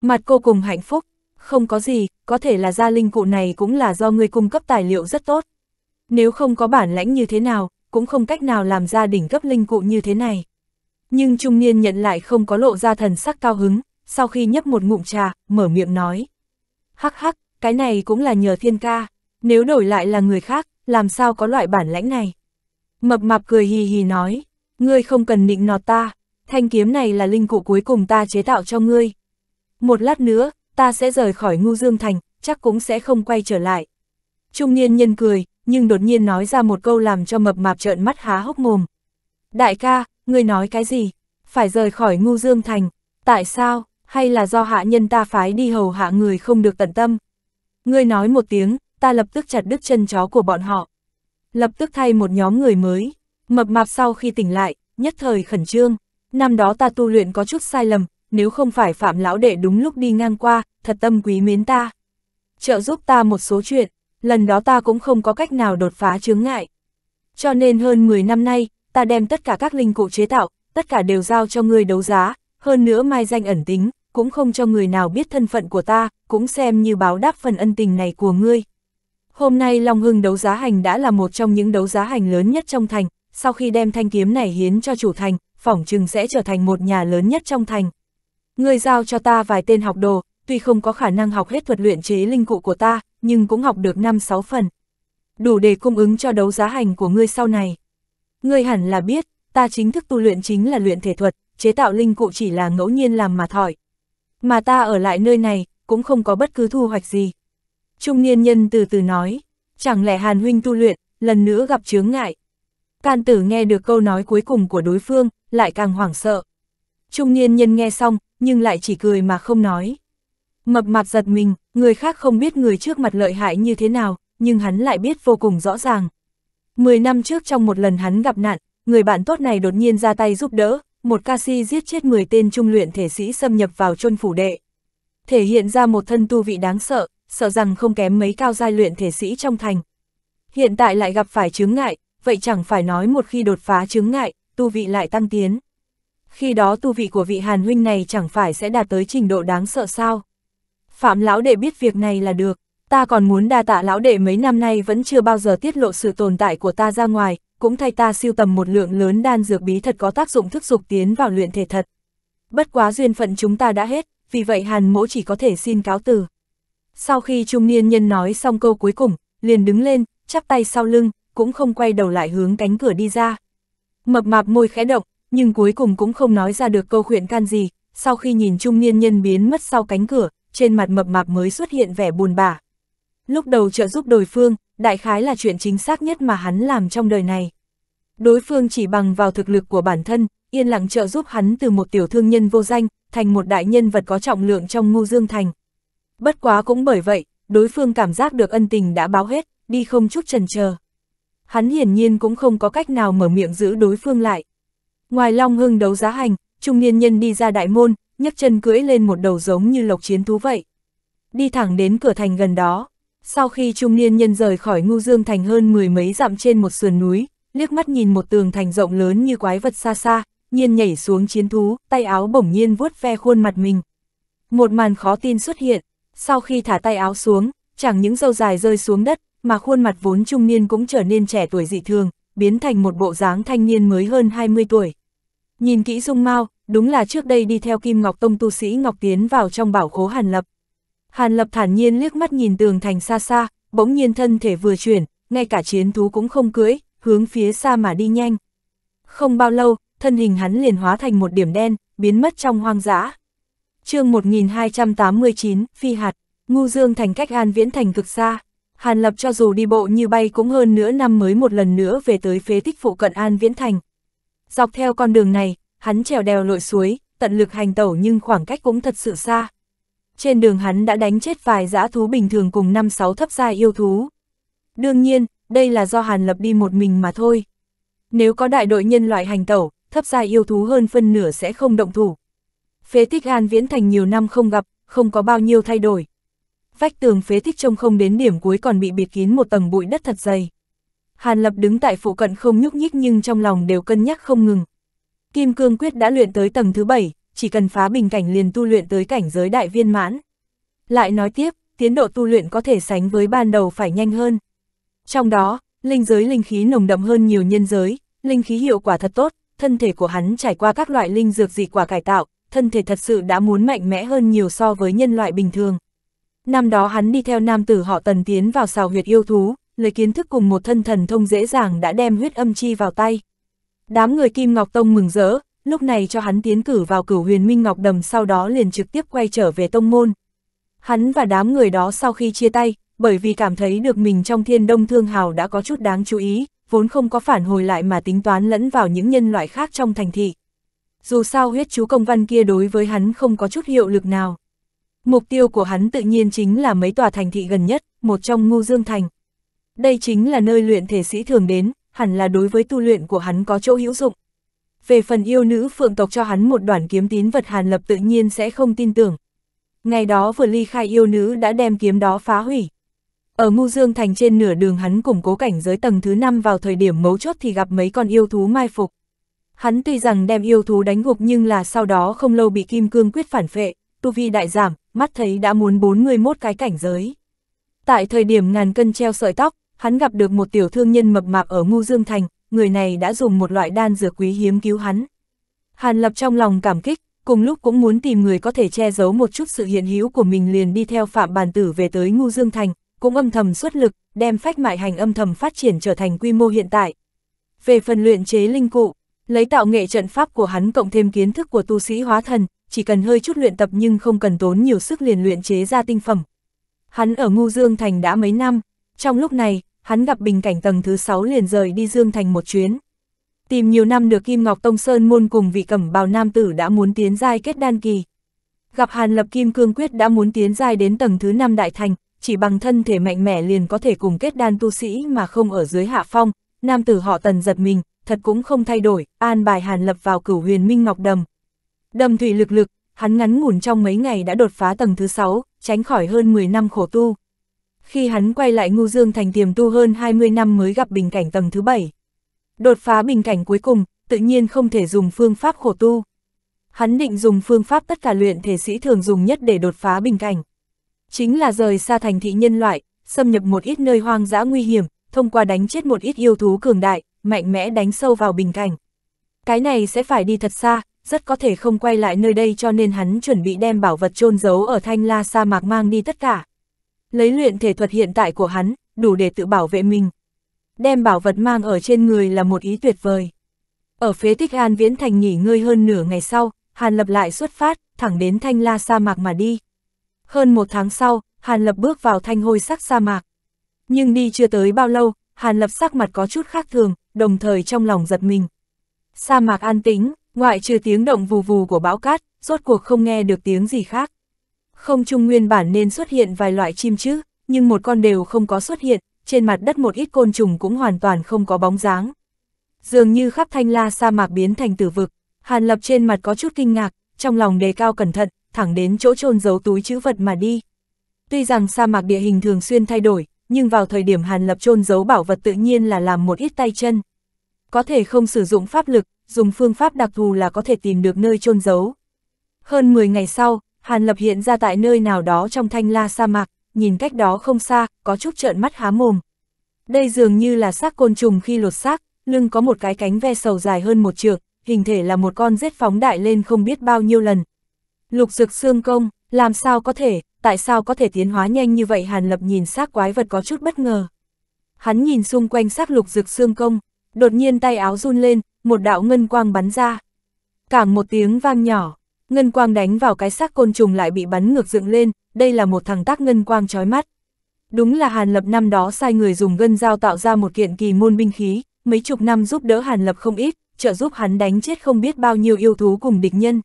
Mặt cô cùng hạnh phúc, không có gì, có thể là gia linh cụ này cũng là do ngươi cung cấp tài liệu rất tốt. Nếu không có bản lãnh như thế nào, cũng không cách nào làm ra đỉnh cấp linh cụ như thế này. Nhưng trung niên nhận lại không có lộ ra thần sắc cao hứng, sau khi nhấp một ngụm trà, mở miệng nói. Hắc hắc, cái này cũng là nhờ thiên ca, nếu đổi lại là người khác, làm sao có loại bản lãnh này. Mập mập cười hì hì nói, ngươi không cần nịnh nọt ta, thanh kiếm này là linh cụ cuối cùng ta chế tạo cho ngươi, một lát nữa, ta sẽ rời khỏi ngu dương thành, chắc cũng sẽ không quay trở lại. Trung niên nhân cười, nhưng đột nhiên nói ra một câu làm cho mập mạp trợn mắt há hốc mồm. Đại ca, ngươi nói cái gì? Phải rời khỏi ngu dương thành, tại sao, hay là do hạ nhân ta phái đi hầu hạ người không được tận tâm? Ngươi nói một tiếng, ta lập tức chặt đứt chân chó của bọn họ. Lập tức thay một nhóm người mới, mập mạp sau khi tỉnh lại, nhất thời khẩn trương. Năm đó ta tu luyện có chút sai lầm, nếu không phải Phạm Lão Đệ đúng lúc đi ngang qua, thật tâm quý mến ta. Trợ giúp ta một số chuyện, lần đó ta cũng không có cách nào đột phá chướng ngại. Cho nên hơn 10 năm nay, ta đem tất cả các linh cụ chế tạo, tất cả đều giao cho người đấu giá, hơn nữa mai danh ẩn tính, cũng không cho người nào biết thân phận của ta, cũng xem như báo đáp phần ân tình này của ngươi. Hôm nay Long Hưng đấu giá hành đã là một trong những đấu giá hành lớn nhất trong thành, sau khi đem thanh kiếm này hiến cho chủ thành, phỏng chừng sẽ trở thành một nhà lớn nhất trong thành. Ngươi giao cho ta vài tên học đồ, tuy không có khả năng học hết thuật luyện chế linh cụ của ta, nhưng cũng học được 5-6 phần. Đủ để cung ứng cho đấu giá hành của ngươi sau này. Ngươi hẳn là biết, ta chính thức tu luyện chính là luyện thể thuật, chế tạo linh cụ chỉ là ngẫu nhiên làm mà thỏi. Mà ta ở lại nơi này, cũng không có bất cứ thu hoạch gì. Trung niên nhân từ từ nói, chẳng lẽ Hàn Huynh tu luyện, lần nữa gặp chướng ngại. Can tử nghe được câu nói cuối cùng của đối phương, lại càng hoảng sợ. Trung niên nhân nghe xong, nhưng lại chỉ cười mà không nói. Mập mặt giật mình, người khác không biết người trước mặt lợi hại như thế nào, nhưng hắn lại biết vô cùng rõ ràng. Mười năm trước trong một lần hắn gặp nạn, người bạn tốt này đột nhiên ra tay giúp đỡ, một ca si giết chết 10 tên trung luyện thể sĩ xâm nhập vào chôn phủ đệ. Thể hiện ra một thân tu vị đáng sợ, sợ rằng không kém mấy cao giai luyện thể sĩ trong thành. Hiện tại lại gặp phải chướng ngại, vậy chẳng phải nói một khi đột phá chướng ngại, tu vị lại tăng tiến khi đó tu vị của vị hàn huynh này chẳng phải sẽ đạt tới trình độ đáng sợ sao. Phạm lão đệ biết việc này là được, ta còn muốn đa tạ lão đệ mấy năm nay vẫn chưa bao giờ tiết lộ sự tồn tại của ta ra ngoài, cũng thay ta siêu tầm một lượng lớn đan dược bí thật có tác dụng thức dục tiến vào luyện thể thật. Bất quá duyên phận chúng ta đã hết, vì vậy hàn mỗ chỉ có thể xin cáo từ. Sau khi trung niên nhân nói xong câu cuối cùng, liền đứng lên, chắp tay sau lưng, cũng không quay đầu lại hướng cánh cửa đi ra. Mập mạp môi khẽ động, nhưng cuối cùng cũng không nói ra được câu khuyện can gì, sau khi nhìn trung niên nhân biến mất sau cánh cửa, trên mặt mập mạp mới xuất hiện vẻ buồn bã. Lúc đầu trợ giúp đối phương, đại khái là chuyện chính xác nhất mà hắn làm trong đời này. Đối phương chỉ bằng vào thực lực của bản thân, yên lặng trợ giúp hắn từ một tiểu thương nhân vô danh, thành một đại nhân vật có trọng lượng trong ngô dương thành. Bất quá cũng bởi vậy, đối phương cảm giác được ân tình đã báo hết, đi không chút trần chờ. Hắn hiển nhiên cũng không có cách nào mở miệng giữ đối phương lại. Ngoài Long Hưng đấu giá hành, trung niên nhân đi ra đại môn, nhấc chân cưỡi lên một đầu giống như lộc chiến thú vậy. Đi thẳng đến cửa thành gần đó. Sau khi trung niên nhân rời khỏi ngu dương thành hơn mười mấy dặm trên một sườn núi, liếc mắt nhìn một tường thành rộng lớn như quái vật xa xa, nhiên nhảy xuống chiến thú, tay áo bỗng nhiên vuốt ve khuôn mặt mình. Một màn khó tin xuất hiện, sau khi thả tay áo xuống, chẳng những dâu dài rơi xuống đất, mà khuôn mặt vốn trung niên cũng trở nên trẻ tuổi dị thường, biến thành một bộ dáng thanh niên mới hơn 20 tuổi. Nhìn kỹ dung mao, đúng là trước đây đi theo Kim Ngọc Tông tu sĩ Ngọc Tiến vào trong bảo khố Hàn Lập. Hàn Lập thản nhiên liếc mắt nhìn tường thành xa xa, bỗng nhiên thân thể vừa chuyển, ngay cả chiến thú cũng không cưỡi, hướng phía xa mà đi nhanh. Không bao lâu, thân hình hắn liền hóa thành một điểm đen, biến mất trong hoang dã. chương 1289, Phi Hạt, Ngu Dương thành cách An Viễn thành cực xa. Hàn Lập cho dù đi bộ như bay cũng hơn nửa năm mới một lần nữa về tới phế tích phụ cận An Viễn thành. Dọc theo con đường này, hắn trèo đèo lội suối, tận lực hành tẩu nhưng khoảng cách cũng thật sự xa. Trên đường hắn đã đánh chết vài dã thú bình thường cùng 5-6 thấp gia yêu thú. Đương nhiên, đây là do Hàn Lập đi một mình mà thôi. Nếu có đại đội nhân loại hành tẩu, thấp gia yêu thú hơn phân nửa sẽ không động thủ. Phế tích Hàn Viễn Thành nhiều năm không gặp, không có bao nhiêu thay đổi. Vách tường phế tích trông không đến điểm cuối còn bị bịt kín một tầng bụi đất thật dày. Hàn Lập đứng tại phụ cận không nhúc nhích nhưng trong lòng đều cân nhắc không ngừng. Kim Cương Quyết đã luyện tới tầng thứ bảy, chỉ cần phá bình cảnh liền tu luyện tới cảnh giới đại viên mãn. Lại nói tiếp, tiến độ tu luyện có thể sánh với ban đầu phải nhanh hơn. Trong đó, linh giới linh khí nồng đậm hơn nhiều nhân giới, linh khí hiệu quả thật tốt, thân thể của hắn trải qua các loại linh dược dị quả cải tạo, thân thể thật sự đã muốn mạnh mẽ hơn nhiều so với nhân loại bình thường. Năm đó hắn đi theo nam tử họ Tần tiến vào xào huyệt yêu thú, lấy kiến thức cùng một thân thần thông dễ dàng đã đem huyết âm chi vào tay. Đám người Kim Ngọc Tông mừng rỡ, lúc này cho hắn tiến cử vào cửu huyền minh ngọc đầm sau đó liền trực tiếp quay trở về tông môn. Hắn và đám người đó sau khi chia tay, bởi vì cảm thấy được mình trong thiên đông thương hào đã có chút đáng chú ý, vốn không có phản hồi lại mà tính toán lẫn vào những nhân loại khác trong thành thị. Dù sao huyết chú công văn kia đối với hắn không có chút hiệu lực nào. Mục tiêu của hắn tự nhiên chính là mấy tòa thành thị gần nhất, một trong ngu dương thành đây chính là nơi luyện thể sĩ thường đến, hẳn là đối với tu luyện của hắn có chỗ hữu dụng. Về phần yêu nữ phượng tộc cho hắn một đoàn kiếm tín vật hàn lập tự nhiên sẽ không tin tưởng. Ngày đó vừa ly khai yêu nữ đã đem kiếm đó phá hủy. Ở Mu Dương Thành trên nửa đường hắn củng cố cảnh giới tầng thứ 5 vào thời điểm mấu chốt thì gặp mấy con yêu thú mai phục. Hắn tuy rằng đem yêu thú đánh gục nhưng là sau đó không lâu bị Kim Cương quyết phản phệ, tu vi đại giảm, mắt thấy đã muốn 41 cái cảnh giới. Tại thời điểm ngàn cân treo sợi tóc, hắn gặp được một tiểu thương nhân mập mạp ở Ngưu Dương Thành, người này đã dùng một loại đan dược quý hiếm cứu hắn. Hàn Lập trong lòng cảm kích, cùng lúc cũng muốn tìm người có thể che giấu một chút sự hiện hữu của mình liền đi theo Phạm Bàn Tử về tới Ngưu Dương Thành, cũng âm thầm xuất lực, đem phách mại hành âm thầm phát triển trở thành quy mô hiện tại. Về phần luyện chế linh cụ, lấy tạo nghệ trận pháp của hắn cộng thêm kiến thức của tu sĩ hóa thần, chỉ cần hơi chút luyện tập nhưng không cần tốn nhiều sức liền luyện chế ra tinh phẩm. Hắn ở Ngưu Dương Thành đã mấy năm, trong lúc này, hắn gặp bình cảnh tầng thứ 6 liền rời đi Dương Thành một chuyến. Tìm nhiều năm được Kim Ngọc Tông Sơn môn cùng vị cẩm bào nam tử đã muốn tiến giai kết đan kỳ. Gặp Hàn Lập Kim Cương Quyết đã muốn tiến giai đến tầng thứ 5 đại thành, chỉ bằng thân thể mạnh mẽ liền có thể cùng kết đan tu sĩ mà không ở dưới hạ phong, nam tử họ Tần giật mình, thật cũng không thay đổi, an bài Hàn Lập vào cửu huyền minh ngọc đầm. Đầm thủy lực lực, hắn ngắn ngủn trong mấy ngày đã đột phá tầng thứ 6, tránh khỏi hơn 10 năm khổ tu khi hắn quay lại Ngưu Dương Thành tiềm tu hơn 20 năm mới gặp bình cảnh tầng thứ bảy, Đột phá bình cảnh cuối cùng, tự nhiên không thể dùng phương pháp khổ tu. Hắn định dùng phương pháp tất cả luyện thể sĩ thường dùng nhất để đột phá bình cảnh. Chính là rời xa thành thị nhân loại, xâm nhập một ít nơi hoang dã nguy hiểm, thông qua đánh chết một ít yêu thú cường đại, mạnh mẽ đánh sâu vào bình cảnh. Cái này sẽ phải đi thật xa, rất có thể không quay lại nơi đây cho nên hắn chuẩn bị đem bảo vật chôn giấu ở thanh la sa mạc mang đi tất cả. Lấy luyện thể thuật hiện tại của hắn, đủ để tự bảo vệ mình. Đem bảo vật mang ở trên người là một ý tuyệt vời. Ở phế tích An Viễn Thành nghỉ ngơi hơn nửa ngày sau, Hàn Lập lại xuất phát, thẳng đến Thanh La sa mạc mà đi. Hơn một tháng sau, Hàn Lập bước vào thanh hôi sắc sa mạc. Nhưng đi chưa tới bao lâu, Hàn Lập sắc mặt có chút khác thường, đồng thời trong lòng giật mình. Sa mạc an tĩnh, ngoại trừ tiếng động vù vù của bão cát, rốt cuộc không nghe được tiếng gì khác. Không trung nguyên bản nên xuất hiện vài loại chim chứ, nhưng một con đều không có xuất hiện, trên mặt đất một ít côn trùng cũng hoàn toàn không có bóng dáng. Dường như khắp thanh la sa mạc biến thành tử vực, Hàn Lập trên mặt có chút kinh ngạc, trong lòng đề cao cẩn thận, thẳng đến chỗ trôn giấu túi chữ vật mà đi. Tuy rằng sa mạc địa hình thường xuyên thay đổi, nhưng vào thời điểm Hàn Lập trôn giấu bảo vật tự nhiên là làm một ít tay chân. Có thể không sử dụng pháp lực, dùng phương pháp đặc thù là có thể tìm được nơi trôn giấu. Hơn 10 ngày sau, Hàn Lập hiện ra tại nơi nào đó trong thanh la sa mạc, nhìn cách đó không xa, có chút trợn mắt há mồm. Đây dường như là xác côn trùng khi lột xác, lưng có một cái cánh ve sầu dài hơn một trượng, hình thể là một con rết phóng đại lên không biết bao nhiêu lần. Lục dực xương công, làm sao có thể, tại sao có thể tiến hóa nhanh như vậy Hàn Lập nhìn xác quái vật có chút bất ngờ. Hắn nhìn xung quanh xác lục dực xương công, đột nhiên tay áo run lên, một đạo ngân quang bắn ra. Cảng một tiếng vang nhỏ, ngân quang đánh vào cái xác côn trùng lại bị bắn ngược dựng lên, đây là một thằng tác ngân quang chói mắt. Đúng là Hàn Lập năm đó sai người dùng gân dao tạo ra một kiện kỳ môn binh khí, mấy chục năm giúp đỡ Hàn Lập không ít, trợ giúp hắn đánh chết không biết bao nhiêu yêu thú cùng địch nhân.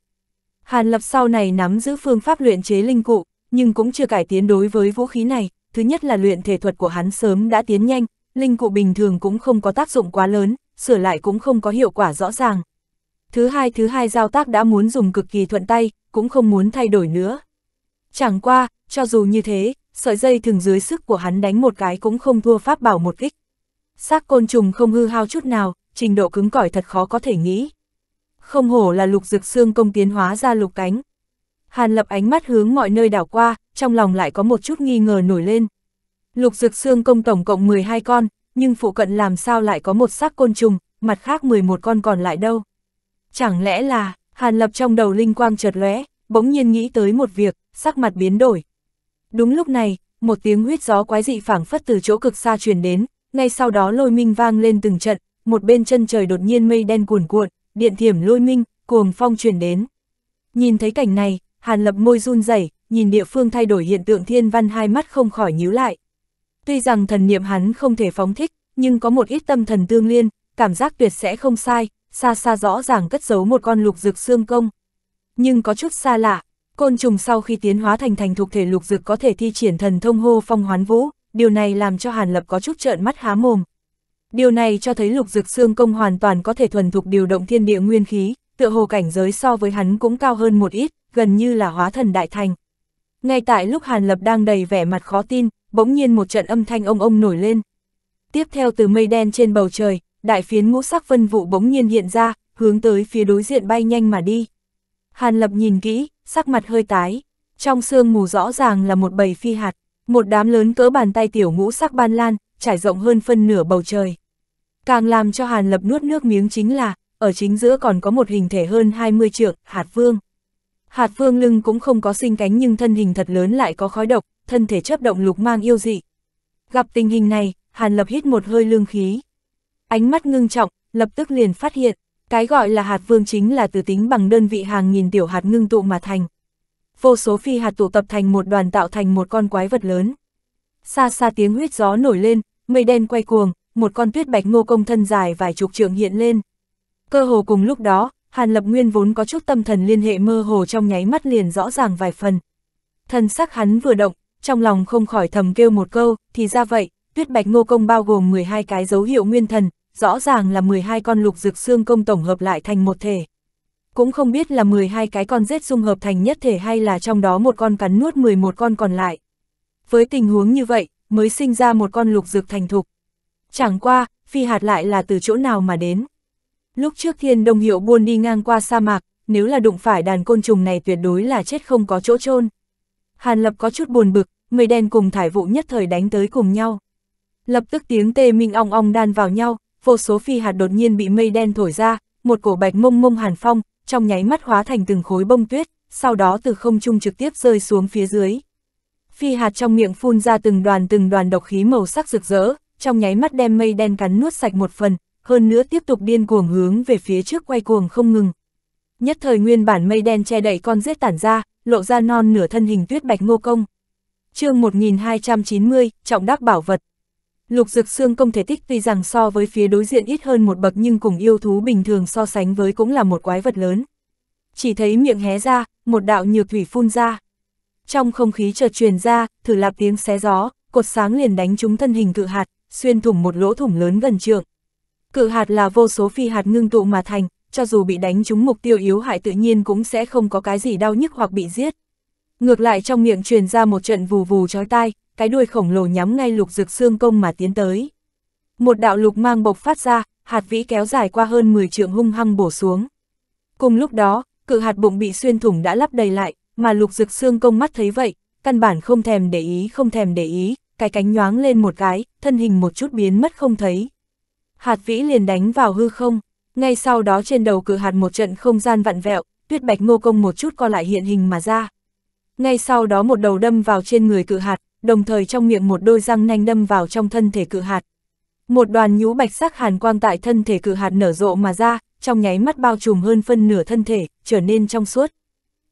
Hàn Lập sau này nắm giữ phương pháp luyện chế linh cụ, nhưng cũng chưa cải tiến đối với vũ khí này, thứ nhất là luyện thể thuật của hắn sớm đã tiến nhanh, linh cụ bình thường cũng không có tác dụng quá lớn, sửa lại cũng không có hiệu quả rõ ràng, Thứ hai thứ hai giao tác đã muốn dùng cực kỳ thuận tay, cũng không muốn thay đổi nữa. Chẳng qua, cho dù như thế, sợi dây thường dưới sức của hắn đánh một cái cũng không thua pháp bảo một kích. Xác côn trùng không hư hao chút nào, trình độ cứng cỏi thật khó có thể nghĩ. Không hổ là lục dực xương công tiến hóa ra lục cánh. Hàn lập ánh mắt hướng mọi nơi đảo qua, trong lòng lại có một chút nghi ngờ nổi lên. Lục dực xương công tổng cộng 12 con, nhưng phụ cận làm sao lại có một xác côn trùng, mặt khác 11 con còn lại đâu. Chẳng lẽ là, Hàn Lập trong đầu linh quang chợt lóe, bỗng nhiên nghĩ tới một việc, sắc mặt biến đổi. Đúng lúc này, một tiếng huyết gió quái dị phảng phất từ chỗ cực xa truyền đến, ngay sau đó lôi minh vang lên từng trận, một bên chân trời đột nhiên mây đen cuồn cuộn, điện thiểm lôi minh, cuồng phong truyền đến. Nhìn thấy cảnh này, Hàn Lập môi run rẩy, nhìn địa phương thay đổi hiện tượng thiên văn hai mắt không khỏi nhíu lại. Tuy rằng thần niệm hắn không thể phóng thích, nhưng có một ít tâm thần tương liên, cảm giác tuyệt sẽ không sai, xa xa rõ ràng cất giấu một con lục dực xương công. Nhưng có chút xa lạ, côn trùng sau khi tiến hóa thành thành thuộc thể lục dực có thể thi triển thần thông hô phong hoán vũ, điều này làm cho Hàn Lập có chút trợn mắt há mồm. Điều này cho thấy lục dực xương công hoàn toàn có thể thuần thục điều động thiên địa nguyên khí, tựa hồ cảnh giới so với hắn cũng cao hơn một ít, gần như là hóa thần đại thành. Ngay tại lúc Hàn Lập đang đầy vẻ mặt khó tin, bỗng nhiên một trận âm thanh ông ông nổi lên. Tiếp theo từ mây đen trên bầu trời, đại phiến ngũ sắc vân vụ bỗng nhiên hiện ra, hướng tới phía đối diện bay nhanh mà đi. Hàn Lập nhìn kỹ, sắc mặt hơi tái, trong sương mù rõ ràng là một bầy phi hạt, một đám lớn cỡ bàn tay tiểu ngũ sắc ban lan, trải rộng hơn phân nửa bầu trời. Càng làm cho Hàn Lập nuốt nước miếng chính là, ở chính giữa còn có một hình thể hơn 20 trượng, hạt vương. Hạt vương lưng cũng không có sinh cánh nhưng thân hình thật lớn lại có khói độc, thân thể chấp động lục mang yêu dị. Gặp tình hình này, Hàn Lập hít một hơi lương khí ánh mắt ngưng trọng, lập tức liền phát hiện, cái gọi là hạt vương chính là từ tính bằng đơn vị hàng nghìn tiểu hạt ngưng tụ mà thành. Vô số phi hạt tụ tập thành một đoàn tạo thành một con quái vật lớn. Xa xa tiếng huyết gió nổi lên, mây đen quay cuồng, một con tuyết bạch ngô công thân dài vài chục trượng hiện lên. Cơ hồ cùng lúc đó, Hàn Lập Nguyên vốn có chút tâm thần liên hệ mơ hồ trong nháy mắt liền rõ ràng vài phần. Thân sắc hắn vừa động, trong lòng không khỏi thầm kêu một câu, thì ra vậy, tuyết bạch ngô công bao gồm 12 cái dấu hiệu nguyên thần, rõ ràng là 12 con lục dược xương công tổng hợp lại thành một thể. Cũng không biết là 12 cái con rết dung hợp thành nhất thể hay là trong đó một con cắn nuốt 11 con còn lại. Với tình huống như vậy, mới sinh ra một con lục dược thành thục. Chẳng qua, phi hạt lại là từ chỗ nào mà đến. Lúc trước thiên đông hiệu buôn đi ngang qua sa mạc, nếu là đụng phải đàn côn trùng này tuyệt đối là chết không có chỗ chôn Hàn Lập có chút buồn bực, mây đen cùng thải vụ nhất thời đánh tới cùng nhau. Lập tức tiếng tê minh ong ong đan vào nhau, vô số phi hạt đột nhiên bị mây đen thổi ra, một cổ bạch mông mông hàn phong, trong nháy mắt hóa thành từng khối bông tuyết, sau đó từ không trung trực tiếp rơi xuống phía dưới. Phi hạt trong miệng phun ra từng đoàn từng đoàn độc khí màu sắc rực rỡ, trong nháy mắt đem mây đen cắn nuốt sạch một phần, hơn nữa tiếp tục điên cuồng hướng về phía trước quay cuồng không ngừng. Nhất thời nguyên bản mây đen che đậy con rết tản ra, lộ ra non nửa thân hình tuyết bạch ngô công. chương 1290, trọng đắc bảo vật. Lục dược Xương công thể tích tuy rằng so với phía đối diện ít hơn một bậc nhưng cùng yêu thú bình thường so sánh với cũng là một quái vật lớn. Chỉ thấy miệng hé ra, một đạo nhược thủy phun ra. Trong không khí chợt truyền ra, thử lạp tiếng xé gió, cột sáng liền đánh trúng thân hình cự hạt, xuyên thủng một lỗ thủng lớn gần trượng. Cự hạt là vô số phi hạt ngưng tụ mà thành, cho dù bị đánh trúng mục tiêu yếu hại tự nhiên cũng sẽ không có cái gì đau nhức hoặc bị giết. Ngược lại trong miệng truyền ra một trận vù vù chói tai, cái đuôi khổng lồ nhắm ngay lục dược xương công mà tiến tới. Một đạo lục mang bộc phát ra, hạt vĩ kéo dài qua hơn 10 trượng hung hăng bổ xuống. Cùng lúc đó, cự hạt bụng bị xuyên thủng đã lắp đầy lại, mà lục dược xương công mắt thấy vậy, căn bản không thèm để ý không thèm để ý, cái cánh nhoáng lên một cái, thân hình một chút biến mất không thấy. Hạt vĩ liền đánh vào hư không, ngay sau đó trên đầu cự hạt một trận không gian vặn vẹo, tuyết bạch ngô công một chút co lại hiện hình mà ra. Ngay sau đó một đầu đâm vào trên người cự hạt, đồng thời trong miệng một đôi răng nanh đâm vào trong thân thể cự hạt. Một đoàn nhũ bạch sắc hàn quang tại thân thể cự hạt nở rộ mà ra, trong nháy mắt bao trùm hơn phân nửa thân thể, trở nên trong suốt.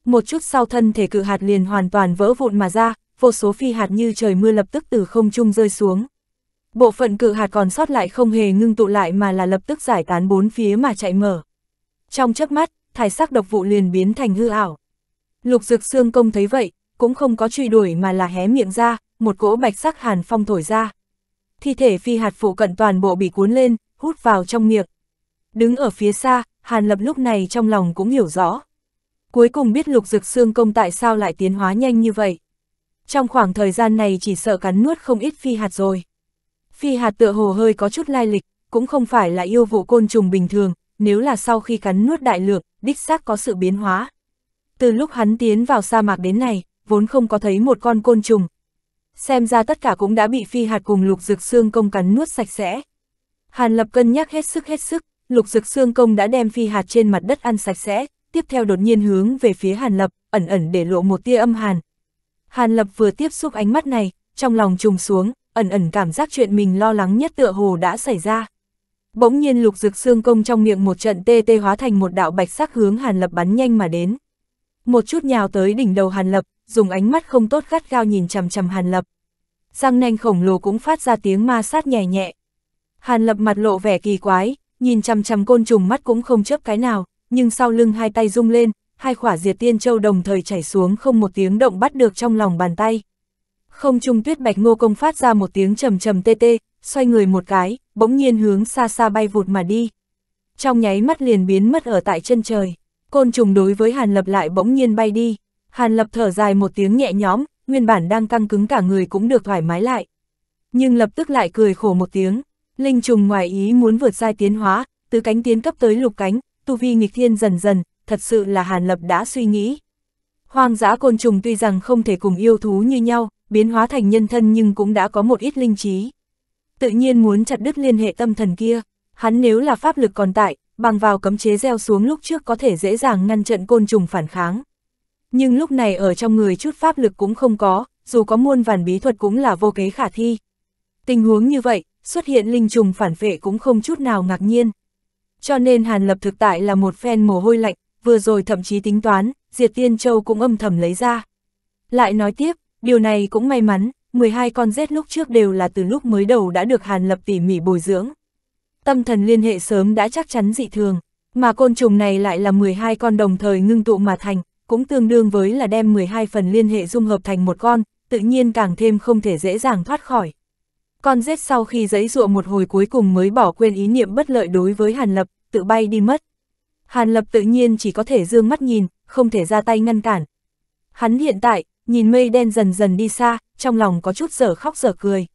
Một chút sau thân thể cự hạt liền hoàn toàn vỡ vụn mà ra, vô số phi hạt như trời mưa lập tức từ không trung rơi xuống. Bộ phận cự hạt còn sót lại không hề ngưng tụ lại mà là lập tức giải tán bốn phía mà chạy mở. Trong chớp mắt, thải sắc độc vụ liền biến thành hư ảo. Lục Dực Xương Công thấy vậy, cũng không có truy đuổi mà là hé miệng ra, một cỗ bạch sắc hàn phong thổi ra. Thi thể phi hạt phụ cận toàn bộ bị cuốn lên, hút vào trong miệng. Đứng ở phía xa, Hàn Lập lúc này trong lòng cũng hiểu rõ. Cuối cùng biết lục dực xương công tại sao lại tiến hóa nhanh như vậy. Trong khoảng thời gian này chỉ sợ cắn nuốt không ít phi hạt rồi. Phi hạt tựa hồ hơi có chút lai lịch, cũng không phải là yêu vụ côn trùng bình thường, nếu là sau khi cắn nuốt đại lượng, đích xác có sự biến hóa. Từ lúc hắn tiến vào sa mạc đến này, vốn không có thấy một con côn trùng. Xem ra tất cả cũng đã bị phi hạt cùng lục dực xương công cắn nuốt sạch sẽ. Hàn Lập cân nhắc hết sức hết sức, lục dực xương công đã đem phi hạt trên mặt đất ăn sạch sẽ, tiếp theo đột nhiên hướng về phía Hàn Lập, ẩn ẩn để lộ một tia âm hàn. Hàn Lập vừa tiếp xúc ánh mắt này, trong lòng trùng xuống, ẩn ẩn cảm giác chuyện mình lo lắng nhất tựa hồ đã xảy ra. Bỗng nhiên lục dực xương công trong miệng một trận tê tê hóa thành một đạo bạch sắc hướng Hàn Lập bắn nhanh mà đến. Một chút nhào tới đỉnh đầu Hàn Lập, dùng ánh mắt không tốt gắt gao nhìn chằm chằm Hàn Lập. Răng nanh khổng lồ cũng phát ra tiếng ma sát nhẹ nhẹ. Hàn Lập mặt lộ vẻ kỳ quái, nhìn chằm chằm côn trùng mắt cũng không chớp cái nào, nhưng sau lưng hai tay rung lên, hai khỏa diệt tiên châu đồng thời chảy xuống không một tiếng động bắt được trong lòng bàn tay. Không trung tuyết bạch ngô công phát ra một tiếng trầm trầm tê tê, xoay người một cái, bỗng nhiên hướng xa xa bay vụt mà đi. Trong nháy mắt liền biến mất ở tại chân trời, côn trùng đối với Hàn Lập lại bỗng nhiên bay đi. Hàn Lập thở dài một tiếng nhẹ nhõm, nguyên bản đang căng cứng cả người cũng được thoải mái lại. Nhưng lập tức lại cười khổ một tiếng, linh trùng ngoài ý muốn vượt sai tiến hóa, từ cánh tiến cấp tới lục cánh, tu vi nghịch thiên dần dần, thật sự là Hàn Lập đã suy nghĩ. Hoang dã côn trùng tuy rằng không thể cùng yêu thú như nhau, biến hóa thành nhân thân nhưng cũng đã có một ít linh trí. Tự nhiên muốn chặt đứt liên hệ tâm thần kia, hắn nếu là pháp lực còn tại, bằng vào cấm chế gieo xuống lúc trước có thể dễ dàng ngăn trận côn trùng phản kháng nhưng lúc này ở trong người chút pháp lực cũng không có, dù có muôn vàn bí thuật cũng là vô kế khả thi. Tình huống như vậy, xuất hiện linh trùng phản phệ cũng không chút nào ngạc nhiên. Cho nên Hàn Lập thực tại là một phen mồ hôi lạnh, vừa rồi thậm chí tính toán, Diệt Tiên Châu cũng âm thầm lấy ra. Lại nói tiếp, điều này cũng may mắn, 12 con rết lúc trước đều là từ lúc mới đầu đã được Hàn Lập tỉ mỉ bồi dưỡng. Tâm thần liên hệ sớm đã chắc chắn dị thường, mà côn trùng này lại là 12 con đồng thời ngưng tụ mà thành, cũng tương đương với là đem 12 phần liên hệ dung hợp thành một con, tự nhiên càng thêm không thể dễ dàng thoát khỏi. Con rết sau khi giấy dụa một hồi cuối cùng mới bỏ quên ý niệm bất lợi đối với Hàn Lập, tự bay đi mất. Hàn Lập tự nhiên chỉ có thể dương mắt nhìn, không thể ra tay ngăn cản. Hắn hiện tại, nhìn mây đen dần dần đi xa, trong lòng có chút giở khóc giở cười.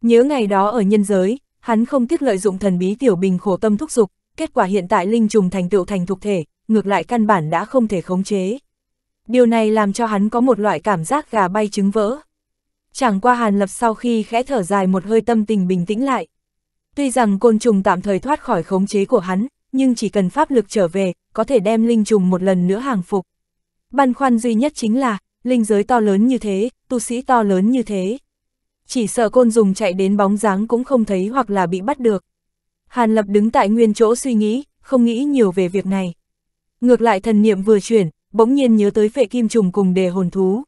Nhớ ngày đó ở nhân giới, hắn không tiếc lợi dụng thần bí tiểu bình khổ tâm thúc dục, kết quả hiện tại linh trùng thành tựu thành thục thể, ngược lại căn bản đã không thể khống chế. Điều này làm cho hắn có một loại cảm giác gà bay trứng vỡ. Chẳng qua Hàn Lập sau khi khẽ thở dài một hơi tâm tình bình tĩnh lại. Tuy rằng côn trùng tạm thời thoát khỏi khống chế của hắn, nhưng chỉ cần pháp lực trở về, có thể đem linh trùng một lần nữa hàng phục. Băn khoăn duy nhất chính là, linh giới to lớn như thế, tu sĩ to lớn như thế. Chỉ sợ côn dùng chạy đến bóng dáng cũng không thấy hoặc là bị bắt được. Hàn Lập đứng tại nguyên chỗ suy nghĩ, không nghĩ nhiều về việc này. Ngược lại thần niệm vừa chuyển, bỗng nhiên nhớ tới phệ kim trùng cùng đề hồn thú.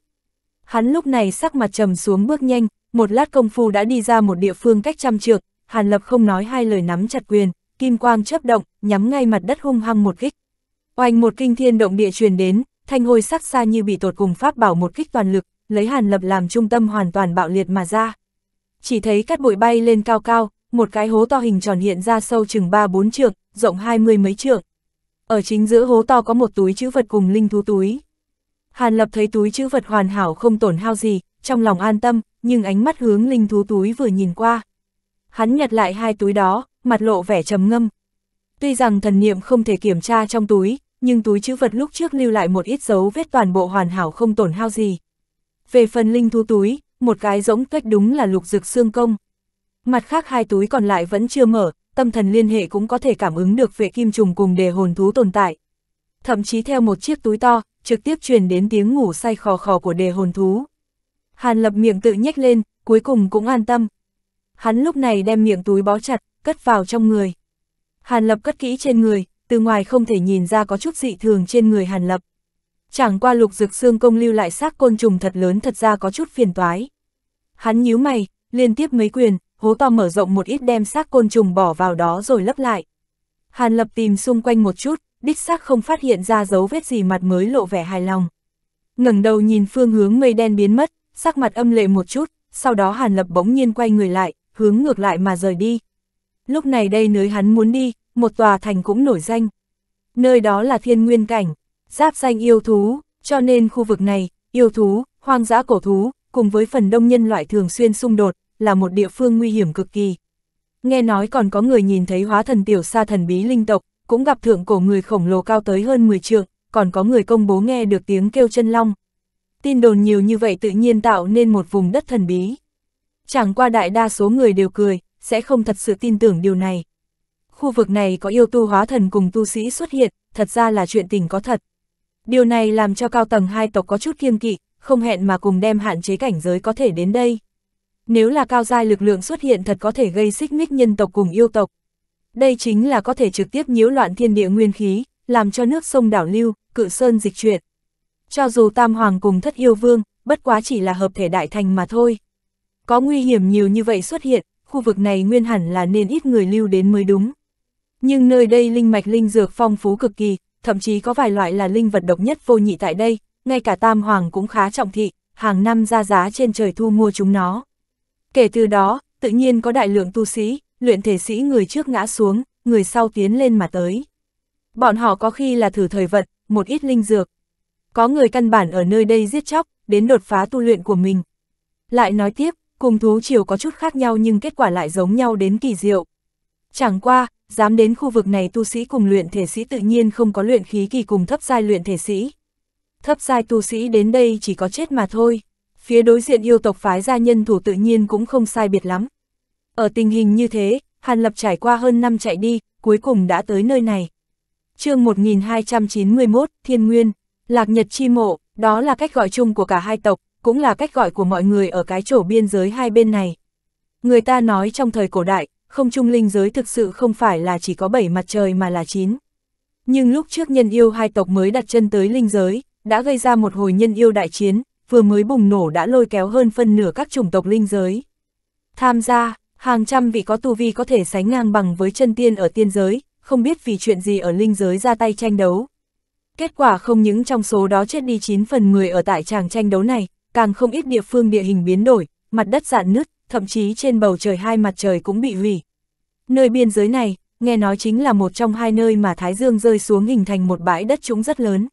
Hắn lúc này sắc mặt trầm xuống bước nhanh, một lát công phu đã đi ra một địa phương cách trăm trượng, Hàn Lập không nói hai lời nắm chặt quyền, kim quang chớp động, nhắm ngay mặt đất hung hăng một kích. Oanh một kinh thiên động địa truyền đến, thanh hôi sắc xa như bị tột cùng pháp bảo một kích toàn lực, lấy Hàn Lập làm trung tâm hoàn toàn bạo liệt mà ra. Chỉ thấy cát bụi bay lên cao cao, một cái hố to hình tròn hiện ra sâu chừng 3-4 trượng, rộng hai mươi mấy trượng. Ở chính giữa hố to có một túi chữ vật cùng linh thú túi. Hàn Lập thấy túi chữ vật hoàn hảo không tổn hao gì, trong lòng an tâm, nhưng ánh mắt hướng linh thú túi vừa nhìn qua. Hắn nhặt lại hai túi đó, mặt lộ vẻ trầm ngâm. Tuy rằng thần niệm không thể kiểm tra trong túi, nhưng túi chữ vật lúc trước lưu lại một ít dấu vết toàn bộ hoàn hảo không tổn hao gì. Về phần linh thú túi, một cái rỗng tuếch đúng là lục dực xương công. Mặt khác hai túi còn lại vẫn chưa mở, tâm thần liên hệ cũng có thể cảm ứng được vệ kim trùng cùng đề hồn thú tồn tại. Thậm chí theo một chiếc túi to, trực tiếp truyền đến tiếng ngủ say khò khò của đề hồn thú. Hàn lập miệng tự nhếch lên, cuối cùng cũng an tâm. Hắn lúc này đem miệng túi bó chặt, cất vào trong người. Hàn lập cất kỹ trên người, từ ngoài không thể nhìn ra có chút dị thường trên người hàn lập. Chẳng qua lục dực xương công lưu lại xác côn trùng thật lớn thật ra có chút phiền toái. Hắn nhíu mày, liên tiếp mấy quyền, hố to mở rộng một ít đem xác côn trùng bỏ vào đó rồi lấp lại. Hàn Lập tìm xung quanh một chút, đích xác không phát hiện ra dấu vết gì mặt mới lộ vẻ hài lòng. ngẩng đầu nhìn phương hướng mây đen biến mất, sắc mặt âm lệ một chút, sau đó Hàn Lập bỗng nhiên quay người lại, hướng ngược lại mà rời đi. Lúc này đây nơi hắn muốn đi, một tòa thành cũng nổi danh. Nơi đó là thiên nguyên cảnh, giáp danh yêu thú, cho nên khu vực này, yêu thú, hoang dã cổ thú, cùng với phần đông nhân loại thường xuyên xung đột, là một địa phương nguy hiểm cực kỳ. Nghe nói còn có người nhìn thấy hóa thần tiểu sa thần bí linh tộc, cũng gặp thượng cổ người khổng lồ cao tới hơn 10 trượng, còn có người công bố nghe được tiếng kêu chân long. Tin đồn nhiều như vậy tự nhiên tạo nên một vùng đất thần bí. Chẳng qua đại đa số người đều cười, sẽ không thật sự tin tưởng điều này. Khu vực này có yêu tu hóa thần cùng tu sĩ xuất hiện, thật ra là chuyện tình có thật. Điều này làm cho cao tầng hai tộc có chút kiêng kỵ, không hẹn mà cùng đem hạn chế cảnh giới có thể đến đây. Nếu là cao giai lực lượng xuất hiện thật có thể gây xích mích nhân tộc cùng yêu tộc. Đây chính là có thể trực tiếp nhiễu loạn thiên địa nguyên khí, làm cho nước sông đảo lưu, cự sơn dịch chuyển. Cho dù Tam Hoàng cùng thất yêu vương, bất quá chỉ là hợp thể đại thành mà thôi. Có nguy hiểm nhiều như vậy xuất hiện, khu vực này nguyên hẳn là nên ít người lưu đến mới đúng. Nhưng nơi đây linh mạch linh dược phong phú cực kỳ, thậm chí có vài loại là linh vật độc nhất vô nhị tại đây, ngay cả Tam Hoàng cũng khá trọng thị, hàng năm ra giá trên trời thu mua chúng nó. Kể từ đó, tự nhiên có đại lượng tu sĩ, luyện thể sĩ người trước ngã xuống, người sau tiến lên mà tới. Bọn họ có khi là thử thời vận, một ít linh dược. Có người căn bản ở nơi đây giết chóc, đến đột phá tu luyện của mình. Lại nói tiếp, cùng thú chiều có chút khác nhau nhưng kết quả lại giống nhau đến kỳ diệu. Chẳng qua, dám đến khu vực này tu sĩ cùng luyện thể sĩ tự nhiên không có luyện khí kỳ cùng thấp giai luyện thể sĩ. Thấp giai tu sĩ đến đây chỉ có chết mà thôi phía đối diện yêu tộc phái gia nhân thủ tự nhiên cũng không sai biệt lắm. Ở tình hình như thế, Hàn Lập trải qua hơn năm chạy đi, cuối cùng đã tới nơi này. chương 1291, Thiên Nguyên, Lạc Nhật Chi Mộ, đó là cách gọi chung của cả hai tộc, cũng là cách gọi của mọi người ở cái chỗ biên giới hai bên này. Người ta nói trong thời cổ đại, không trung linh giới thực sự không phải là chỉ có bảy mặt trời mà là chín. Nhưng lúc trước nhân yêu hai tộc mới đặt chân tới linh giới, đã gây ra một hồi nhân yêu đại chiến, vừa mới bùng nổ đã lôi kéo hơn phân nửa các chủng tộc linh giới. Tham gia, hàng trăm vị có tu vi có thể sánh ngang bằng với chân tiên ở tiên giới, không biết vì chuyện gì ở linh giới ra tay tranh đấu. Kết quả không những trong số đó chết đi 9 phần 10 ở tại tràng tranh đấu này, càng không ít địa phương địa hình biến đổi, mặt đất dạn nứt, thậm chí trên bầu trời hai mặt trời cũng bị hủy. Nơi biên giới này, nghe nói chính là một trong hai nơi mà Thái Dương rơi xuống hình thành một bãi đất trũng rất lớn.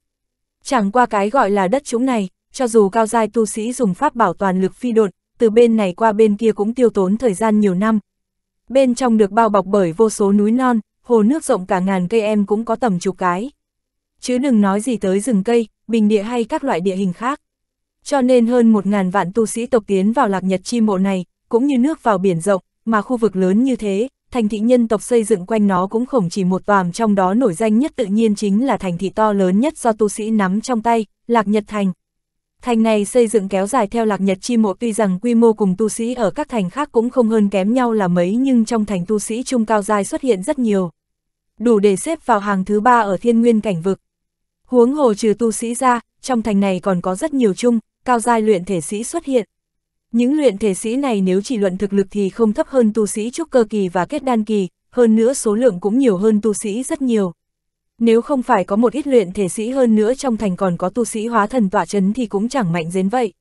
Chẳng qua cái gọi là đất trũng này, cho dù cao giai tu sĩ dùng pháp bảo toàn lực phi đột, từ bên này qua bên kia cũng tiêu tốn thời gian nhiều năm. Bên trong được bao bọc bởi vô số núi non, hồ nước rộng cả ngàn cây em cũng có tầm chục cái. Chứ đừng nói gì tới rừng cây, bình địa hay các loại địa hình khác. Cho nên hơn một ngàn vạn tu sĩ tộc tiến vào lạc nhật chi mộ này, cũng như nước vào biển rộng, mà khu vực lớn như thế, thành thị nhân tộc xây dựng quanh nó cũng khổng chỉ một tòa trong đó nổi danh nhất tự nhiên chính là thành thị to lớn nhất do tu sĩ nắm trong tay, Lạc Nhật Thành. Thành này xây dựng kéo dài theo lạc nhật chi mộ tuy rằng quy mô cùng tu sĩ ở các thành khác cũng không hơn kém nhau là mấy nhưng trong thành tu sĩ trung cao dài xuất hiện rất nhiều. Đủ để xếp vào hàng thứ ba ở thiên nguyên cảnh vực. Huống hồ trừ tu sĩ ra, trong thành này còn có rất nhiều trung, cao giai luyện thể sĩ xuất hiện. Những luyện thể sĩ này nếu chỉ luận thực lực thì không thấp hơn tu sĩ trúc cơ kỳ và kết đan kỳ, hơn nữa số lượng cũng nhiều hơn tu sĩ rất nhiều. Nếu không phải có một ít luyện thể sĩ hơn nữa trong thành còn có tu sĩ hóa thần tỏa chấn thì cũng chẳng mạnh đến vậy.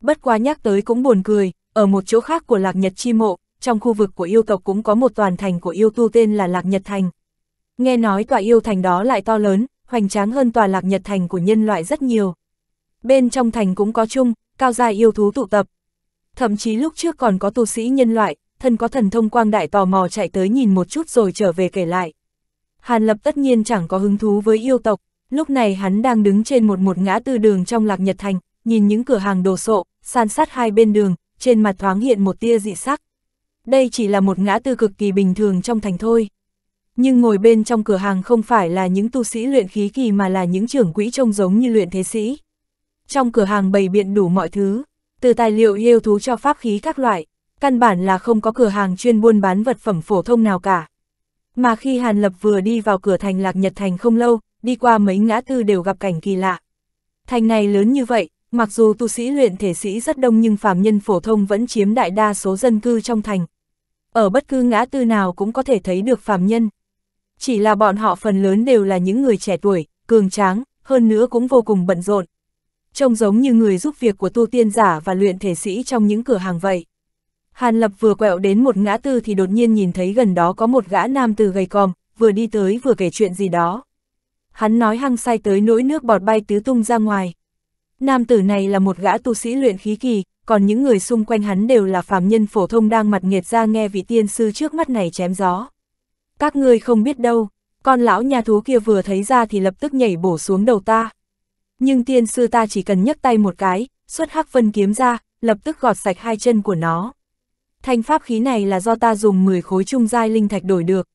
Bất quá nhắc tới cũng buồn cười, ở một chỗ khác của Lạc Nhật Chi Mộ, trong khu vực của yêu tộc cũng có một toàn thành của yêu tu tên là Lạc Nhật Thành. Nghe nói tòa yêu thành đó lại to lớn, hoành tráng hơn tòa Lạc Nhật Thành của nhân loại rất nhiều. Bên trong thành cũng có chung, cao dài yêu thú tụ tập. Thậm chí lúc trước còn có tu sĩ nhân loại, thân có thần thông quang đại tò mò chạy tới nhìn một chút rồi trở về kể lại. Hàn Lập tất nhiên chẳng có hứng thú với yêu tộc, lúc này hắn đang đứng trên một một ngã tư đường trong Lạc Nhật Thành, nhìn những cửa hàng đồ sộ, san sát hai bên đường, trên mặt thoáng hiện một tia dị sắc. Đây chỉ là một ngã tư cực kỳ bình thường trong thành thôi. Nhưng ngồi bên trong cửa hàng không phải là những tu sĩ luyện khí kỳ mà là những trưởng quỹ trông giống như luyện thế sĩ. Trong cửa hàng bày biện đủ mọi thứ, từ tài liệu yêu thú cho pháp khí các loại, căn bản là không có cửa hàng chuyên buôn bán vật phẩm phổ thông nào cả. Mà khi Hàn Lập vừa đi vào cửa thành Lạc Nhật Thành không lâu, đi qua mấy ngã tư đều gặp cảnh kỳ lạ. Thành này lớn như vậy, mặc dù tu sĩ luyện thể sĩ rất đông nhưng phàm nhân phổ thông vẫn chiếm đại đa số dân cư trong thành. Ở bất cứ ngã tư nào cũng có thể thấy được phàm nhân. Chỉ là bọn họ phần lớn đều là những người trẻ tuổi, cường tráng, hơn nữa cũng vô cùng bận rộn. Trông giống như người giúp việc của tu tiên giả và luyện thể sĩ trong những cửa hàng vậy. Hàn Lập vừa quẹo đến một ngã tư thì đột nhiên nhìn thấy gần đó có một gã nam từ gầy còm, vừa đi tới vừa kể chuyện gì đó. Hắn nói hăng say tới nỗi nước bọt bay tứ tung ra ngoài. Nam tử này là một gã tu sĩ luyện khí kỳ, còn những người xung quanh hắn đều là phàm nhân phổ thông đang mặt nghiệt ra nghe vị tiên sư trước mắt này chém gió. Các ngươi không biết đâu, con lão nhà thú kia vừa thấy ra thì lập tức nhảy bổ xuống đầu ta. Nhưng tiên sư ta chỉ cần nhấc tay một cái, xuất hắc phân kiếm ra, lập tức gọt sạch hai chân của nó thanh pháp khí này là do ta dùng 10 khối trung giai linh thạch đổi được.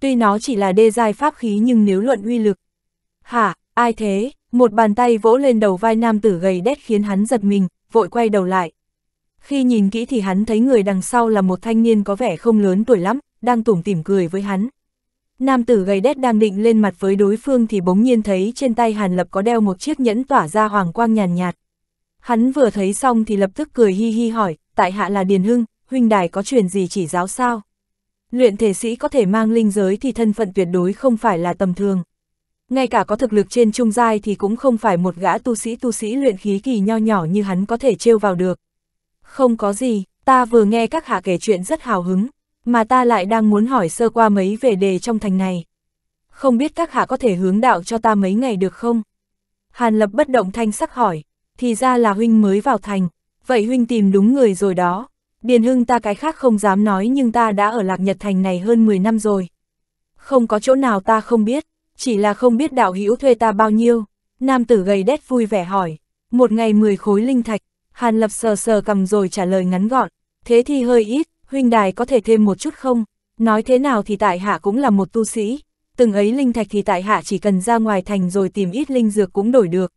Tuy nó chỉ là đê giai pháp khí nhưng nếu luận uy lực. Hả, ai thế? Một bàn tay vỗ lên đầu vai nam tử gầy đét khiến hắn giật mình, vội quay đầu lại. Khi nhìn kỹ thì hắn thấy người đằng sau là một thanh niên có vẻ không lớn tuổi lắm, đang tủm tỉm cười với hắn. Nam tử gầy đét đang định lên mặt với đối phương thì bỗng nhiên thấy trên tay Hàn Lập có đeo một chiếc nhẫn tỏa ra hoàng quang nhàn nhạt. Hắn vừa thấy xong thì lập tức cười hi hi hỏi, tại hạ là Điền Hưng, huynh đài có chuyện gì chỉ giáo sao? Luyện thể sĩ có thể mang linh giới thì thân phận tuyệt đối không phải là tầm thường. Ngay cả có thực lực trên trung giai thì cũng không phải một gã tu sĩ tu sĩ luyện khí kỳ nho nhỏ như hắn có thể trêu vào được. Không có gì, ta vừa nghe các hạ kể chuyện rất hào hứng, mà ta lại đang muốn hỏi sơ qua mấy về đề trong thành này. Không biết các hạ có thể hướng đạo cho ta mấy ngày được không? Hàn Lập bất động thanh sắc hỏi, thì ra là huynh mới vào thành, vậy huynh tìm đúng người rồi đó. Điền Hưng ta cái khác không dám nói nhưng ta đã ở Lạc Nhật Thành này hơn 10 năm rồi. Không có chỗ nào ta không biết, chỉ là không biết đạo hữu thuê ta bao nhiêu. Nam tử gầy đét vui vẻ hỏi, một ngày 10 khối linh thạch, Hàn Lập sờ sờ cầm rồi trả lời ngắn gọn, thế thì hơi ít, huynh đài có thể thêm một chút không? Nói thế nào thì tại hạ cũng là một tu sĩ, từng ấy linh thạch thì tại hạ chỉ cần ra ngoài thành rồi tìm ít linh dược cũng đổi được.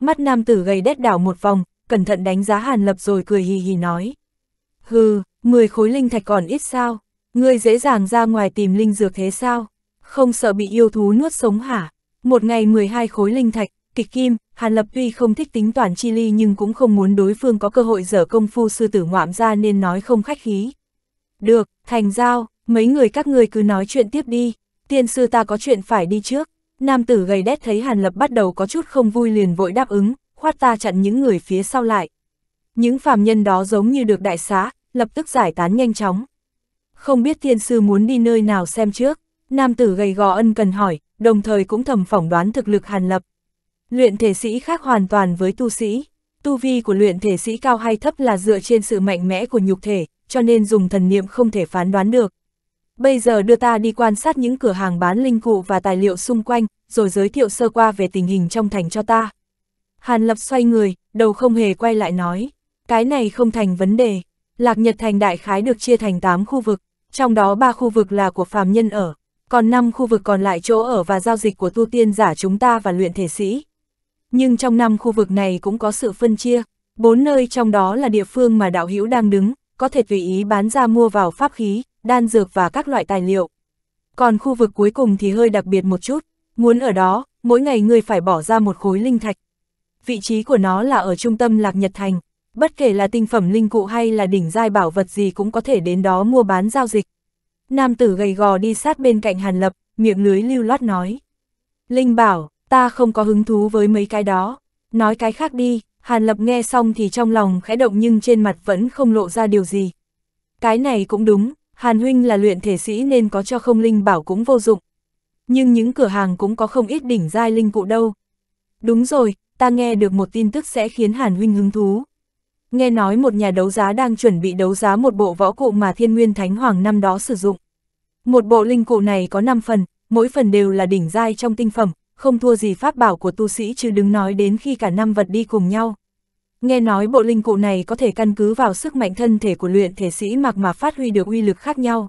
Mắt nam tử gầy đét đảo một vòng, cẩn thận đánh giá Hàn Lập rồi cười hì hì nói. Hừ, 10 khối linh thạch còn ít sao? Ngươi dễ dàng ra ngoài tìm linh dược thế sao? Không sợ bị yêu thú nuốt sống hả? Một ngày 12 khối linh thạch, kịch kim, Hàn Lập tuy không thích tính toán chi ly nhưng cũng không muốn đối phương có cơ hội dở công phu sư tử ngoạm ra nên nói không khách khí. Được, thành giao, mấy người các ngươi cứ nói chuyện tiếp đi, tiên sư ta có chuyện phải đi trước. Nam tử gầy đét thấy Hàn Lập bắt đầu có chút không vui liền vội đáp ứng, khoát ta chặn những người phía sau lại. Những phàm nhân đó giống như được đại xá, lập tức giải tán nhanh chóng. Không biết thiên sư muốn đi nơi nào xem trước, nam tử gầy gò ân cần hỏi, đồng thời cũng thầm phỏng đoán thực lực hàn lập. Luyện thể sĩ khác hoàn toàn với tu sĩ, tu vi của luyện thể sĩ cao hay thấp là dựa trên sự mạnh mẽ của nhục thể, cho nên dùng thần niệm không thể phán đoán được. Bây giờ đưa ta đi quan sát những cửa hàng bán linh cụ và tài liệu xung quanh, rồi giới thiệu sơ qua về tình hình trong thành cho ta. Hàn Lập xoay người, đầu không hề quay lại nói, cái này không thành vấn đề. Lạc Nhật Thành đại khái được chia thành 8 khu vực, trong đó 3 khu vực là của phàm nhân ở, còn 5 khu vực còn lại chỗ ở và giao dịch của tu tiên giả chúng ta và luyện thể sĩ. Nhưng trong 5 khu vực này cũng có sự phân chia, 4 nơi trong đó là địa phương mà đạo hữu đang đứng, có thể tùy ý bán ra mua vào pháp khí, đan dược và các loại tài liệu. Còn khu vực cuối cùng thì hơi đặc biệt một chút, muốn ở đó, mỗi ngày người phải bỏ ra một khối linh thạch. Vị trí của nó là ở trung tâm Lạc Nhật Thành, bất kể là tinh phẩm linh cụ hay là đỉnh giai bảo vật gì cũng có thể đến đó mua bán giao dịch. Nam tử gầy gò đi sát bên cạnh Hàn Lập, miệng lưới lưu loát nói. Linh bảo, ta không có hứng thú với mấy cái đó, nói cái khác đi, Hàn Lập nghe xong thì trong lòng khẽ động nhưng trên mặt vẫn không lộ ra điều gì. Cái này cũng đúng, Hàn Huynh là luyện thể sĩ nên có cho không linh bảo cũng vô dụng. Nhưng những cửa hàng cũng có không ít đỉnh giai linh cụ đâu. Đúng rồi, ta nghe được một tin tức sẽ khiến Hàn Huynh hứng thú nghe nói một nhà đấu giá đang chuẩn bị đấu giá một bộ võ cụ mà thiên nguyên thánh hoàng năm đó sử dụng. Một bộ linh cụ này có 5 phần, mỗi phần đều là đỉnh giai trong tinh phẩm, không thua gì pháp bảo của tu sĩ chứ đứng nói đến khi cả năm vật đi cùng nhau. Nghe nói bộ linh cụ này có thể căn cứ vào sức mạnh thân thể của luyện thể sĩ mặc mà phát huy được uy lực khác nhau.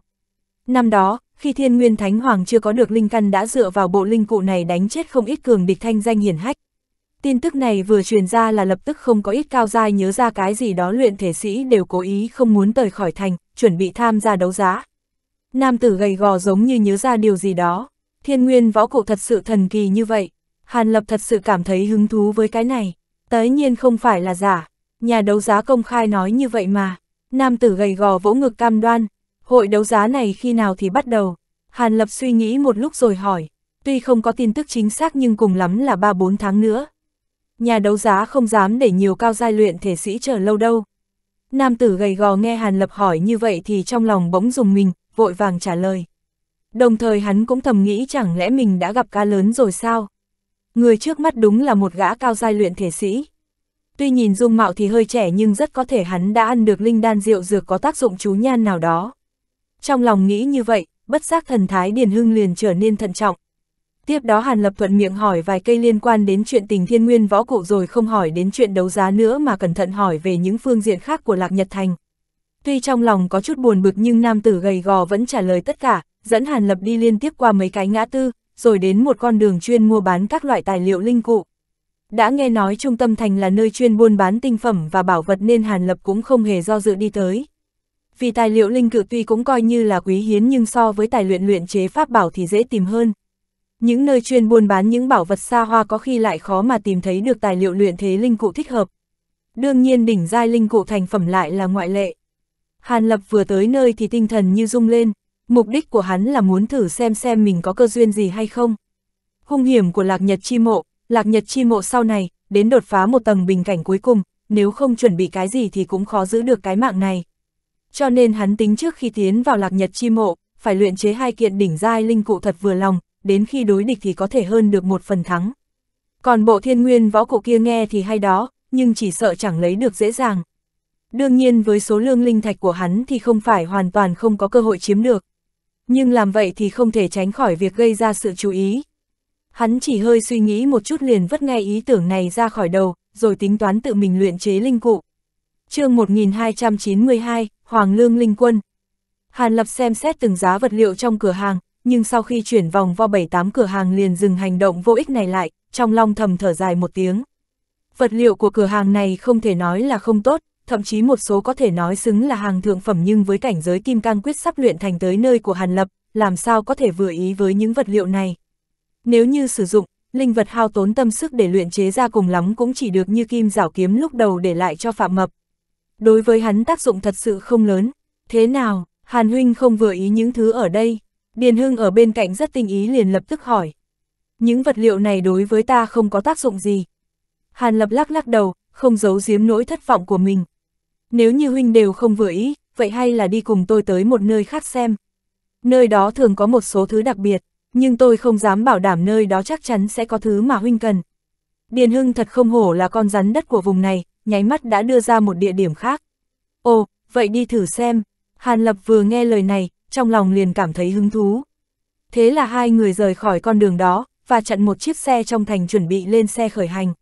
Năm đó, khi thiên nguyên thánh hoàng chưa có được linh căn đã dựa vào bộ linh cụ này đánh chết không ít cường địch thanh danh hiển hách. Tin tức này vừa truyền ra là lập tức không có ít cao giai nhớ ra cái gì đó luyện thể sĩ đều cố ý không muốn rời khỏi thành, chuẩn bị tham gia đấu giá. Nam tử gầy gò giống như nhớ ra điều gì đó, thiên nguyên võ cụ thật sự thần kỳ như vậy, Hàn Lập thật sự cảm thấy hứng thú với cái này, tới nhiên không phải là giả, nhà đấu giá công khai nói như vậy mà, nam tử gầy gò vỗ ngực cam đoan, hội đấu giá này khi nào thì bắt đầu, Hàn Lập suy nghĩ một lúc rồi hỏi, tuy không có tin tức chính xác nhưng cùng lắm là 3-4 tháng nữa nhà đấu giá không dám để nhiều cao giai luyện thể sĩ chờ lâu đâu. Nam tử gầy gò nghe Hàn Lập hỏi như vậy thì trong lòng bỗng dùng mình, vội vàng trả lời. Đồng thời hắn cũng thầm nghĩ chẳng lẽ mình đã gặp ca lớn rồi sao? Người trước mắt đúng là một gã cao giai luyện thể sĩ. Tuy nhìn dung mạo thì hơi trẻ nhưng rất có thể hắn đã ăn được linh đan rượu dược có tác dụng chú nhan nào đó. Trong lòng nghĩ như vậy, bất giác thần thái Điền Hưng liền trở nên thận trọng, Tiếp đó Hàn Lập thuận miệng hỏi vài cây liên quan đến chuyện tình thiên nguyên võ cụ rồi không hỏi đến chuyện đấu giá nữa mà cẩn thận hỏi về những phương diện khác của Lạc Nhật Thành. Tuy trong lòng có chút buồn bực nhưng nam tử gầy gò vẫn trả lời tất cả, dẫn Hàn Lập đi liên tiếp qua mấy cái ngã tư, rồi đến một con đường chuyên mua bán các loại tài liệu linh cụ. Đã nghe nói trung tâm thành là nơi chuyên buôn bán tinh phẩm và bảo vật nên Hàn Lập cũng không hề do dự đi tới. Vì tài liệu linh cự tuy cũng coi như là quý hiến nhưng so với tài luyện luyện chế pháp bảo thì dễ tìm hơn những nơi chuyên buôn bán những bảo vật xa hoa có khi lại khó mà tìm thấy được tài liệu luyện thế linh cụ thích hợp. Đương nhiên đỉnh giai linh cụ thành phẩm lại là ngoại lệ. Hàn Lập vừa tới nơi thì tinh thần như rung lên, mục đích của hắn là muốn thử xem xem mình có cơ duyên gì hay không. Hung hiểm của Lạc Nhật Chi Mộ, Lạc Nhật Chi Mộ sau này, đến đột phá một tầng bình cảnh cuối cùng, nếu không chuẩn bị cái gì thì cũng khó giữ được cái mạng này. Cho nên hắn tính trước khi tiến vào Lạc Nhật Chi Mộ, phải luyện chế hai kiện đỉnh giai linh cụ thật vừa lòng, đến khi đối địch thì có thể hơn được một phần thắng. Còn bộ thiên nguyên võ cổ kia nghe thì hay đó, nhưng chỉ sợ chẳng lấy được dễ dàng. Đương nhiên với số lương linh thạch của hắn thì không phải hoàn toàn không có cơ hội chiếm được. Nhưng làm vậy thì không thể tránh khỏi việc gây ra sự chú ý. Hắn chỉ hơi suy nghĩ một chút liền vứt ngay ý tưởng này ra khỏi đầu, rồi tính toán tự mình luyện chế linh cụ. chương 1292, Hoàng Lương Linh Quân Hàn Lập xem xét từng giá vật liệu trong cửa hàng, nhưng sau khi chuyển vòng vo bảy tám cửa hàng liền dừng hành động vô ích này lại, trong lòng thầm thở dài một tiếng. Vật liệu của cửa hàng này không thể nói là không tốt, thậm chí một số có thể nói xứng là hàng thượng phẩm nhưng với cảnh giới kim cang quyết sắp luyện thành tới nơi của Hàn Lập, làm sao có thể vừa ý với những vật liệu này. Nếu như sử dụng, linh vật hao tốn tâm sức để luyện chế ra cùng lắm cũng chỉ được như kim rảo kiếm lúc đầu để lại cho Phạm Mập. Đối với hắn tác dụng thật sự không lớn. Thế nào, Hàn Huynh không vừa ý những thứ ở đây, Điền Hưng ở bên cạnh rất tinh ý liền lập tức hỏi. Những vật liệu này đối với ta không có tác dụng gì. Hàn Lập lắc lắc đầu, không giấu giếm nỗi thất vọng của mình. Nếu như huynh đều không vừa ý, vậy hay là đi cùng tôi tới một nơi khác xem. Nơi đó thường có một số thứ đặc biệt, nhưng tôi không dám bảo đảm nơi đó chắc chắn sẽ có thứ mà huynh cần. Điền Hưng thật không hổ là con rắn đất của vùng này, nháy mắt đã đưa ra một địa điểm khác. Ồ, vậy đi thử xem. Hàn Lập vừa nghe lời này, trong lòng liền cảm thấy hứng thú. Thế là hai người rời khỏi con đường đó, và chặn một chiếc xe trong thành chuẩn bị lên xe khởi hành.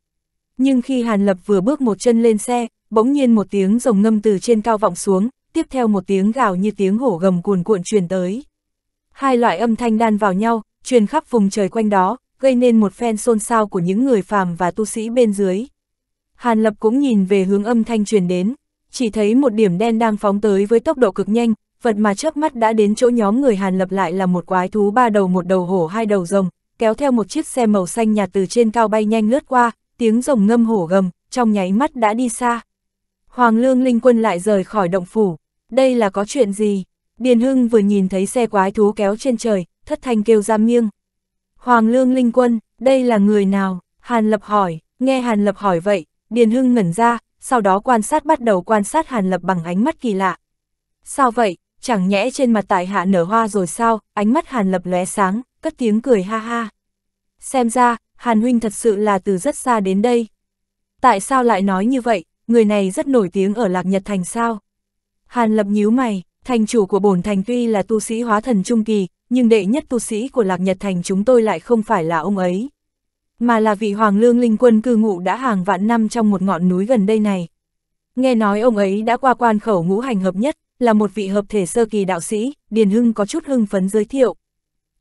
Nhưng khi Hàn Lập vừa bước một chân lên xe, bỗng nhiên một tiếng rồng ngâm từ trên cao vọng xuống, tiếp theo một tiếng gào như tiếng hổ gầm cuồn cuộn truyền tới. Hai loại âm thanh đan vào nhau, truyền khắp vùng trời quanh đó, gây nên một phen xôn xao của những người phàm và tu sĩ bên dưới. Hàn Lập cũng nhìn về hướng âm thanh truyền đến, chỉ thấy một điểm đen đang phóng tới với tốc độ cực nhanh, vật mà trước mắt đã đến chỗ nhóm người Hàn lập lại là một quái thú ba đầu một đầu hổ hai đầu rồng, kéo theo một chiếc xe màu xanh nhạt từ trên cao bay nhanh lướt qua, tiếng rồng ngâm hổ gầm, trong nháy mắt đã đi xa. Hoàng lương linh quân lại rời khỏi động phủ, đây là có chuyện gì? Điền Hưng vừa nhìn thấy xe quái thú kéo trên trời, thất thanh kêu ra miêng. Hoàng lương linh quân, đây là người nào? Hàn lập hỏi, nghe Hàn lập hỏi vậy, Điền Hưng ngẩn ra, sau đó quan sát bắt đầu quan sát Hàn lập bằng ánh mắt kỳ lạ. Sao vậy, chẳng nhẽ trên mặt tại hạ nở hoa rồi sao, ánh mắt Hàn Lập lóe sáng, cất tiếng cười ha ha. Xem ra, Hàn Huynh thật sự là từ rất xa đến đây. Tại sao lại nói như vậy, người này rất nổi tiếng ở Lạc Nhật Thành sao? Hàn Lập nhíu mày, thành chủ của bổn thành tuy là tu sĩ hóa thần trung kỳ, nhưng đệ nhất tu sĩ của Lạc Nhật Thành chúng tôi lại không phải là ông ấy. Mà là vị Hoàng Lương Linh Quân cư ngụ đã hàng vạn năm trong một ngọn núi gần đây này. Nghe nói ông ấy đã qua quan khẩu ngũ hành hợp nhất, là một vị hợp thể sơ kỳ đạo sĩ, Điền Hưng có chút hưng phấn giới thiệu.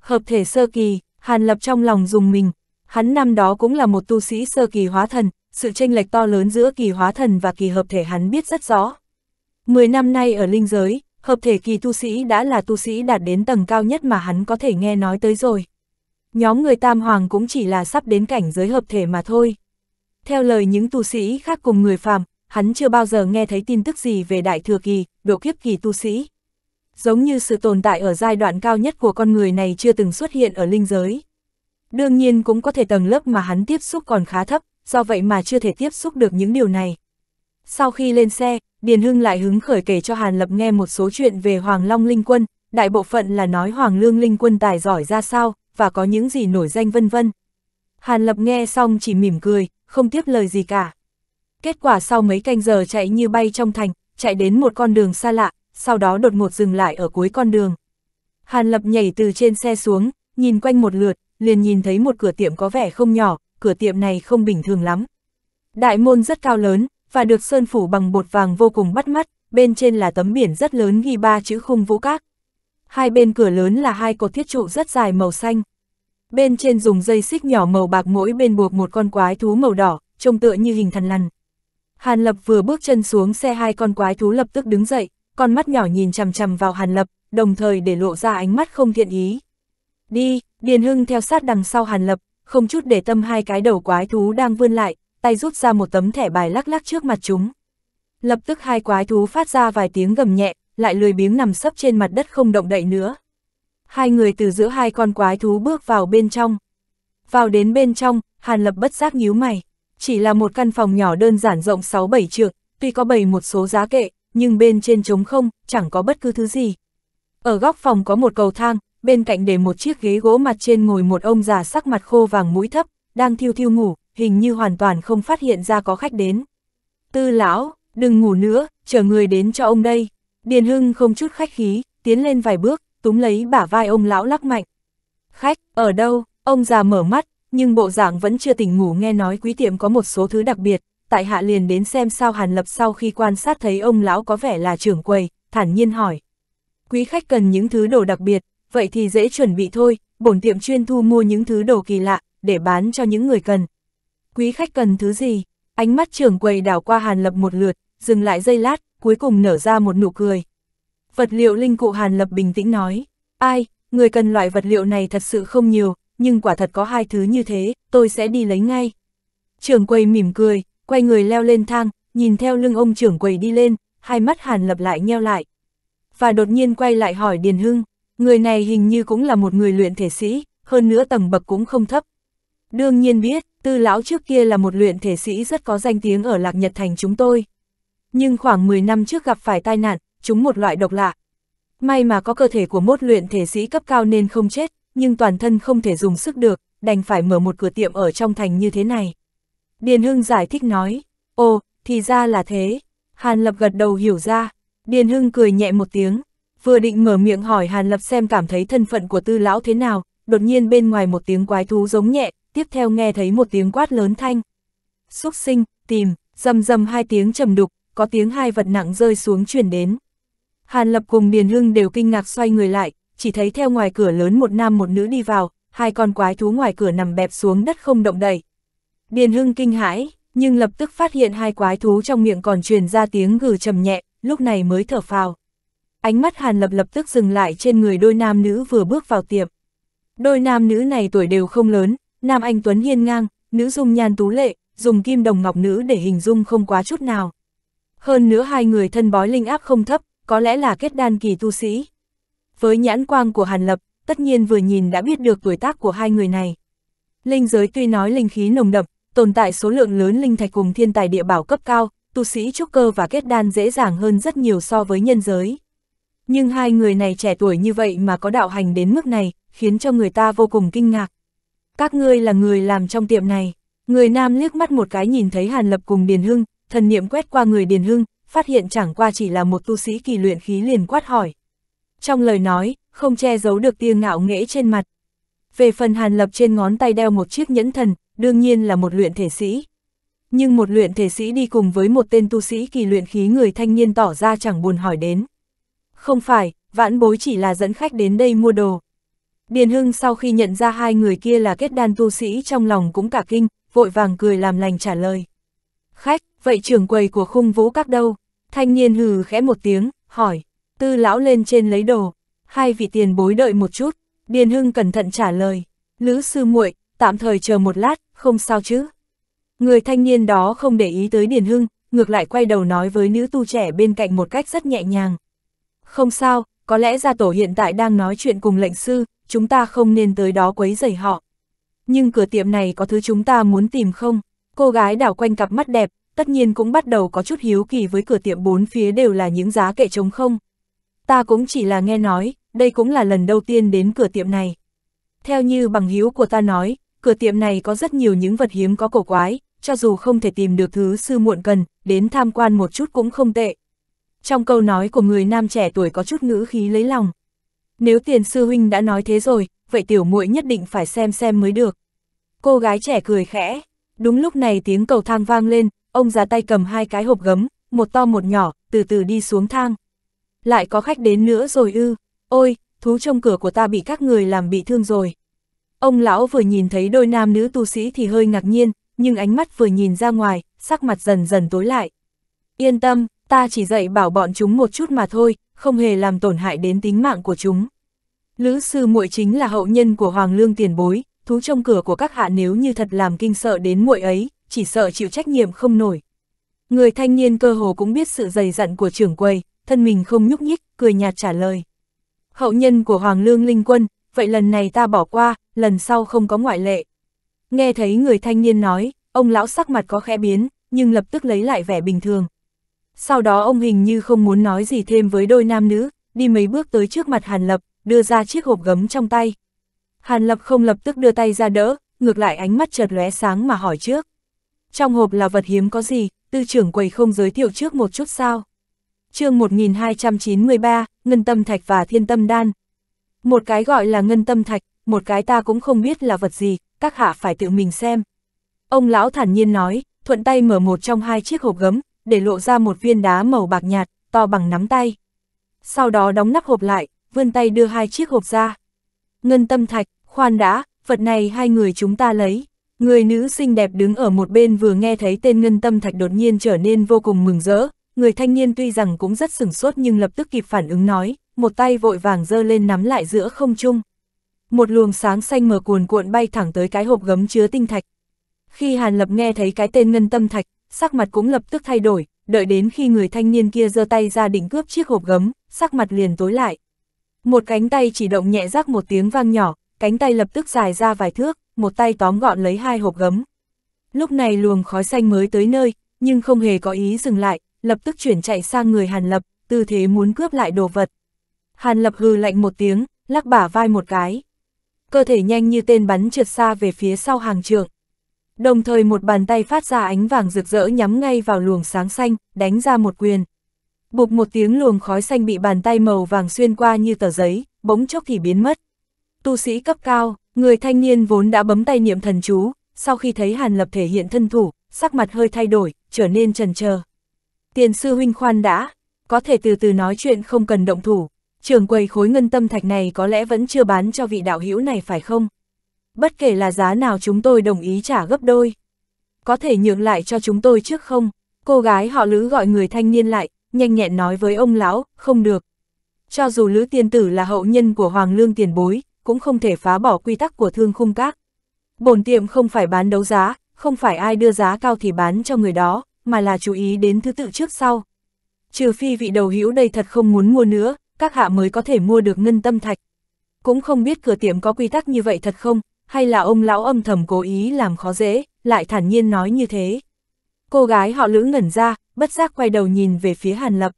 Hợp thể sơ kỳ, Hàn Lập trong lòng dùng mình, hắn năm đó cũng là một tu sĩ sơ kỳ hóa thần, sự chênh lệch to lớn giữa kỳ hóa thần và kỳ hợp thể hắn biết rất rõ. Mười năm nay ở linh giới, hợp thể kỳ tu sĩ đã là tu sĩ đạt đến tầng cao nhất mà hắn có thể nghe nói tới rồi. Nhóm người Tam Hoàng cũng chỉ là sắp đến cảnh giới hợp thể mà thôi. Theo lời những tu sĩ khác cùng người phàm, hắn chưa bao giờ nghe thấy tin tức gì về đại thừa kỳ, độ kiếp kỳ tu sĩ. Giống như sự tồn tại ở giai đoạn cao nhất của con người này chưa từng xuất hiện ở linh giới. Đương nhiên cũng có thể tầng lớp mà hắn tiếp xúc còn khá thấp, do vậy mà chưa thể tiếp xúc được những điều này. Sau khi lên xe, Điền Hưng lại hứng khởi kể cho Hàn Lập nghe một số chuyện về Hoàng Long Linh Quân, đại bộ phận là nói Hoàng Lương Linh Quân tài giỏi ra sao, và có những gì nổi danh vân vân. Hàn Lập nghe xong chỉ mỉm cười, không tiếp lời gì cả. Kết quả sau mấy canh giờ chạy như bay trong thành, chạy đến một con đường xa lạ, sau đó đột ngột dừng lại ở cuối con đường. Hàn Lập nhảy từ trên xe xuống, nhìn quanh một lượt, liền nhìn thấy một cửa tiệm có vẻ không nhỏ, cửa tiệm này không bình thường lắm. Đại môn rất cao lớn, và được sơn phủ bằng bột vàng vô cùng bắt mắt, bên trên là tấm biển rất lớn ghi ba chữ khung vũ các. Hai bên cửa lớn là hai cột thiết trụ rất dài màu xanh. Bên trên dùng dây xích nhỏ màu bạc mỗi bên buộc một con quái thú màu đỏ, trông tựa như hình thần lằn. Hàn Lập vừa bước chân xuống xe hai con quái thú lập tức đứng dậy, con mắt nhỏ nhìn chằm chằm vào Hàn Lập, đồng thời để lộ ra ánh mắt không thiện ý. Đi, Điền Hưng theo sát đằng sau Hàn Lập, không chút để tâm hai cái đầu quái thú đang vươn lại, tay rút ra một tấm thẻ bài lắc lắc trước mặt chúng. Lập tức hai quái thú phát ra vài tiếng gầm nhẹ, lại lười biếng nằm sấp trên mặt đất không động đậy nữa. Hai người từ giữa hai con quái thú bước vào bên trong. Vào đến bên trong, Hàn Lập bất giác nhíu mày chỉ là một căn phòng nhỏ đơn giản rộng 6-7 trượng, tuy có bày một số giá kệ, nhưng bên trên trống không, chẳng có bất cứ thứ gì. Ở góc phòng có một cầu thang, bên cạnh để một chiếc ghế gỗ mặt trên ngồi một ông già sắc mặt khô vàng mũi thấp, đang thiêu thiêu ngủ, hình như hoàn toàn không phát hiện ra có khách đến. Tư lão, đừng ngủ nữa, chờ người đến cho ông đây. Điền Hưng không chút khách khí, tiến lên vài bước, túm lấy bả vai ông lão lắc mạnh. Khách, ở đâu? Ông già mở mắt, nhưng bộ dạng vẫn chưa tỉnh ngủ nghe nói quý tiệm có một số thứ đặc biệt, tại hạ liền đến xem sao Hàn Lập sau khi quan sát thấy ông lão có vẻ là trưởng quầy, thản nhiên hỏi. Quý khách cần những thứ đồ đặc biệt, vậy thì dễ chuẩn bị thôi, bổn tiệm chuyên thu mua những thứ đồ kỳ lạ, để bán cho những người cần. Quý khách cần thứ gì? Ánh mắt trưởng quầy đảo qua Hàn Lập một lượt, dừng lại giây lát, cuối cùng nở ra một nụ cười. Vật liệu linh cụ Hàn Lập bình tĩnh nói, ai, người cần loại vật liệu này thật sự không nhiều, nhưng quả thật có hai thứ như thế, tôi sẽ đi lấy ngay. Trưởng quầy mỉm cười, quay người leo lên thang, nhìn theo lưng ông trưởng quầy đi lên, hai mắt Hàn Lập lại nheo lại. Và đột nhiên quay lại hỏi Điền Hưng, người này hình như cũng là một người luyện thể sĩ, hơn nữa tầng bậc cũng không thấp. Đương nhiên biết, tư lão trước kia là một luyện thể sĩ rất có danh tiếng ở Lạc Nhật Thành chúng tôi. Nhưng khoảng 10 năm trước gặp phải tai nạn, chúng một loại độc lạ. May mà có cơ thể của mốt luyện thể sĩ cấp cao nên không chết, nhưng toàn thân không thể dùng sức được, đành phải mở một cửa tiệm ở trong thành như thế này. Điền Hưng giải thích nói, ồ, thì ra là thế. Hàn Lập gật đầu hiểu ra, Điền Hưng cười nhẹ một tiếng, vừa định mở miệng hỏi Hàn Lập xem cảm thấy thân phận của tư lão thế nào, đột nhiên bên ngoài một tiếng quái thú giống nhẹ, tiếp theo nghe thấy một tiếng quát lớn thanh. xuất sinh, tìm, rầm rầm hai tiếng trầm đục, có tiếng hai vật nặng rơi xuống chuyển đến. Hàn Lập cùng Điền Hưng đều kinh ngạc xoay người lại, chỉ thấy theo ngoài cửa lớn một nam một nữ đi vào, hai con quái thú ngoài cửa nằm bẹp xuống đất không động đậy. Điền Hưng kinh hãi, nhưng lập tức phát hiện hai quái thú trong miệng còn truyền ra tiếng gừ trầm nhẹ, lúc này mới thở phào. Ánh mắt Hàn Lập lập tức dừng lại trên người đôi nam nữ vừa bước vào tiệm. Đôi nam nữ này tuổi đều không lớn, nam anh Tuấn hiên ngang, nữ dung nhan tú lệ, dùng kim đồng ngọc nữ để hình dung không quá chút nào. Hơn nữa hai người thân bói linh áp không thấp, có lẽ là kết đan kỳ tu sĩ, với nhãn quang của Hàn Lập, tất nhiên vừa nhìn đã biết được tuổi tác của hai người này. Linh giới tuy nói linh khí nồng đậm, tồn tại số lượng lớn linh thạch cùng thiên tài địa bảo cấp cao, tu sĩ trúc cơ và kết đan dễ dàng hơn rất nhiều so với nhân giới. Nhưng hai người này trẻ tuổi như vậy mà có đạo hành đến mức này, khiến cho người ta vô cùng kinh ngạc. Các ngươi là người làm trong tiệm này. Người nam liếc mắt một cái nhìn thấy Hàn Lập cùng Điền Hưng, thần niệm quét qua người Điền Hưng, phát hiện chẳng qua chỉ là một tu sĩ kỳ luyện khí liền quát hỏi trong lời nói, không che giấu được tia ngạo nghễ trên mặt. Về phần Hàn Lập trên ngón tay đeo một chiếc nhẫn thần, đương nhiên là một luyện thể sĩ. Nhưng một luyện thể sĩ đi cùng với một tên tu sĩ kỳ luyện khí người thanh niên tỏ ra chẳng buồn hỏi đến. Không phải, vãn bối chỉ là dẫn khách đến đây mua đồ. Điền Hưng sau khi nhận ra hai người kia là kết đan tu sĩ trong lòng cũng cả kinh, vội vàng cười làm lành trả lời. Khách, vậy trưởng quầy của khung vũ các đâu? Thanh niên hừ khẽ một tiếng, hỏi. Tư lão lên trên lấy đồ, hai vị tiền bối đợi một chút, Điền Hưng cẩn thận trả lời, Lữ sư muội, tạm thời chờ một lát, không sao chứ. Người thanh niên đó không để ý tới Điền Hưng, ngược lại quay đầu nói với nữ tu trẻ bên cạnh một cách rất nhẹ nhàng. Không sao, có lẽ gia tổ hiện tại đang nói chuyện cùng lệnh sư, chúng ta không nên tới đó quấy rầy họ. Nhưng cửa tiệm này có thứ chúng ta muốn tìm không? Cô gái đảo quanh cặp mắt đẹp, tất nhiên cũng bắt đầu có chút hiếu kỳ với cửa tiệm bốn phía đều là những giá kệ trống không ta cũng chỉ là nghe nói, đây cũng là lần đầu tiên đến cửa tiệm này. Theo như bằng hữu của ta nói, cửa tiệm này có rất nhiều những vật hiếm có cổ quái, cho dù không thể tìm được thứ sư muộn cần, đến tham quan một chút cũng không tệ. Trong câu nói của người nam trẻ tuổi có chút ngữ khí lấy lòng. Nếu tiền sư huynh đã nói thế rồi, vậy tiểu muội nhất định phải xem xem mới được. Cô gái trẻ cười khẽ, đúng lúc này tiếng cầu thang vang lên, ông già tay cầm hai cái hộp gấm, một to một nhỏ, từ từ đi xuống thang lại có khách đến nữa rồi ư, ôi, thú trong cửa của ta bị các người làm bị thương rồi. Ông lão vừa nhìn thấy đôi nam nữ tu sĩ thì hơi ngạc nhiên, nhưng ánh mắt vừa nhìn ra ngoài, sắc mặt dần dần tối lại. Yên tâm, ta chỉ dạy bảo bọn chúng một chút mà thôi, không hề làm tổn hại đến tính mạng của chúng. Lữ sư muội chính là hậu nhân của Hoàng Lương tiền bối, thú trong cửa của các hạ nếu như thật làm kinh sợ đến muội ấy, chỉ sợ chịu trách nhiệm không nổi. Người thanh niên cơ hồ cũng biết sự dày dặn của trưởng quầy, thân mình không nhúc nhích, cười nhạt trả lời. Hậu nhân của Hoàng Lương Linh Quân, vậy lần này ta bỏ qua, lần sau không có ngoại lệ. Nghe thấy người thanh niên nói, ông lão sắc mặt có khẽ biến, nhưng lập tức lấy lại vẻ bình thường. Sau đó ông hình như không muốn nói gì thêm với đôi nam nữ, đi mấy bước tới trước mặt Hàn Lập, đưa ra chiếc hộp gấm trong tay. Hàn Lập không lập tức đưa tay ra đỡ, ngược lại ánh mắt chợt lóe sáng mà hỏi trước. Trong hộp là vật hiếm có gì, tư trưởng quầy không giới thiệu trước một chút sao? chương 1293, Ngân Tâm Thạch và Thiên Tâm Đan. Một cái gọi là Ngân Tâm Thạch, một cái ta cũng không biết là vật gì, các hạ phải tự mình xem. Ông lão thản nhiên nói, thuận tay mở một trong hai chiếc hộp gấm, để lộ ra một viên đá màu bạc nhạt, to bằng nắm tay. Sau đó đóng nắp hộp lại, vươn tay đưa hai chiếc hộp ra. Ngân Tâm Thạch, khoan đã, vật này hai người chúng ta lấy. Người nữ xinh đẹp đứng ở một bên vừa nghe thấy tên Ngân Tâm Thạch đột nhiên trở nên vô cùng mừng rỡ, người thanh niên tuy rằng cũng rất sửng sốt nhưng lập tức kịp phản ứng nói, một tay vội vàng giơ lên nắm lại giữa không trung. Một luồng sáng xanh mờ cuồn cuộn bay thẳng tới cái hộp gấm chứa tinh thạch. Khi Hàn Lập nghe thấy cái tên ngân tâm thạch, sắc mặt cũng lập tức thay đổi, đợi đến khi người thanh niên kia giơ tay ra định cướp chiếc hộp gấm, sắc mặt liền tối lại. Một cánh tay chỉ động nhẹ rắc một tiếng vang nhỏ, cánh tay lập tức dài ra vài thước, một tay tóm gọn lấy hai hộp gấm. Lúc này luồng khói xanh mới tới nơi, nhưng không hề có ý dừng lại, lập tức chuyển chạy sang người Hàn Lập, tư thế muốn cướp lại đồ vật. Hàn Lập hừ lạnh một tiếng, lắc bả vai một cái. Cơ thể nhanh như tên bắn trượt xa về phía sau hàng trượng. Đồng thời một bàn tay phát ra ánh vàng rực rỡ nhắm ngay vào luồng sáng xanh, đánh ra một quyền. Bụp một tiếng luồng khói xanh bị bàn tay màu vàng xuyên qua như tờ giấy, bỗng chốc thì biến mất. Tu sĩ cấp cao, người thanh niên vốn đã bấm tay niệm thần chú, sau khi thấy Hàn Lập thể hiện thân thủ, sắc mặt hơi thay đổi, trở nên trần chờ Tiền sư huynh khoan đã, có thể từ từ nói chuyện không cần động thủ, trường quầy khối ngân tâm thạch này có lẽ vẫn chưa bán cho vị đạo hữu này phải không? Bất kể là giá nào chúng tôi đồng ý trả gấp đôi. Có thể nhượng lại cho chúng tôi trước không? Cô gái họ lữ gọi người thanh niên lại, nhanh nhẹn nói với ông lão, không được. Cho dù lữ tiên tử là hậu nhân của Hoàng Lương tiền bối, cũng không thể phá bỏ quy tắc của thương khung các. Bồn tiệm không phải bán đấu giá, không phải ai đưa giá cao thì bán cho người đó, mà là chú ý đến thứ tự trước sau. Trừ phi vị đầu hữu đây thật không muốn mua nữa, các hạ mới có thể mua được ngân tâm thạch. Cũng không biết cửa tiệm có quy tắc như vậy thật không, hay là ông lão âm thầm cố ý làm khó dễ, lại thản nhiên nói như thế. Cô gái họ lữ ngẩn ra, bất giác quay đầu nhìn về phía Hàn Lập.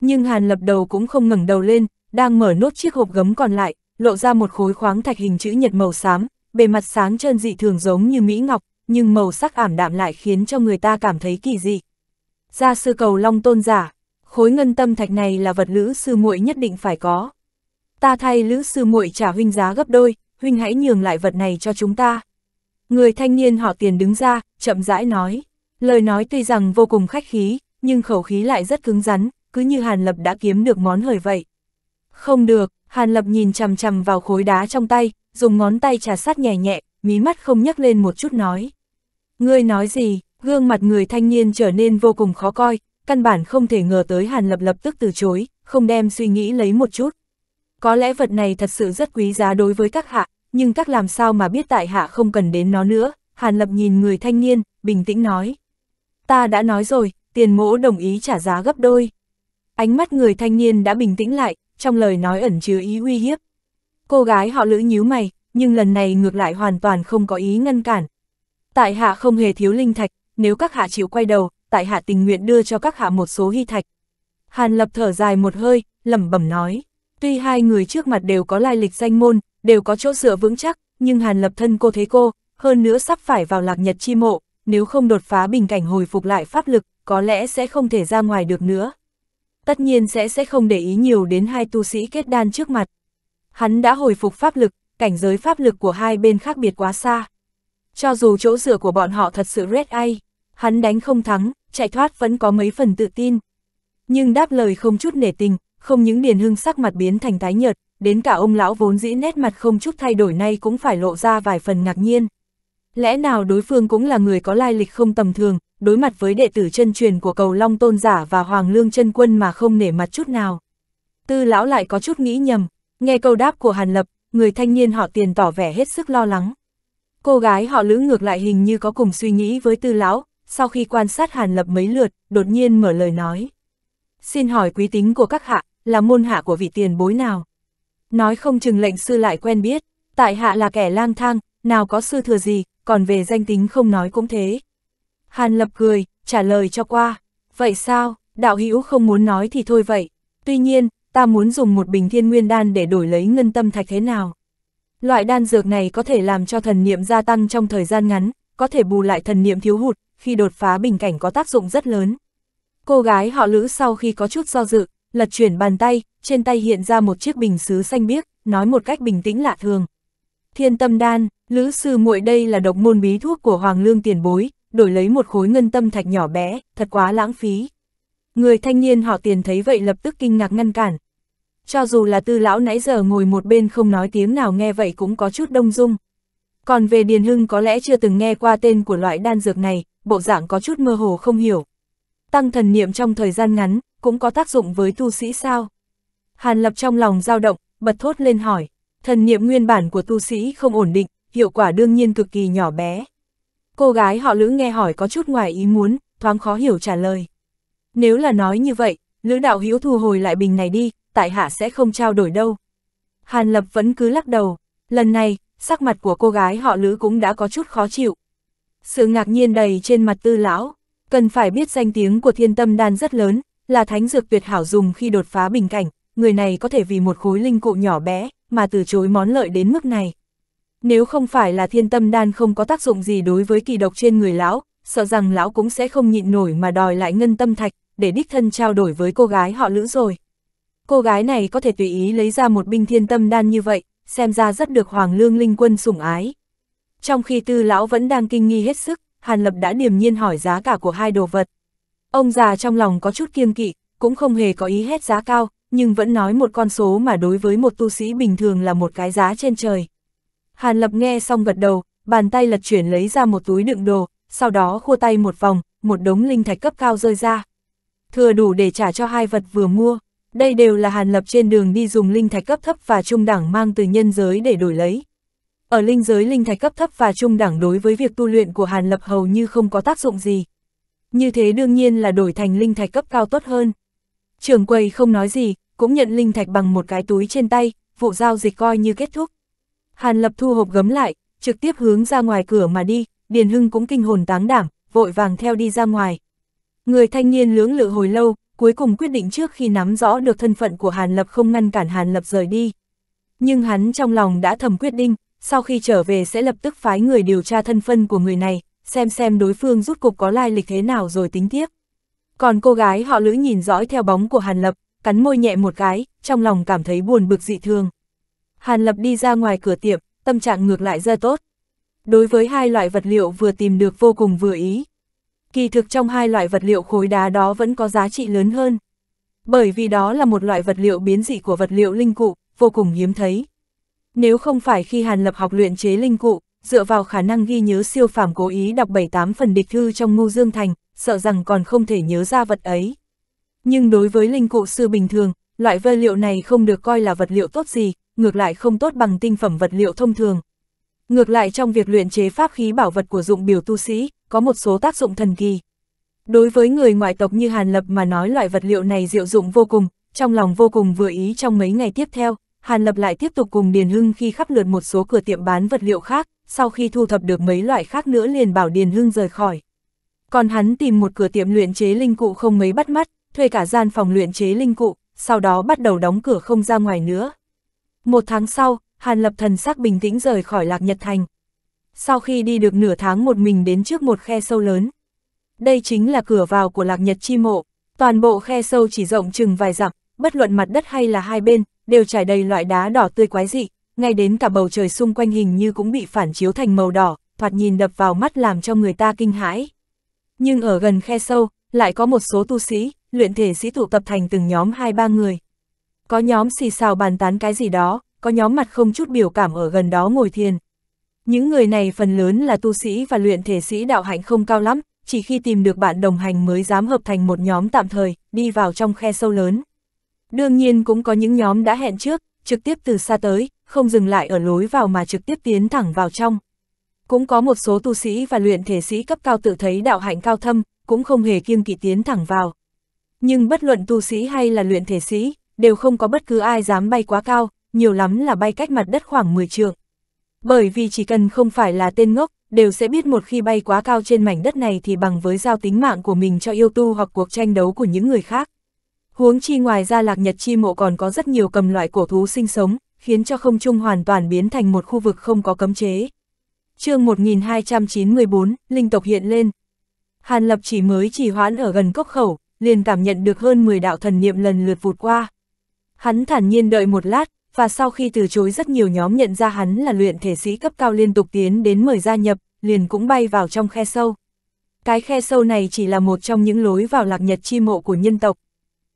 Nhưng Hàn Lập đầu cũng không ngẩng đầu lên, đang mở nốt chiếc hộp gấm còn lại, lộ ra một khối khoáng thạch hình chữ nhật màu xám, bề mặt sáng trơn dị thường giống như mỹ ngọc, nhưng màu sắc ảm đạm lại khiến cho người ta cảm thấy kỳ dị. Gia sư cầu long tôn giả, khối ngân tâm thạch này là vật lữ sư muội nhất định phải có. Ta thay lữ sư muội trả huynh giá gấp đôi, huynh hãy nhường lại vật này cho chúng ta. Người thanh niên họ tiền đứng ra, chậm rãi nói. Lời nói tuy rằng vô cùng khách khí, nhưng khẩu khí lại rất cứng rắn, cứ như Hàn Lập đã kiếm được món hời vậy. Không được, Hàn Lập nhìn chằm chằm vào khối đá trong tay, dùng ngón tay trà sát nhẹ nhẹ, mí mắt không nhấc lên một chút nói. Ngươi nói gì, gương mặt người thanh niên trở nên vô cùng khó coi, căn bản không thể ngờ tới Hàn Lập lập tức từ chối, không đem suy nghĩ lấy một chút. Có lẽ vật này thật sự rất quý giá đối với các hạ, nhưng các làm sao mà biết tại hạ không cần đến nó nữa, Hàn Lập nhìn người thanh niên, bình tĩnh nói. Ta đã nói rồi, tiền mỗ đồng ý trả giá gấp đôi. Ánh mắt người thanh niên đã bình tĩnh lại, trong lời nói ẩn chứa ý uy hiếp. Cô gái họ lữ nhíu mày, nhưng lần này ngược lại hoàn toàn không có ý ngăn cản, Tại hạ không hề thiếu linh thạch, nếu các hạ chịu quay đầu, tại hạ tình nguyện đưa cho các hạ một số hy thạch. Hàn lập thở dài một hơi, lẩm bẩm nói. Tuy hai người trước mặt đều có lai lịch danh môn, đều có chỗ dựa vững chắc, nhưng hàn lập thân cô thế cô, hơn nữa sắp phải vào lạc nhật chi mộ, nếu không đột phá bình cảnh hồi phục lại pháp lực, có lẽ sẽ không thể ra ngoài được nữa. Tất nhiên sẽ sẽ không để ý nhiều đến hai tu sĩ kết đan trước mặt. Hắn đã hồi phục pháp lực, cảnh giới pháp lực của hai bên khác biệt quá xa. Cho dù chỗ dựa của bọn họ thật sự Red Eye, hắn đánh không thắng, chạy thoát vẫn có mấy phần tự tin. Nhưng đáp lời không chút nể tình, không những Điền Hưng sắc mặt biến thành tái nhợt, đến cả ông lão vốn dĩ nét mặt không chút thay đổi nay cũng phải lộ ra vài phần ngạc nhiên. Lẽ nào đối phương cũng là người có lai lịch không tầm thường, đối mặt với đệ tử chân truyền của cầu Long Tôn Giả và Hoàng Lương chân Quân mà không nể mặt chút nào. Tư lão lại có chút nghĩ nhầm, nghe câu đáp của Hàn Lập, người thanh niên họ tiền tỏ vẻ hết sức lo lắng. Cô gái họ lữ ngược lại hình như có cùng suy nghĩ với tư lão, sau khi quan sát Hàn Lập mấy lượt, đột nhiên mở lời nói. Xin hỏi quý tính của các hạ, là môn hạ của vị tiền bối nào? Nói không chừng lệnh sư lại quen biết, tại hạ là kẻ lang thang, nào có sư thừa gì, còn về danh tính không nói cũng thế. Hàn Lập cười, trả lời cho qua. Vậy sao, đạo hữu không muốn nói thì thôi vậy. Tuy nhiên, ta muốn dùng một bình thiên nguyên đan để đổi lấy ngân tâm thạch thế nào? Loại đan dược này có thể làm cho thần niệm gia tăng trong thời gian ngắn, có thể bù lại thần niệm thiếu hụt, khi đột phá bình cảnh có tác dụng rất lớn. Cô gái họ lữ sau khi có chút do dự, lật chuyển bàn tay, trên tay hiện ra một chiếc bình sứ xanh biếc, nói một cách bình tĩnh lạ thường. Thiên tâm đan, lữ sư muội đây là độc môn bí thuốc của Hoàng Lương tiền bối, đổi lấy một khối ngân tâm thạch nhỏ bé, thật quá lãng phí. Người thanh niên họ tiền thấy vậy lập tức kinh ngạc ngăn cản, cho dù là tư lão nãy giờ ngồi một bên không nói tiếng nào nghe vậy cũng có chút đông dung. Còn về Điền Hưng có lẽ chưa từng nghe qua tên của loại đan dược này, bộ dạng có chút mơ hồ không hiểu. Tăng thần niệm trong thời gian ngắn, cũng có tác dụng với tu sĩ sao? Hàn Lập trong lòng dao động, bật thốt lên hỏi, thần niệm nguyên bản của tu sĩ không ổn định, hiệu quả đương nhiên cực kỳ nhỏ bé. Cô gái họ Lữ nghe hỏi có chút ngoài ý muốn, thoáng khó hiểu trả lời. Nếu là nói như vậy, Lữ đạo Hiếu thu hồi lại bình này đi, tại hạ sẽ không trao đổi đâu. Hàn Lập vẫn cứ lắc đầu, lần này, sắc mặt của cô gái họ Lữ cũng đã có chút khó chịu. Sự ngạc nhiên đầy trên mặt tư lão, cần phải biết danh tiếng của thiên tâm đan rất lớn, là thánh dược tuyệt hảo dùng khi đột phá bình cảnh, người này có thể vì một khối linh cụ nhỏ bé, mà từ chối món lợi đến mức này. Nếu không phải là thiên tâm đan không có tác dụng gì đối với kỳ độc trên người lão, sợ rằng lão cũng sẽ không nhịn nổi mà đòi lại ngân tâm thạch, để đích thân trao đổi với cô gái họ lữ rồi cô gái này có thể tùy ý lấy ra một binh thiên tâm đan như vậy, xem ra rất được Hoàng Lương Linh Quân sủng ái. Trong khi tư lão vẫn đang kinh nghi hết sức, Hàn Lập đã điềm nhiên hỏi giá cả của hai đồ vật. Ông già trong lòng có chút kiêng kỵ, cũng không hề có ý hết giá cao, nhưng vẫn nói một con số mà đối với một tu sĩ bình thường là một cái giá trên trời. Hàn Lập nghe xong gật đầu, bàn tay lật chuyển lấy ra một túi đựng đồ, sau đó khua tay một vòng, một đống linh thạch cấp cao rơi ra. Thừa đủ để trả cho hai vật vừa mua. Đây đều là Hàn Lập trên đường đi dùng linh thạch cấp thấp và trung đẳng mang từ nhân giới để đổi lấy. Ở linh giới linh thạch cấp thấp và trung đẳng đối với việc tu luyện của Hàn Lập hầu như không có tác dụng gì. Như thế đương nhiên là đổi thành linh thạch cấp cao tốt hơn. Trường quầy không nói gì, cũng nhận linh thạch bằng một cái túi trên tay, vụ giao dịch coi như kết thúc. Hàn Lập thu hộp gấm lại, trực tiếp hướng ra ngoài cửa mà đi, Điền Hưng cũng kinh hồn táng đảm, vội vàng theo đi ra ngoài. Người thanh niên lưỡng lự hồi lâu, cuối cùng quyết định trước khi nắm rõ được thân phận của Hàn Lập không ngăn cản Hàn Lập rời đi. Nhưng hắn trong lòng đã thầm quyết định, sau khi trở về sẽ lập tức phái người điều tra thân phân của người này, xem xem đối phương rút cục có lai lịch thế nào rồi tính tiếp. Còn cô gái họ lữ nhìn dõi theo bóng của Hàn Lập, cắn môi nhẹ một cái, trong lòng cảm thấy buồn bực dị thường. Hàn Lập đi ra ngoài cửa tiệm, tâm trạng ngược lại ra tốt. Đối với hai loại vật liệu vừa tìm được vô cùng vừa ý, kỳ thực trong hai loại vật liệu khối đá đó vẫn có giá trị lớn hơn. Bởi vì đó là một loại vật liệu biến dị của vật liệu linh cụ, vô cùng hiếm thấy. Nếu không phải khi Hàn Lập học luyện chế linh cụ, dựa vào khả năng ghi nhớ siêu phàm cố ý đọc 78 phần địch thư trong ngu dương thành, sợ rằng còn không thể nhớ ra vật ấy. Nhưng đối với linh cụ sư bình thường, loại vật liệu này không được coi là vật liệu tốt gì, ngược lại không tốt bằng tinh phẩm vật liệu thông thường. Ngược lại trong việc luyện chế pháp khí bảo vật của dụng biểu tu sĩ, có một số tác dụng thần kỳ. Đối với người ngoại tộc như Hàn Lập mà nói loại vật liệu này diệu dụng vô cùng, trong lòng vô cùng vừa ý trong mấy ngày tiếp theo, Hàn Lập lại tiếp tục cùng Điền Hưng khi khắp lượt một số cửa tiệm bán vật liệu khác, sau khi thu thập được mấy loại khác nữa liền bảo Điền Hưng rời khỏi. Còn hắn tìm một cửa tiệm luyện chế linh cụ không mấy bắt mắt, thuê cả gian phòng luyện chế linh cụ, sau đó bắt đầu đóng cửa không ra ngoài nữa. Một tháng sau, Hàn Lập thần sắc bình tĩnh rời khỏi Lạc Nhật Thành sau khi đi được nửa tháng một mình đến trước một khe sâu lớn. Đây chính là cửa vào của lạc nhật chi mộ, toàn bộ khe sâu chỉ rộng chừng vài dặm, bất luận mặt đất hay là hai bên, đều trải đầy loại đá đỏ tươi quái dị, ngay đến cả bầu trời xung quanh hình như cũng bị phản chiếu thành màu đỏ, thoạt nhìn đập vào mắt làm cho người ta kinh hãi. Nhưng ở gần khe sâu, lại có một số tu sĩ, luyện thể sĩ tụ tập thành từng nhóm hai ba người. Có nhóm xì xào bàn tán cái gì đó, có nhóm mặt không chút biểu cảm ở gần đó ngồi thiền, những người này phần lớn là tu sĩ và luyện thể sĩ đạo hạnh không cao lắm, chỉ khi tìm được bạn đồng hành mới dám hợp thành một nhóm tạm thời, đi vào trong khe sâu lớn. Đương nhiên cũng có những nhóm đã hẹn trước, trực tiếp từ xa tới, không dừng lại ở lối vào mà trực tiếp tiến thẳng vào trong. Cũng có một số tu sĩ và luyện thể sĩ cấp cao tự thấy đạo hạnh cao thâm, cũng không hề kiêng kỵ tiến thẳng vào. Nhưng bất luận tu sĩ hay là luyện thể sĩ, đều không có bất cứ ai dám bay quá cao, nhiều lắm là bay cách mặt đất khoảng 10 trượng. Bởi vì chỉ cần không phải là tên ngốc, đều sẽ biết một khi bay quá cao trên mảnh đất này thì bằng với giao tính mạng của mình cho yêu tu hoặc cuộc tranh đấu của những người khác. Huống chi ngoài ra lạc nhật chi mộ còn có rất nhiều cầm loại cổ thú sinh sống, khiến cho không trung hoàn toàn biến thành một khu vực không có cấm chế. chương 1294, linh tộc hiện lên. Hàn lập chỉ mới chỉ hoãn ở gần cốc khẩu, liền cảm nhận được hơn 10 đạo thần niệm lần lượt vụt qua. Hắn thản nhiên đợi một lát, và sau khi từ chối rất nhiều nhóm nhận ra hắn là luyện thể sĩ cấp cao liên tục tiến đến mời gia nhập, liền cũng bay vào trong khe sâu. Cái khe sâu này chỉ là một trong những lối vào lạc nhật chi mộ của nhân tộc.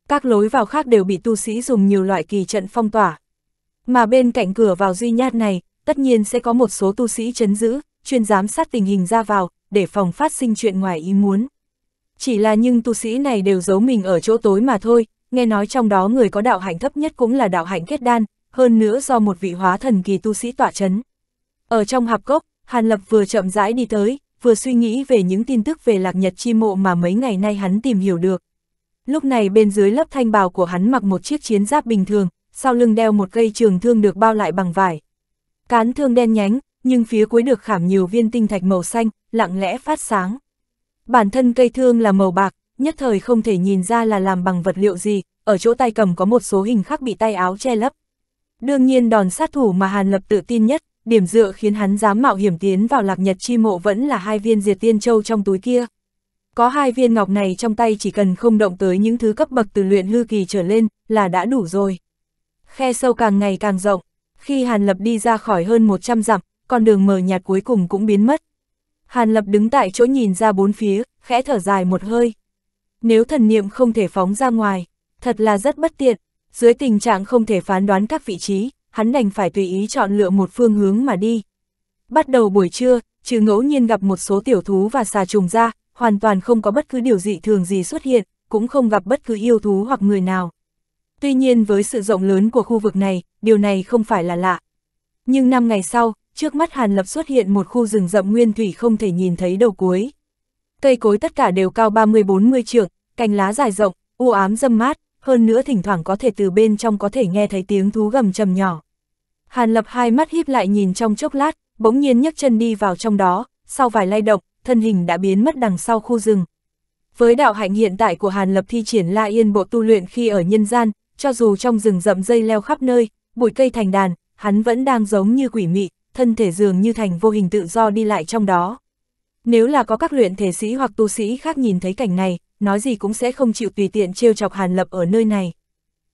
Các lối vào khác đều bị tu sĩ dùng nhiều loại kỳ trận phong tỏa. Mà bên cạnh cửa vào duy nhất này, tất nhiên sẽ có một số tu sĩ chấn giữ, chuyên giám sát tình hình ra vào, để phòng phát sinh chuyện ngoài ý muốn. Chỉ là nhưng tu sĩ này đều giấu mình ở chỗ tối mà thôi, nghe nói trong đó người có đạo hạnh thấp nhất cũng là đạo hạnh kết đan, hơn nữa do một vị hóa thần kỳ tu sĩ tỏa chấn. Ở trong hạp cốc, Hàn Lập vừa chậm rãi đi tới, vừa suy nghĩ về những tin tức về lạc nhật chi mộ mà mấy ngày nay hắn tìm hiểu được. Lúc này bên dưới lớp thanh bào của hắn mặc một chiếc chiến giáp bình thường, sau lưng đeo một cây trường thương được bao lại bằng vải. Cán thương đen nhánh, nhưng phía cuối được khảm nhiều viên tinh thạch màu xanh, lặng lẽ phát sáng. Bản thân cây thương là màu bạc, nhất thời không thể nhìn ra là làm bằng vật liệu gì, ở chỗ tay cầm có một số hình khắc bị tay áo che lấp. Đương nhiên đòn sát thủ mà Hàn Lập tự tin nhất, điểm dựa khiến hắn dám mạo hiểm tiến vào lạc nhật chi mộ vẫn là hai viên diệt tiên châu trong túi kia. Có hai viên ngọc này trong tay chỉ cần không động tới những thứ cấp bậc từ luyện hư kỳ trở lên là đã đủ rồi. Khe sâu càng ngày càng rộng, khi Hàn Lập đi ra khỏi hơn 100 dặm, con đường mờ nhạt cuối cùng cũng biến mất. Hàn Lập đứng tại chỗ nhìn ra bốn phía, khẽ thở dài một hơi. Nếu thần niệm không thể phóng ra ngoài, thật là rất bất tiện, dưới tình trạng không thể phán đoán các vị trí, hắn đành phải tùy ý chọn lựa một phương hướng mà đi. Bắt đầu buổi trưa, trừ ngẫu nhiên gặp một số tiểu thú và xà trùng ra, hoàn toàn không có bất cứ điều dị thường gì xuất hiện, cũng không gặp bất cứ yêu thú hoặc người nào. Tuy nhiên với sự rộng lớn của khu vực này, điều này không phải là lạ. Nhưng năm ngày sau, trước mắt Hàn Lập xuất hiện một khu rừng rậm nguyên thủy không thể nhìn thấy đầu cuối. Cây cối tất cả đều cao 30-40 trượng, cành lá dài rộng, u ám dâm mát, hơn nữa thỉnh thoảng có thể từ bên trong có thể nghe thấy tiếng thú gầm trầm nhỏ. Hàn Lập hai mắt híp lại nhìn trong chốc lát, bỗng nhiên nhấc chân đi vào trong đó, sau vài lay động, thân hình đã biến mất đằng sau khu rừng. Với đạo hạnh hiện tại của Hàn Lập thi triển La Yên bộ tu luyện khi ở nhân gian, cho dù trong rừng rậm dây leo khắp nơi, bụi cây thành đàn, hắn vẫn đang giống như quỷ mị, thân thể dường như thành vô hình tự do đi lại trong đó. Nếu là có các luyện thể sĩ hoặc tu sĩ khác nhìn thấy cảnh này, nói gì cũng sẽ không chịu tùy tiện trêu chọc Hàn Lập ở nơi này.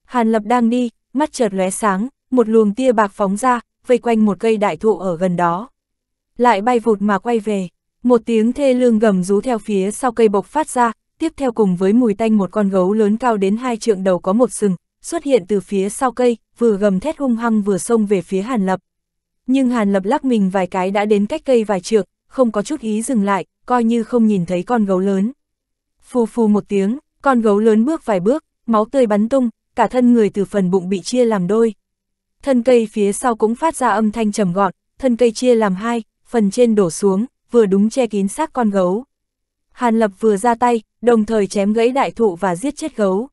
Hàn Lập đang đi, mắt chợt lóe sáng, một luồng tia bạc phóng ra, vây quanh một cây đại thụ ở gần đó. Lại bay vụt mà quay về, một tiếng thê lương gầm rú theo phía sau cây bộc phát ra, tiếp theo cùng với mùi tanh một con gấu lớn cao đến hai trượng đầu có một sừng, xuất hiện từ phía sau cây, vừa gầm thét hung hăng vừa xông về phía Hàn Lập. Nhưng Hàn Lập lắc mình vài cái đã đến cách cây vài trượng, không có chút ý dừng lại, coi như không nhìn thấy con gấu lớn phù phù một tiếng, con gấu lớn bước vài bước, máu tươi bắn tung, cả thân người từ phần bụng bị chia làm đôi. Thân cây phía sau cũng phát ra âm thanh trầm gọn, thân cây chia làm hai, phần trên đổ xuống, vừa đúng che kín xác con gấu. Hàn Lập vừa ra tay, đồng thời chém gãy đại thụ và giết chết gấu.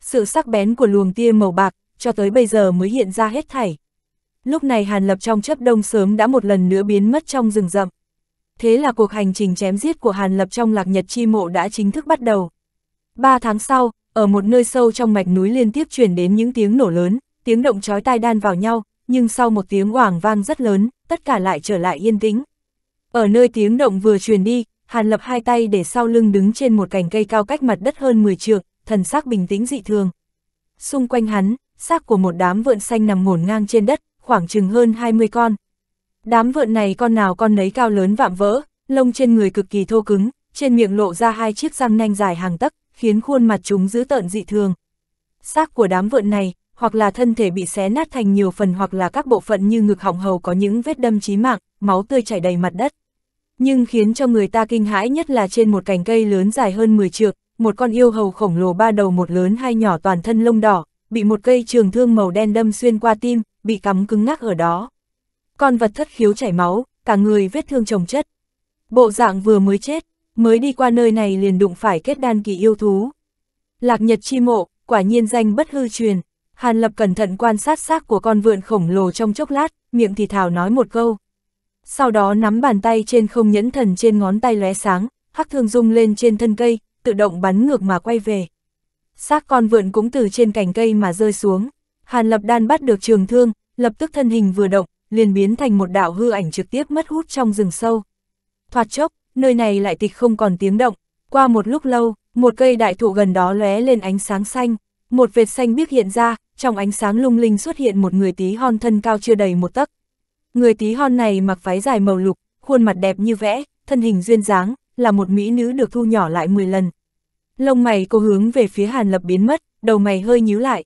Sự sắc bén của luồng tia màu bạc, cho tới bây giờ mới hiện ra hết thảy. Lúc này Hàn Lập trong chớp đông sớm đã một lần nữa biến mất trong rừng rậm thế là cuộc hành trình chém giết của Hàn Lập trong lạc nhật chi mộ đã chính thức bắt đầu. Ba tháng sau, ở một nơi sâu trong mạch núi liên tiếp chuyển đến những tiếng nổ lớn, tiếng động chói tai đan vào nhau, nhưng sau một tiếng oảng vang rất lớn, tất cả lại trở lại yên tĩnh. Ở nơi tiếng động vừa truyền đi, Hàn Lập hai tay để sau lưng đứng trên một cành cây cao cách mặt đất hơn 10 trượng, thần sắc bình tĩnh dị thường. Xung quanh hắn, xác của một đám vượn xanh nằm ngổn ngang trên đất, khoảng chừng hơn 20 con, Đám vượn này con nào con nấy cao lớn vạm vỡ, lông trên người cực kỳ thô cứng, trên miệng lộ ra hai chiếc răng nanh dài hàng tấc, khiến khuôn mặt chúng dữ tợn dị thường. Xác của đám vượn này, hoặc là thân thể bị xé nát thành nhiều phần hoặc là các bộ phận như ngực họng hầu có những vết đâm chí mạng, máu tươi chảy đầy mặt đất. Nhưng khiến cho người ta kinh hãi nhất là trên một cành cây lớn dài hơn 10 trượng, một con yêu hầu khổng lồ ba đầu một lớn hai nhỏ toàn thân lông đỏ, bị một cây trường thương màu đen đâm xuyên qua tim, bị cắm cứng ngắc ở đó con vật thất khiếu chảy máu, cả người vết thương chồng chất. Bộ dạng vừa mới chết, mới đi qua nơi này liền đụng phải kết đan kỳ yêu thú. Lạc Nhật chi mộ, quả nhiên danh bất hư truyền. Hàn Lập cẩn thận quan sát xác của con vượn khổng lồ trong chốc lát, miệng thì thào nói một câu. Sau đó nắm bàn tay trên không nhẫn thần trên ngón tay lóe sáng, hắc thương rung lên trên thân cây, tự động bắn ngược mà quay về. Xác con vượn cũng từ trên cành cây mà rơi xuống. Hàn Lập đan bắt được trường thương, lập tức thân hình vừa động, liền biến thành một đạo hư ảnh trực tiếp mất hút trong rừng sâu. Thoạt chốc, nơi này lại tịch không còn tiếng động, qua một lúc lâu, một cây đại thụ gần đó lóe lên ánh sáng xanh, một vệt xanh biếc hiện ra, trong ánh sáng lung linh xuất hiện một người tí hon thân cao chưa đầy một tấc. Người tí hon này mặc váy dài màu lục, khuôn mặt đẹp như vẽ, thân hình duyên dáng, là một mỹ nữ được thu nhỏ lại 10 lần. Lông mày cô hướng về phía Hàn Lập biến mất, đầu mày hơi nhíu lại.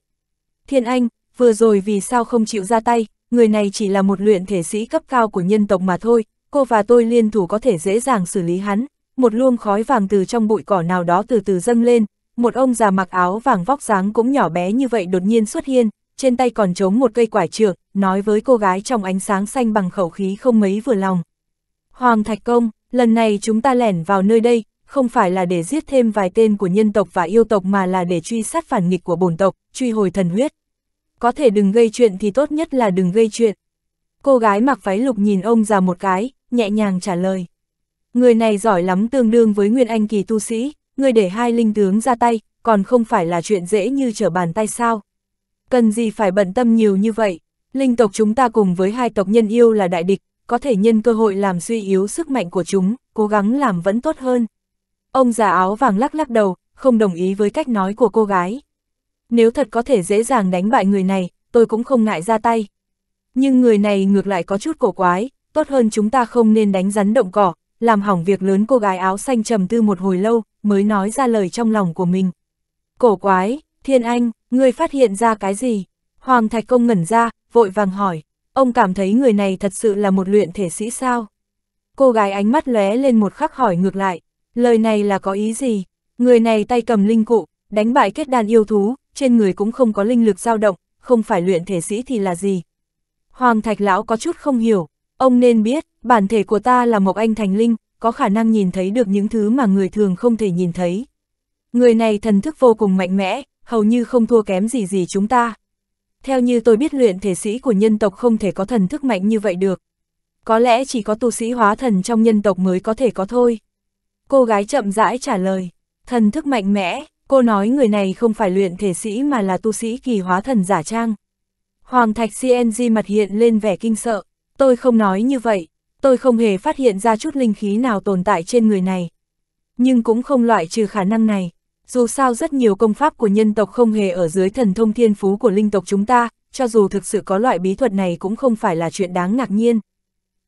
Thiên Anh, vừa rồi vì sao không chịu ra tay, người này chỉ là một luyện thể sĩ cấp cao của nhân tộc mà thôi, cô và tôi liên thủ có thể dễ dàng xử lý hắn. Một luông khói vàng từ trong bụi cỏ nào đó từ từ dâng lên, một ông già mặc áo vàng vóc dáng cũng nhỏ bé như vậy đột nhiên xuất hiện, trên tay còn chống một cây quải trượng, nói với cô gái trong ánh sáng xanh bằng khẩu khí không mấy vừa lòng. Hoàng Thạch Công, lần này chúng ta lẻn vào nơi đây, không phải là để giết thêm vài tên của nhân tộc và yêu tộc mà là để truy sát phản nghịch của bổn tộc, truy hồi thần huyết, có thể đừng gây chuyện thì tốt nhất là đừng gây chuyện. Cô gái mặc váy lục nhìn ông già một cái, nhẹ nhàng trả lời. Người này giỏi lắm tương đương với Nguyên Anh kỳ tu sĩ, người để hai linh tướng ra tay, còn không phải là chuyện dễ như trở bàn tay sao. Cần gì phải bận tâm nhiều như vậy, linh tộc chúng ta cùng với hai tộc nhân yêu là đại địch, có thể nhân cơ hội làm suy yếu sức mạnh của chúng, cố gắng làm vẫn tốt hơn. Ông già áo vàng lắc lắc đầu, không đồng ý với cách nói của cô gái. Nếu thật có thể dễ dàng đánh bại người này, tôi cũng không ngại ra tay. Nhưng người này ngược lại có chút cổ quái, tốt hơn chúng ta không nên đánh rắn động cỏ, làm hỏng việc lớn cô gái áo xanh trầm tư một hồi lâu, mới nói ra lời trong lòng của mình. Cổ quái, Thiên Anh, ngươi phát hiện ra cái gì? Hoàng Thạch Công ngẩn ra, vội vàng hỏi, ông cảm thấy người này thật sự là một luyện thể sĩ sao? Cô gái ánh mắt lóe lên một khắc hỏi ngược lại, lời này là có ý gì? Người này tay cầm linh cụ, đánh bại kết đàn yêu thú, trên người cũng không có linh lực dao động, không phải luyện thể sĩ thì là gì. Hoàng Thạch Lão có chút không hiểu, ông nên biết, bản thể của ta là Mộc Anh Thành Linh, có khả năng nhìn thấy được những thứ mà người thường không thể nhìn thấy. Người này thần thức vô cùng mạnh mẽ, hầu như không thua kém gì gì chúng ta. Theo như tôi biết luyện thể sĩ của nhân tộc không thể có thần thức mạnh như vậy được. Có lẽ chỉ có tu sĩ hóa thần trong nhân tộc mới có thể có thôi. Cô gái chậm rãi trả lời, thần thức mạnh mẽ, Cô nói người này không phải luyện thể sĩ mà là tu sĩ kỳ hóa thần giả trang. Hoàng thạch CNG mặt hiện lên vẻ kinh sợ, tôi không nói như vậy, tôi không hề phát hiện ra chút linh khí nào tồn tại trên người này. Nhưng cũng không loại trừ khả năng này, dù sao rất nhiều công pháp của nhân tộc không hề ở dưới thần thông thiên phú của linh tộc chúng ta, cho dù thực sự có loại bí thuật này cũng không phải là chuyện đáng ngạc nhiên.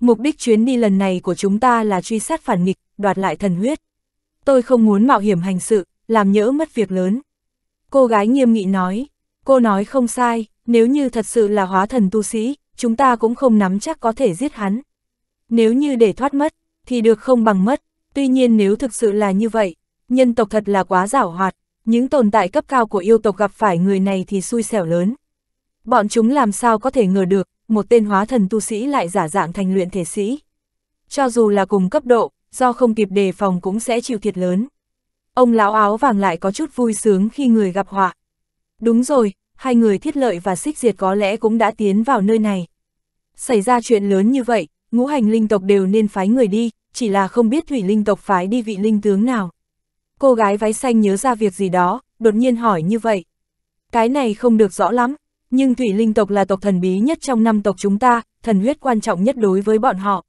Mục đích chuyến đi lần này của chúng ta là truy sát phản nghịch, đoạt lại thần huyết. Tôi không muốn mạo hiểm hành sự, làm nhỡ mất việc lớn. Cô gái nghiêm nghị nói, cô nói không sai, nếu như thật sự là hóa thần tu sĩ, chúng ta cũng không nắm chắc có thể giết hắn. Nếu như để thoát mất, thì được không bằng mất, tuy nhiên nếu thực sự là như vậy, nhân tộc thật là quá giảo hoạt, những tồn tại cấp cao của yêu tộc gặp phải người này thì xui xẻo lớn. Bọn chúng làm sao có thể ngờ được, một tên hóa thần tu sĩ lại giả dạng thành luyện thể sĩ. Cho dù là cùng cấp độ, do không kịp đề phòng cũng sẽ chịu thiệt lớn. Ông lão áo vàng lại có chút vui sướng khi người gặp họa. Đúng rồi, hai người thiết lợi và xích diệt có lẽ cũng đã tiến vào nơi này. Xảy ra chuyện lớn như vậy, ngũ hành linh tộc đều nên phái người đi, chỉ là không biết thủy linh tộc phái đi vị linh tướng nào. Cô gái váy xanh nhớ ra việc gì đó, đột nhiên hỏi như vậy. Cái này không được rõ lắm, nhưng thủy linh tộc là tộc thần bí nhất trong năm tộc chúng ta, thần huyết quan trọng nhất đối với bọn họ.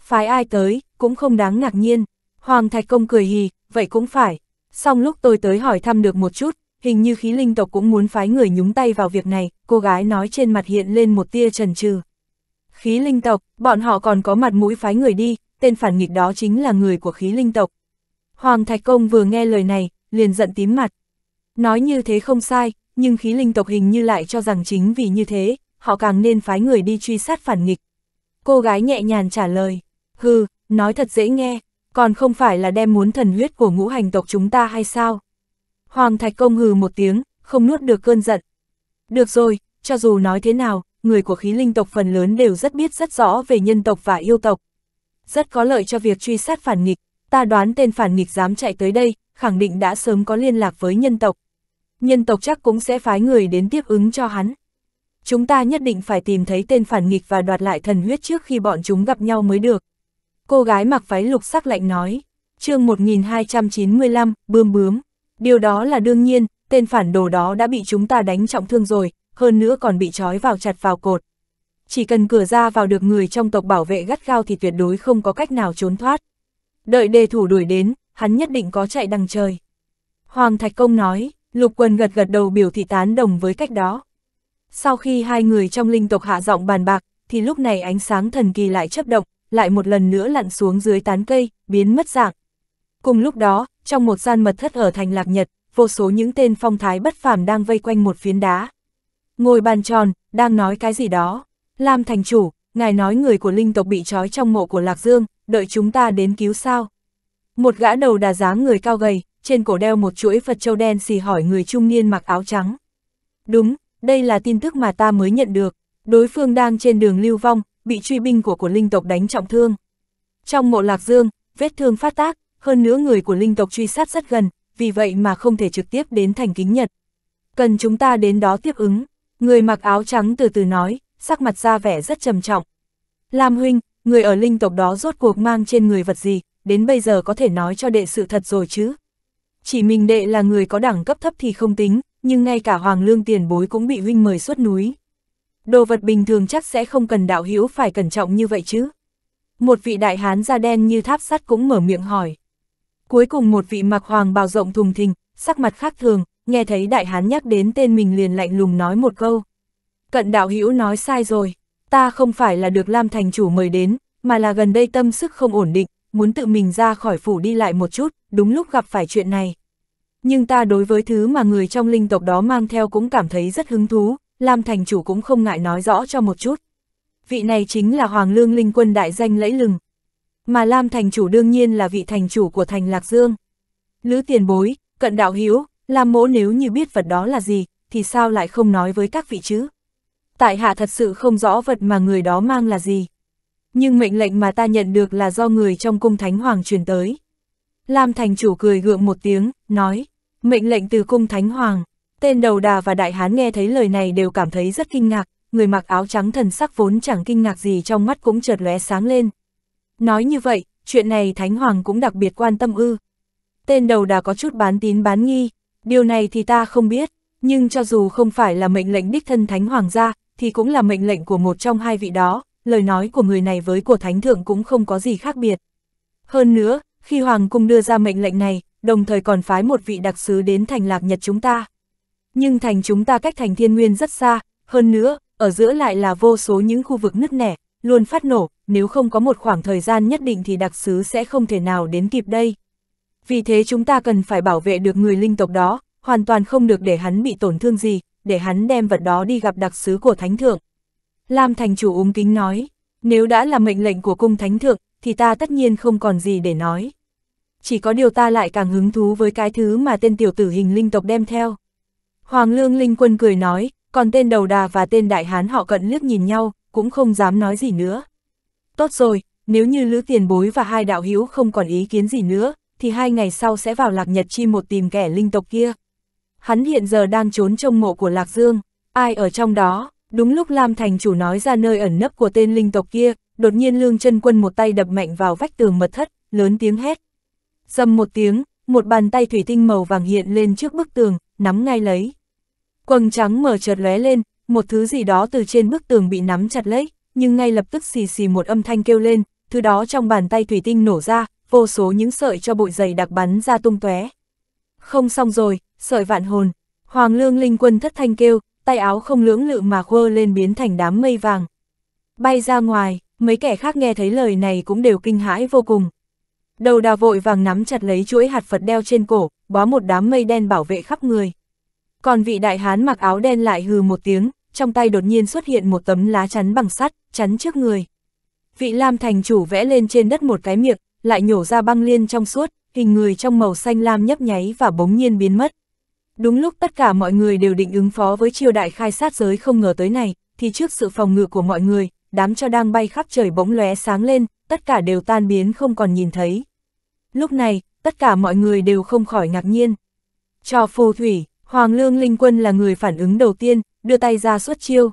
Phái ai tới, cũng không đáng ngạc nhiên. Hoàng Thạch Công cười hì, vậy cũng phải. Xong lúc tôi tới hỏi thăm được một chút, hình như khí linh tộc cũng muốn phái người nhúng tay vào việc này, cô gái nói trên mặt hiện lên một tia trần trừ. Khí linh tộc, bọn họ còn có mặt mũi phái người đi, tên phản nghịch đó chính là người của khí linh tộc. Hoàng Thạch Công vừa nghe lời này, liền giận tím mặt. Nói như thế không sai, nhưng khí linh tộc hình như lại cho rằng chính vì như thế, họ càng nên phái người đi truy sát phản nghịch. Cô gái nhẹ nhàng trả lời, hừ, nói thật dễ nghe, còn không phải là đem muốn thần huyết của ngũ hành tộc chúng ta hay sao? Hoàng Thạch Công hừ một tiếng, không nuốt được cơn giận. Được rồi, cho dù nói thế nào, người của khí linh tộc phần lớn đều rất biết rất rõ về nhân tộc và yêu tộc. Rất có lợi cho việc truy sát phản nghịch, ta đoán tên phản nghịch dám chạy tới đây, khẳng định đã sớm có liên lạc với nhân tộc. Nhân tộc chắc cũng sẽ phái người đến tiếp ứng cho hắn. Chúng ta nhất định phải tìm thấy tên phản nghịch và đoạt lại thần huyết trước khi bọn chúng gặp nhau mới được. Cô gái mặc váy lục sắc lạnh nói, chương 1295, bươm bướm. Điều đó là đương nhiên, tên phản đồ đó đã bị chúng ta đánh trọng thương rồi, hơn nữa còn bị trói vào chặt vào cột. Chỉ cần cửa ra vào được người trong tộc bảo vệ gắt gao thì tuyệt đối không có cách nào trốn thoát. Đợi đề thủ đuổi đến, hắn nhất định có chạy đằng trời. Hoàng Thạch Công nói, Lục Quân gật gật đầu biểu thị tán đồng với cách đó. Sau khi hai người trong linh tộc hạ giọng bàn bạc, thì lúc này ánh sáng thần kỳ lại chấp động, lại một lần nữa lặn xuống dưới tán cây, biến mất dạng. Cùng lúc đó, trong một gian mật thất ở thành Lạc Nhật, vô số những tên phong thái bất phàm đang vây quanh một phiến đá. Ngồi bàn tròn, đang nói cái gì đó. Lam thành chủ, ngài nói người của linh tộc bị trói trong mộ của Lạc Dương, đợi chúng ta đến cứu sao. Một gã đầu đà dáng người cao gầy, trên cổ đeo một chuỗi Phật châu đen xì hỏi người trung niên mặc áo trắng. Đúng, đây là tin tức mà ta mới nhận được. Đối phương đang trên đường lưu vong, bị truy binh của của linh tộc đánh trọng thương. Trong mộ lạc dương, vết thương phát tác, hơn nữa người của linh tộc truy sát rất gần, vì vậy mà không thể trực tiếp đến thành kính Nhật. Cần chúng ta đến đó tiếp ứng, người mặc áo trắng từ từ nói, sắc mặt ra vẻ rất trầm trọng. Lam huynh, người ở linh tộc đó rốt cuộc mang trên người vật gì, đến bây giờ có thể nói cho đệ sự thật rồi chứ. Chỉ mình đệ là người có đẳng cấp thấp thì không tính, nhưng ngay cả hoàng lương tiền bối cũng bị huynh mời xuất núi, đồ vật bình thường chắc sẽ không cần đạo hữu phải cẩn trọng như vậy chứ. Một vị đại hán da đen như tháp sắt cũng mở miệng hỏi. Cuối cùng một vị mặc hoàng bào rộng thùng thình, sắc mặt khác thường, nghe thấy đại hán nhắc đến tên mình liền lạnh lùng nói một câu. Cận đạo hữu nói sai rồi, ta không phải là được Lam Thành chủ mời đến, mà là gần đây tâm sức không ổn định, muốn tự mình ra khỏi phủ đi lại một chút, đúng lúc gặp phải chuyện này. Nhưng ta đối với thứ mà người trong linh tộc đó mang theo cũng cảm thấy rất hứng thú, Lam Thành Chủ cũng không ngại nói rõ cho một chút. Vị này chính là Hoàng Lương Linh Quân đại danh lẫy lừng. Mà Lam Thành Chủ đương nhiên là vị thành chủ của thành Lạc Dương. Lữ tiền bối, cận đạo hiếu, Lam mỗ nếu như biết vật đó là gì, thì sao lại không nói với các vị chứ? Tại hạ thật sự không rõ vật mà người đó mang là gì. Nhưng mệnh lệnh mà ta nhận được là do người trong cung thánh hoàng truyền tới. Lam thành chủ cười gượng một tiếng, nói, mệnh lệnh từ cung thánh hoàng, Tên đầu đà và đại hán nghe thấy lời này đều cảm thấy rất kinh ngạc, người mặc áo trắng thần sắc vốn chẳng kinh ngạc gì trong mắt cũng chợt lóe sáng lên. Nói như vậy, chuyện này Thánh Hoàng cũng đặc biệt quan tâm ư. Tên đầu đà có chút bán tín bán nghi, điều này thì ta không biết, nhưng cho dù không phải là mệnh lệnh đích thân Thánh Hoàng ra, thì cũng là mệnh lệnh của một trong hai vị đó, lời nói của người này với của Thánh Thượng cũng không có gì khác biệt. Hơn nữa, khi Hoàng cung đưa ra mệnh lệnh này, đồng thời còn phái một vị đặc sứ đến thành lạc nhật chúng ta. Nhưng thành chúng ta cách thành thiên nguyên rất xa, hơn nữa, ở giữa lại là vô số những khu vực nứt nẻ, luôn phát nổ, nếu không có một khoảng thời gian nhất định thì đặc sứ sẽ không thể nào đến kịp đây. Vì thế chúng ta cần phải bảo vệ được người linh tộc đó, hoàn toàn không được để hắn bị tổn thương gì, để hắn đem vật đó đi gặp đặc sứ của Thánh Thượng. Lam Thành Chủ úng kính nói, nếu đã là mệnh lệnh của cung Thánh Thượng, thì ta tất nhiên không còn gì để nói. Chỉ có điều ta lại càng hứng thú với cái thứ mà tên tiểu tử hình linh tộc đem theo. Hoàng Lương Linh Quân cười nói, còn tên đầu đà và tên đại hán họ cận liếc nhìn nhau, cũng không dám nói gì nữa. Tốt rồi, nếu như Lữ Tiền Bối và hai đạo hữu không còn ý kiến gì nữa, thì hai ngày sau sẽ vào Lạc Nhật Chi một tìm kẻ linh tộc kia. Hắn hiện giờ đang trốn trong mộ của Lạc Dương, ai ở trong đó, đúng lúc Lam Thành chủ nói ra nơi ẩn nấp của tên linh tộc kia, đột nhiên Lương chân Quân một tay đập mạnh vào vách tường mật thất, lớn tiếng hét. Dầm một tiếng, một bàn tay thủy tinh màu vàng hiện lên trước bức tường, nắm ngay lấy. Quần trắng mở chợt lóe lên, một thứ gì đó từ trên bức tường bị nắm chặt lấy, nhưng ngay lập tức xì xì một âm thanh kêu lên, thứ đó trong bàn tay thủy tinh nổ ra, vô số những sợi cho bụi dày đặc bắn ra tung tóe. Không xong rồi, sợi vạn hồn, Hoàng Lương Linh Quân thất thanh kêu, tay áo không lưỡng lự mà quơ lên biến thành đám mây vàng. Bay ra ngoài, mấy kẻ khác nghe thấy lời này cũng đều kinh hãi vô cùng. Đầu đà vội vàng nắm chặt lấy chuỗi hạt Phật đeo trên cổ, bó một đám mây đen bảo vệ khắp người. Còn vị đại hán mặc áo đen lại hừ một tiếng, trong tay đột nhiên xuất hiện một tấm lá chắn bằng sắt, chắn trước người. Vị Lam thành chủ vẽ lên trên đất một cái miệng, lại nhổ ra băng liên trong suốt, hình người trong màu xanh lam nhấp nháy và bỗng nhiên biến mất. Đúng lúc tất cả mọi người đều định ứng phó với triều đại khai sát giới không ngờ tới này, thì trước sự phòng ngự của mọi người, đám cho đang bay khắp trời bỗng lóe sáng lên, tất cả đều tan biến không còn nhìn thấy. Lúc này, tất cả mọi người đều không khỏi ngạc nhiên. Cho phù thủy, Hoàng Lương Linh Quân là người phản ứng đầu tiên, đưa tay ra xuất chiêu.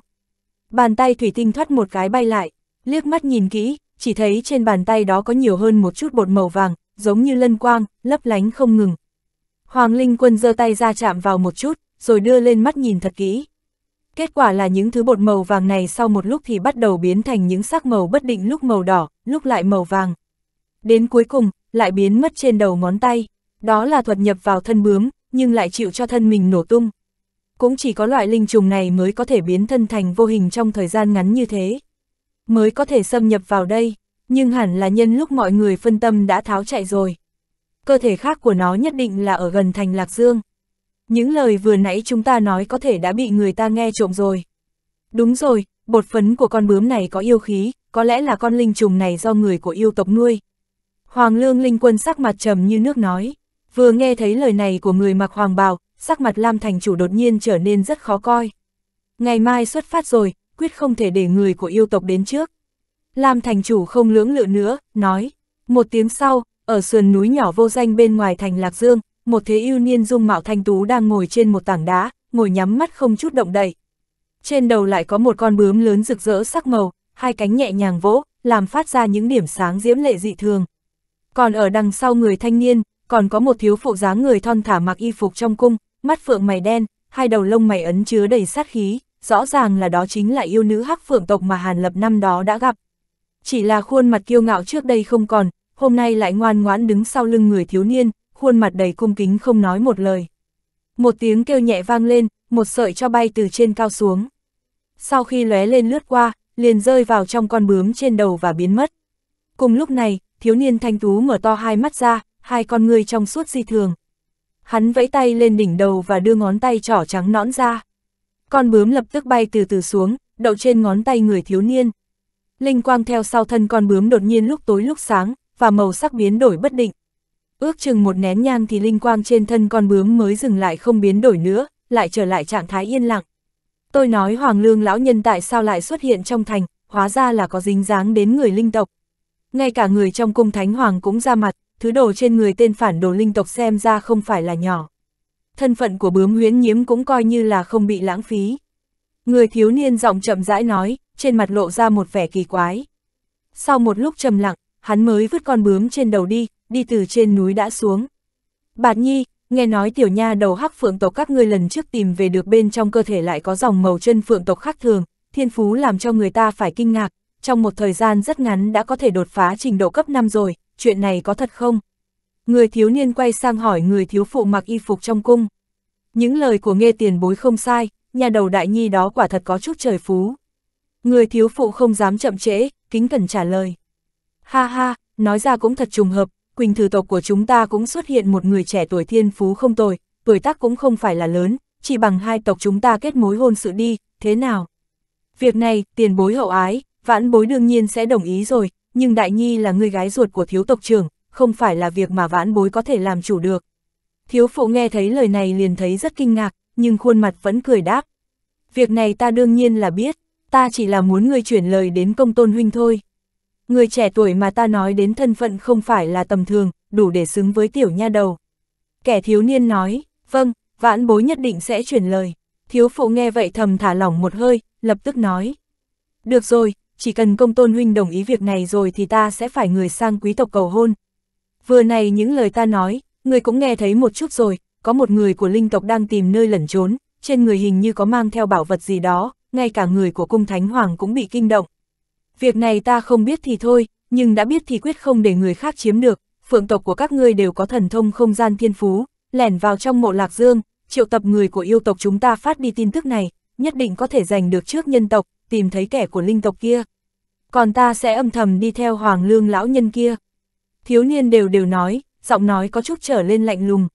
Bàn tay thủy tinh thoát một cái bay lại, liếc mắt nhìn kỹ, chỉ thấy trên bàn tay đó có nhiều hơn một chút bột màu vàng, giống như lân quang, lấp lánh không ngừng. Hoàng Linh Quân giơ tay ra chạm vào một chút, rồi đưa lên mắt nhìn thật kỹ. Kết quả là những thứ bột màu vàng này sau một lúc thì bắt đầu biến thành những sắc màu bất định lúc màu đỏ, lúc lại màu vàng. Đến cuối cùng, lại biến mất trên đầu ngón tay. Đó là thuật nhập vào thân bướm, nhưng lại chịu cho thân mình nổ tung. Cũng chỉ có loại linh trùng này mới có thể biến thân thành vô hình trong thời gian ngắn như thế. Mới có thể xâm nhập vào đây, nhưng hẳn là nhân lúc mọi người phân tâm đã tháo chạy rồi. Cơ thể khác của nó nhất định là ở gần thành Lạc Dương. Những lời vừa nãy chúng ta nói có thể đã bị người ta nghe trộm rồi. Đúng rồi, bột phấn của con bướm này có yêu khí, có lẽ là con linh trùng này do người của yêu tộc nuôi. Hoàng lương linh quân sắc mặt trầm như nước nói. Vừa nghe thấy lời này của người mặc hoàng bào, sắc mặt Lam Thành Chủ đột nhiên trở nên rất khó coi. Ngày mai xuất phát rồi, quyết không thể để người của yêu tộc đến trước. Lam Thành Chủ không lưỡng lự nữa, nói. Một tiếng sau, ở sườn núi nhỏ vô danh bên ngoài thành Lạc Dương, một thế yêu niên dung mạo thanh tú đang ngồi trên một tảng đá, ngồi nhắm mắt không chút động đậy. Trên đầu lại có một con bướm lớn rực rỡ sắc màu, hai cánh nhẹ nhàng vỗ, làm phát ra những điểm sáng diễm lệ dị thường. Còn ở đằng sau người thanh niên, còn có một thiếu phụ dáng người thon thả mặc y phục trong cung, mắt phượng mày đen, hai đầu lông mày ấn chứa đầy sát khí, rõ ràng là đó chính là yêu nữ hắc phượng tộc mà Hàn Lập năm đó đã gặp. Chỉ là khuôn mặt kiêu ngạo trước đây không còn, hôm nay lại ngoan ngoãn đứng sau lưng người thiếu niên, khuôn mặt đầy cung kính không nói một lời. Một tiếng kêu nhẹ vang lên, một sợi cho bay từ trên cao xuống. Sau khi lóe lên lướt qua, liền rơi vào trong con bướm trên đầu và biến mất. Cùng lúc này, thiếu niên thanh tú mở to hai mắt ra, hai con người trong suốt di thường. Hắn vẫy tay lên đỉnh đầu và đưa ngón tay trỏ trắng nõn ra. Con bướm lập tức bay từ từ xuống, đậu trên ngón tay người thiếu niên. Linh quang theo sau thân con bướm đột nhiên lúc tối lúc sáng, và màu sắc biến đổi bất định. Ước chừng một nén nhang thì linh quang trên thân con bướm mới dừng lại không biến đổi nữa, lại trở lại trạng thái yên lặng. Tôi nói Hoàng Lương lão nhân tại sao lại xuất hiện trong thành, hóa ra là có dính dáng đến người linh tộc. Ngay cả người trong cung thánh hoàng cũng ra mặt, thứ đồ trên người tên phản đồ linh tộc xem ra không phải là nhỏ. Thân phận của bướm huyến nhiễm cũng coi như là không bị lãng phí. Người thiếu niên giọng chậm rãi nói, trên mặt lộ ra một vẻ kỳ quái. Sau một lúc trầm lặng, hắn mới vứt con bướm trên đầu đi, đi từ trên núi đã xuống. Bạt nhi, nghe nói tiểu nha đầu hắc phượng tộc các ngươi lần trước tìm về được bên trong cơ thể lại có dòng màu chân phượng tộc khác thường, thiên phú làm cho người ta phải kinh ngạc, trong một thời gian rất ngắn đã có thể đột phá trình độ cấp 5 rồi, chuyện này có thật không? Người thiếu niên quay sang hỏi người thiếu phụ mặc y phục trong cung. Những lời của nghe tiền bối không sai, nhà đầu đại nhi đó quả thật có chút trời phú. Người thiếu phụ không dám chậm trễ, kính cẩn trả lời. Ha ha, nói ra cũng thật trùng hợp, Quỳnh thử tộc của chúng ta cũng xuất hiện một người trẻ tuổi thiên phú không tồi, tuổi tác cũng không phải là lớn, chỉ bằng hai tộc chúng ta kết mối hôn sự đi, thế nào? Việc này, tiền bối hậu ái, vãn bối đương nhiên sẽ đồng ý rồi, nhưng Đại Nhi là người gái ruột của thiếu tộc trưởng, không phải là việc mà vãn bối có thể làm chủ được. Thiếu phụ nghe thấy lời này liền thấy rất kinh ngạc, nhưng khuôn mặt vẫn cười đáp. Việc này ta đương nhiên là biết, ta chỉ là muốn ngươi chuyển lời đến công tôn huynh thôi. Người trẻ tuổi mà ta nói đến thân phận không phải là tầm thường, đủ để xứng với tiểu nha đầu. Kẻ thiếu niên nói, vâng, vãn bối nhất định sẽ chuyển lời. Thiếu phụ nghe vậy thầm thả lỏng một hơi, lập tức nói. Được rồi, chỉ cần công tôn huynh đồng ý việc này rồi thì ta sẽ phải người sang quý tộc cầu hôn. Vừa này những lời ta nói, người cũng nghe thấy một chút rồi, có một người của linh tộc đang tìm nơi lẩn trốn, trên người hình như có mang theo bảo vật gì đó, ngay cả người của cung thánh hoàng cũng bị kinh động. Việc này ta không biết thì thôi, nhưng đã biết thì quyết không để người khác chiếm được, phượng tộc của các ngươi đều có thần thông không gian thiên phú, lẻn vào trong mộ lạc dương, triệu tập người của yêu tộc chúng ta phát đi tin tức này, nhất định có thể giành được trước nhân tộc, tìm thấy kẻ của linh tộc kia. Còn ta sẽ âm thầm đi theo hoàng lương lão nhân kia. Thiếu niên đều đều nói, giọng nói có chút trở lên lạnh lùng.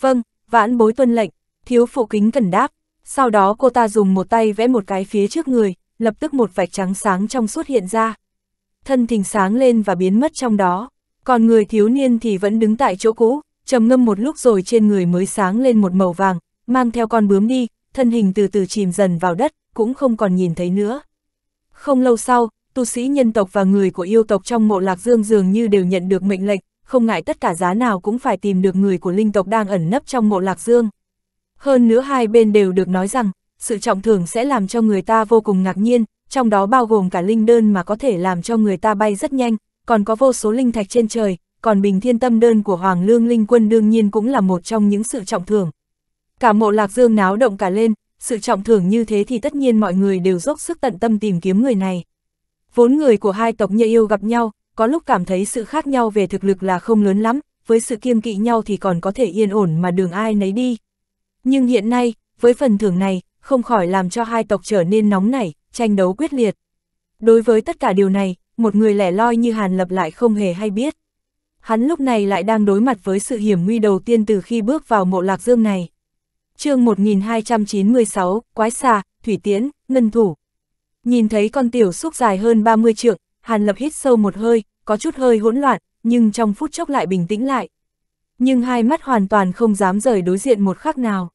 Vâng, vãn bối tuân lệnh, thiếu phụ kính cần đáp. Sau đó cô ta dùng một tay vẽ một cái phía trước người, lập tức một vạch trắng sáng trong suốt hiện ra. Thân thình sáng lên và biến mất trong đó. Còn người thiếu niên thì vẫn đứng tại chỗ cũ, trầm ngâm một lúc rồi trên người mới sáng lên một màu vàng, mang theo con bướm đi, thân hình từ từ chìm dần vào đất, cũng không còn nhìn thấy nữa. Không lâu sau, tu sĩ nhân tộc và người của yêu tộc trong mộ lạc dương dường như đều nhận được mệnh lệnh, không ngại tất cả giá nào cũng phải tìm được người của linh tộc đang ẩn nấp trong mộ lạc dương. Hơn nữa hai bên đều được nói rằng, sự trọng thưởng sẽ làm cho người ta vô cùng ngạc nhiên, trong đó bao gồm cả linh đơn mà có thể làm cho người ta bay rất nhanh, còn có vô số linh thạch trên trời, còn bình thiên tâm đơn của Hoàng Lương Linh Quân đương nhiên cũng là một trong những sự trọng thưởng. Cả mộ lạc dương náo động cả lên, sự trọng thưởng như thế thì tất nhiên mọi người đều dốc sức tận tâm tìm kiếm người này. Vốn người của hai tộc Nhơ Yêu gặp nhau, có lúc cảm thấy sự khác nhau về thực lực là không lớn lắm, với sự kiêng kỵ nhau thì còn có thể yên ổn mà đường ai nấy đi. Nhưng hiện nay, với phần thưởng này, không khỏi làm cho hai tộc trở nên nóng nảy, tranh đấu quyết liệt. Đối với tất cả điều này, một người lẻ loi như Hàn Lập lại không hề hay biết. Hắn lúc này lại đang đối mặt với sự hiểm nguy đầu tiên từ khi bước vào mộ lạc dương này chương 1296, quái xà, thủy tiễn, ngân thủ. Nhìn thấy con tiểu xúc dài hơn 30 trượng, Hàn Lập hít sâu một hơi, có chút hơi hỗn loạn, nhưng trong phút chốc lại bình tĩnh lại. Nhưng hai mắt hoàn toàn không dám rời đối diện một khắc nào.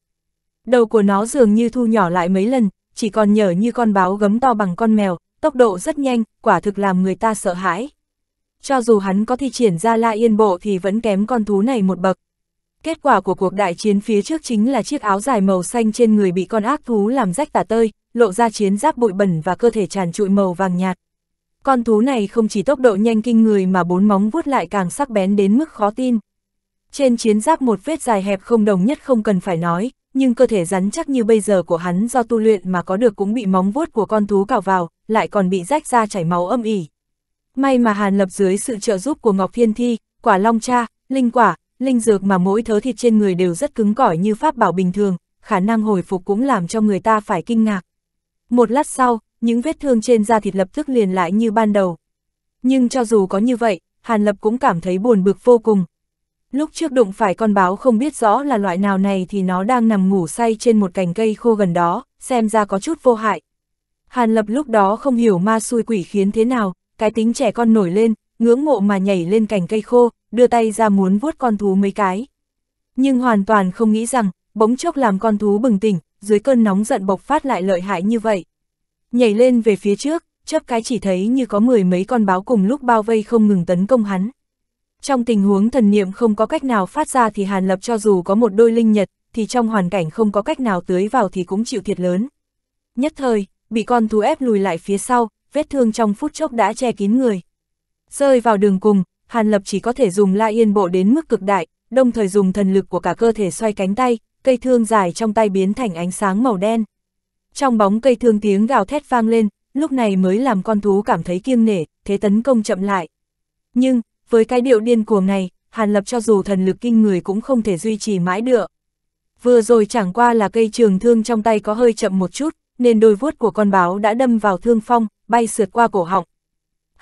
Đầu của nó dường như thu nhỏ lại mấy lần, chỉ còn nhở như con báo gấm to bằng con mèo, tốc độ rất nhanh, quả thực làm người ta sợ hãi. Cho dù hắn có thi triển ra la yên bộ thì vẫn kém con thú này một bậc. Kết quả của cuộc đại chiến phía trước chính là chiếc áo dài màu xanh trên người bị con ác thú làm rách tả tơi, lộ ra chiến giáp bụi bẩn và cơ thể tràn trụi màu vàng nhạt. Con thú này không chỉ tốc độ nhanh kinh người mà bốn móng vuốt lại càng sắc bén đến mức khó tin. Trên chiến giáp một vết dài hẹp không đồng nhất không cần phải nói, nhưng cơ thể rắn chắc như bây giờ của hắn do tu luyện mà có được cũng bị móng vuốt của con thú cào vào, lại còn bị rách ra chảy máu âm ỉ. May mà Hàn Lập dưới sự trợ giúp của Ngọc Thiên Thi, Quả Long Cha, Linh Quả, linh dược mà mỗi thớ thịt trên người đều rất cứng cỏi như pháp bảo bình thường, khả năng hồi phục cũng làm cho người ta phải kinh ngạc. Một lát sau, những vết thương trên da thịt lập tức liền lại như ban đầu. Nhưng cho dù có như vậy, Hàn Lập cũng cảm thấy buồn bực vô cùng. Lúc trước đụng phải con báo không biết rõ là loại nào này thì nó đang nằm ngủ say trên một cành cây khô gần đó, xem ra có chút vô hại. Hàn Lập lúc đó không hiểu ma xui quỷ khiến thế nào, cái tính trẻ con nổi lên, ngưỡng mộ mà nhảy lên cành cây khô, đưa tay ra muốn vuốt con thú mấy cái. Nhưng hoàn toàn không nghĩ rằng, bỗng chốc làm con thú bừng tỉnh, dưới cơn nóng giận bộc phát lại lợi hại như vậy. Nhảy lên về phía trước, chớp cái chỉ thấy như có mười mấy con báo cùng lúc bao vây không ngừng tấn công hắn. Trong tình huống thần niệm không có cách nào phát ra thì Hàn Lập cho dù có một đôi linh nhật, thì trong hoàn cảnh không có cách nào tưới vào thì cũng chịu thiệt lớn. Nhất thời, bị con thú ép lùi lại phía sau, vết thương trong phút chốc đã che kín người. Rơi vào đường cùng, Hàn Lập chỉ có thể dùng La Yên Bộ đến mức cực đại, đồng thời dùng thần lực của cả cơ thể xoay cánh tay, cây thương dài trong tay biến thành ánh sáng màu đen. Trong bóng cây thương tiếng gào thét vang lên, lúc này mới làm con thú cảm thấy kiêng nể, thế tấn công chậm lại. Nhưng, với cái điệu điên cuồng này, Hàn Lập cho dù thần lực kinh người cũng không thể duy trì mãi được. Vừa rồi chẳng qua là cây trường thương trong tay có hơi chậm một chút, nên đôi vuốt của con báo đã đâm vào thương phong, bay sượt qua cổ họng,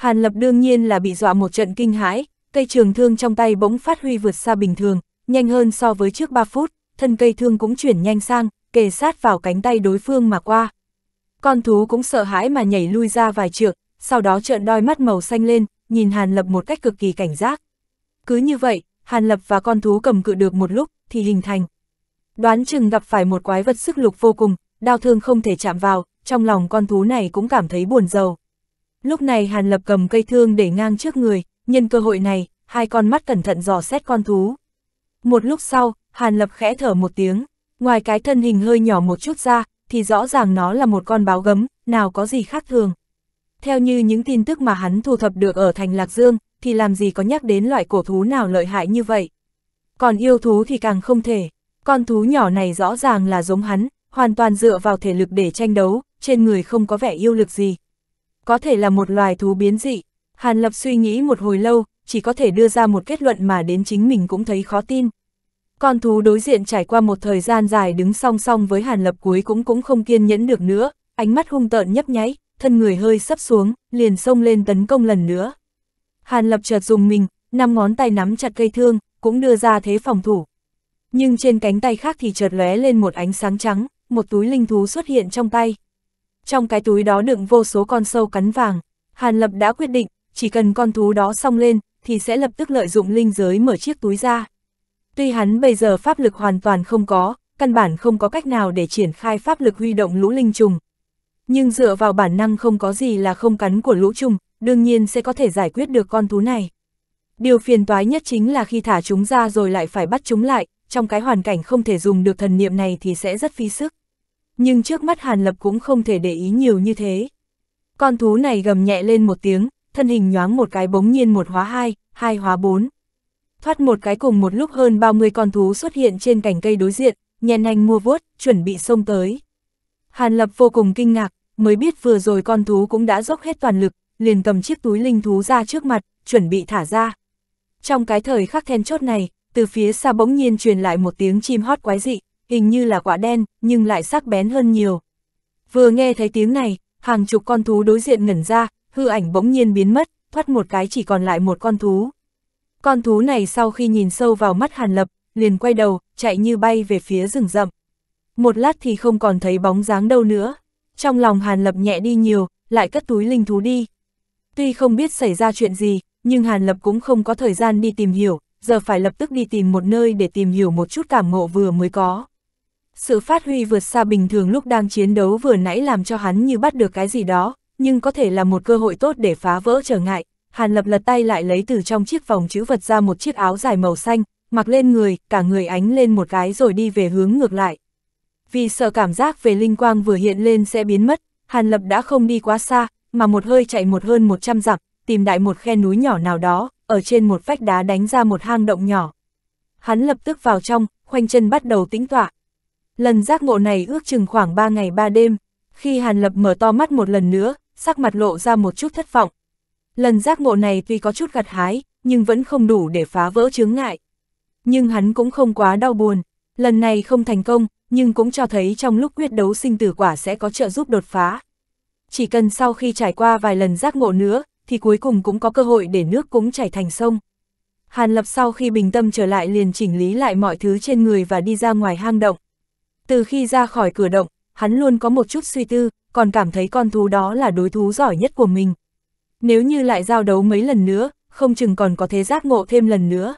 Hàn Lập đương nhiên là bị dọa một trận kinh hãi, cây trường thương trong tay bỗng phát huy vượt xa bình thường, nhanh hơn so với trước 3 phút, thân cây thương cũng chuyển nhanh sang, kề sát vào cánh tay đối phương mà qua. Con thú cũng sợ hãi mà nhảy lui ra vài trượng, sau đó trợn đôi mắt màu xanh lên, nhìn Hàn Lập một cách cực kỳ cảnh giác. Cứ như vậy, Hàn Lập và con thú cầm cự được một lúc, thì hình thành. Đoán chừng gặp phải một quái vật sức lục vô cùng, đau thương không thể chạm vào, trong lòng con thú này cũng cảm thấy buồn giàu. Lúc này Hàn Lập cầm cây thương để ngang trước người, nhân cơ hội này, hai con mắt cẩn thận dò xét con thú. Một lúc sau, Hàn Lập khẽ thở một tiếng, ngoài cái thân hình hơi nhỏ một chút ra, thì rõ ràng nó là một con báo gấm, nào có gì khác thường. Theo như những tin tức mà hắn thu thập được ở thành Lạc Dương, thì làm gì có nhắc đến loại cổ thú nào lợi hại như vậy. Còn yêu thú thì càng không thể, con thú nhỏ này rõ ràng là giống hắn, hoàn toàn dựa vào thể lực để tranh đấu, trên người không có vẻ yêu lực gì, có thể là một loài thú biến dị. Hàn Lập suy nghĩ một hồi lâu, chỉ có thể đưa ra một kết luận mà đến chính mình cũng thấy khó tin. Con thú đối diện trải qua một thời gian dài đứng song song với Hàn Lập cuối cũng cũng không kiên nhẫn được nữa, ánh mắt hung tợn nhấp nháy, thân người hơi sấp xuống, liền xông lên tấn công lần nữa. Hàn Lập chợt dùng mình, năm ngón tay nắm chặt cây thương, cũng đưa ra thế phòng thủ. Nhưng trên cánh tay khác thì chợt lóe lên một ánh sáng trắng, một túi linh thú xuất hiện trong tay. Trong cái túi đó đựng vô số con sâu cắn vàng, Hàn Lập đã quyết định, chỉ cần con thú đó xong lên, thì sẽ lập tức lợi dụng linh giới mở chiếc túi ra. Tuy hắn bây giờ pháp lực hoàn toàn không có, căn bản không có cách nào để triển khai pháp lực huy động lũ linh trùng. Nhưng dựa vào bản năng không có gì là không cắn của lũ trùng, đương nhiên sẽ có thể giải quyết được con thú này. Điều phiền toái nhất chính là khi thả chúng ra rồi lại phải bắt chúng lại, trong cái hoàn cảnh không thể dùng được thần niệm này thì sẽ rất phi sức nhưng trước mắt Hàn Lập cũng không thể để ý nhiều như thế. Con thú này gầm nhẹ lên một tiếng, thân hình nhoáng một cái bỗng nhiên một hóa hai, hai hóa bốn. Thoát một cái cùng một lúc hơn 30 con thú xuất hiện trên cành cây đối diện, nhèn nhanh mua vuốt, chuẩn bị xông tới. Hàn Lập vô cùng kinh ngạc, mới biết vừa rồi con thú cũng đã dốc hết toàn lực, liền cầm chiếc túi linh thú ra trước mặt, chuẩn bị thả ra. Trong cái thời khắc then chốt này, từ phía xa bỗng nhiên truyền lại một tiếng chim hót quái dị hình như là quả đen, nhưng lại sắc bén hơn nhiều. Vừa nghe thấy tiếng này, hàng chục con thú đối diện ngẩn ra, hư ảnh bỗng nhiên biến mất, thoát một cái chỉ còn lại một con thú. Con thú này sau khi nhìn sâu vào mắt Hàn Lập, liền quay đầu, chạy như bay về phía rừng rậm. Một lát thì không còn thấy bóng dáng đâu nữa. Trong lòng Hàn Lập nhẹ đi nhiều, lại cất túi linh thú đi. Tuy không biết xảy ra chuyện gì, nhưng Hàn Lập cũng không có thời gian đi tìm hiểu, giờ phải lập tức đi tìm một nơi để tìm hiểu một chút cảm ngộ vừa mới có. Sự phát huy vượt xa bình thường lúc đang chiến đấu vừa nãy làm cho hắn như bắt được cái gì đó, nhưng có thể là một cơ hội tốt để phá vỡ trở ngại. Hàn Lập lật tay lại lấy từ trong chiếc vòng chữ vật ra một chiếc áo dài màu xanh, mặc lên người, cả người ánh lên một cái rồi đi về hướng ngược lại. Vì sợ cảm giác về linh quang vừa hiện lên sẽ biến mất, Hàn Lập đã không đi quá xa, mà một hơi chạy một hơn 100 dặm, tìm đại một khe núi nhỏ nào đó, ở trên một vách đá đánh ra một hang động nhỏ. Hắn lập tức vào trong, khoanh chân bắt đầu tĩnh tọa, Lần giác ngộ này ước chừng khoảng 3 ngày 3 đêm, khi Hàn Lập mở to mắt một lần nữa, sắc mặt lộ ra một chút thất vọng. Lần giác ngộ này tuy có chút gặt hái, nhưng vẫn không đủ để phá vỡ chướng ngại. Nhưng hắn cũng không quá đau buồn, lần này không thành công, nhưng cũng cho thấy trong lúc quyết đấu sinh tử quả sẽ có trợ giúp đột phá. Chỉ cần sau khi trải qua vài lần giác ngộ nữa, thì cuối cùng cũng có cơ hội để nước cũng chảy thành sông. Hàn Lập sau khi bình tâm trở lại liền chỉnh lý lại mọi thứ trên người và đi ra ngoài hang động. Từ khi ra khỏi cửa động, hắn luôn có một chút suy tư, còn cảm thấy con thú đó là đối thú giỏi nhất của mình. Nếu như lại giao đấu mấy lần nữa, không chừng còn có thế giác ngộ thêm lần nữa.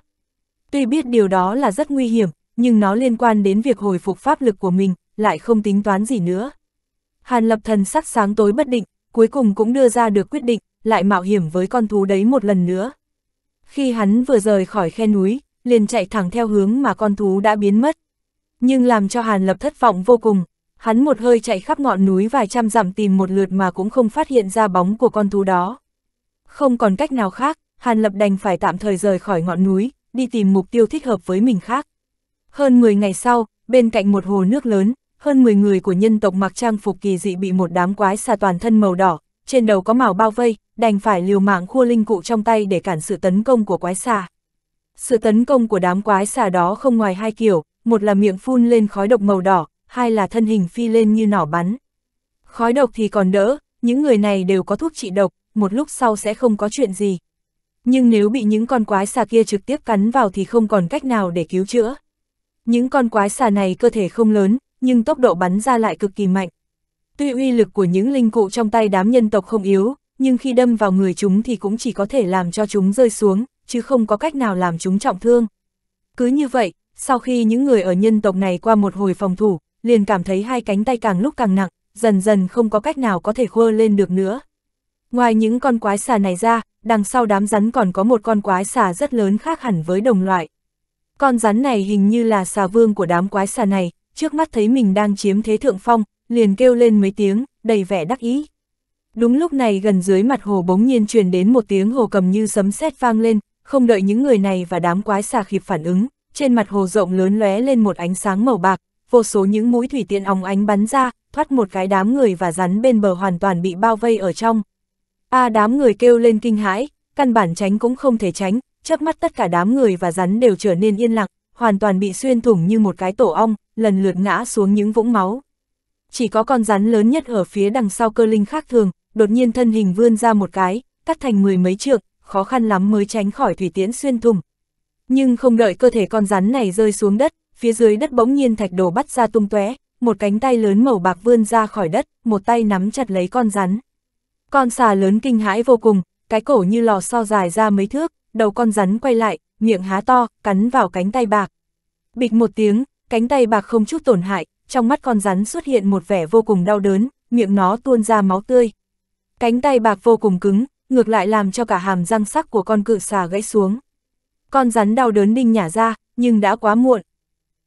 Tuy biết điều đó là rất nguy hiểm, nhưng nó liên quan đến việc hồi phục pháp lực của mình, lại không tính toán gì nữa. Hàn lập thần sắc sáng tối bất định, cuối cùng cũng đưa ra được quyết định, lại mạo hiểm với con thú đấy một lần nữa. Khi hắn vừa rời khỏi khe núi, liền chạy thẳng theo hướng mà con thú đã biến mất, nhưng làm cho Hàn Lập thất vọng vô cùng. Hắn một hơi chạy khắp ngọn núi vài trăm dặm tìm một lượt mà cũng không phát hiện ra bóng của con thú đó. Không còn cách nào khác, Hàn Lập đành phải tạm thời rời khỏi ngọn núi, đi tìm mục tiêu thích hợp với mình khác. Hơn 10 ngày sau, bên cạnh một hồ nước lớn, hơn 10 người của nhân tộc mặc trang phục kỳ dị bị một đám quái xà toàn thân màu đỏ, trên đầu có màu bao vây, đành phải liều mạng khua linh cụ trong tay để cản sự tấn công của quái xà. Sự tấn công của đám quái xà đó không ngoài hai kiểu, một là miệng phun lên khói độc màu đỏ, hai là thân hình phi lên như nỏ bắn. Khói độc thì còn đỡ, những người này đều có thuốc trị độc, một lúc sau sẽ không có chuyện gì. Nhưng nếu bị những con quái xà kia trực tiếp cắn vào thì không còn cách nào để cứu chữa. Những con quái xà này cơ thể không lớn, nhưng tốc độ bắn ra lại cực kỳ mạnh. Tuy uy lực của những linh cụ trong tay đám nhân tộc không yếu, nhưng khi đâm vào người chúng thì cũng chỉ có thể làm cho chúng rơi xuống, chứ không có cách nào làm chúng trọng thương. Cứ như vậy, sau khi những người ở nhân tộc này qua một hồi phòng thủ, liền cảm thấy hai cánh tay càng lúc càng nặng, dần dần không có cách nào có thể khơ lên được nữa. Ngoài những con quái xà này ra, đằng sau đám rắn còn có một con quái xà rất lớn khác hẳn với đồng loại. Con rắn này hình như là xà vương của đám quái xà này, trước mắt thấy mình đang chiếm thế thượng phong, liền kêu lên mấy tiếng, đầy vẻ đắc ý. Đúng lúc này gần dưới mặt hồ bỗng nhiên truyền đến một tiếng hồ cầm như sấm sét vang lên, không đợi những người này và đám quái xà kịp phản ứng, trên mặt hồ rộng lớn lóe lên một ánh sáng màu bạc, vô số những mũi thủy tiện óng ánh bắn ra, thoát một cái đám người và rắn bên bờ hoàn toàn bị bao vây ở trong. A à, đám người kêu lên kinh hãi, căn bản tránh cũng không thể tránh, chớp mắt tất cả đám người và rắn đều trở nên yên lặng, hoàn toàn bị xuyên thủng như một cái tổ ong, lần lượt ngã xuống những vũng máu. Chỉ có con rắn lớn nhất ở phía đằng sau cơ linh khác thường, đột nhiên thân hình vươn ra một cái, cắt thành mười mấy trượng, khó khăn lắm mới tránh khỏi thủy tiễn xuyên thủng, nhưng không đợi cơ thể con rắn này rơi xuống đất, phía dưới đất bỗng nhiên thạch đổ bắt ra tung tóe, một cánh tay lớn màu bạc vươn ra khỏi đất, một tay nắm chặt lấy con rắn. Con xà lớn kinh hãi vô cùng, cái cổ như lò xo dài ra mấy thước, đầu con rắn quay lại, miệng há to, cắn vào cánh tay bạc. Bịch một tiếng, cánh tay bạc không chút tổn hại, trong mắt con rắn xuất hiện một vẻ vô cùng đau đớn, miệng nó tuôn ra máu tươi. Cánh tay bạc vô cùng cứng, ngược lại làm cho cả hàm răng sắc của con cự xà gãy xuống. Con rắn đau đớn đinh nhả ra, nhưng đã quá muộn.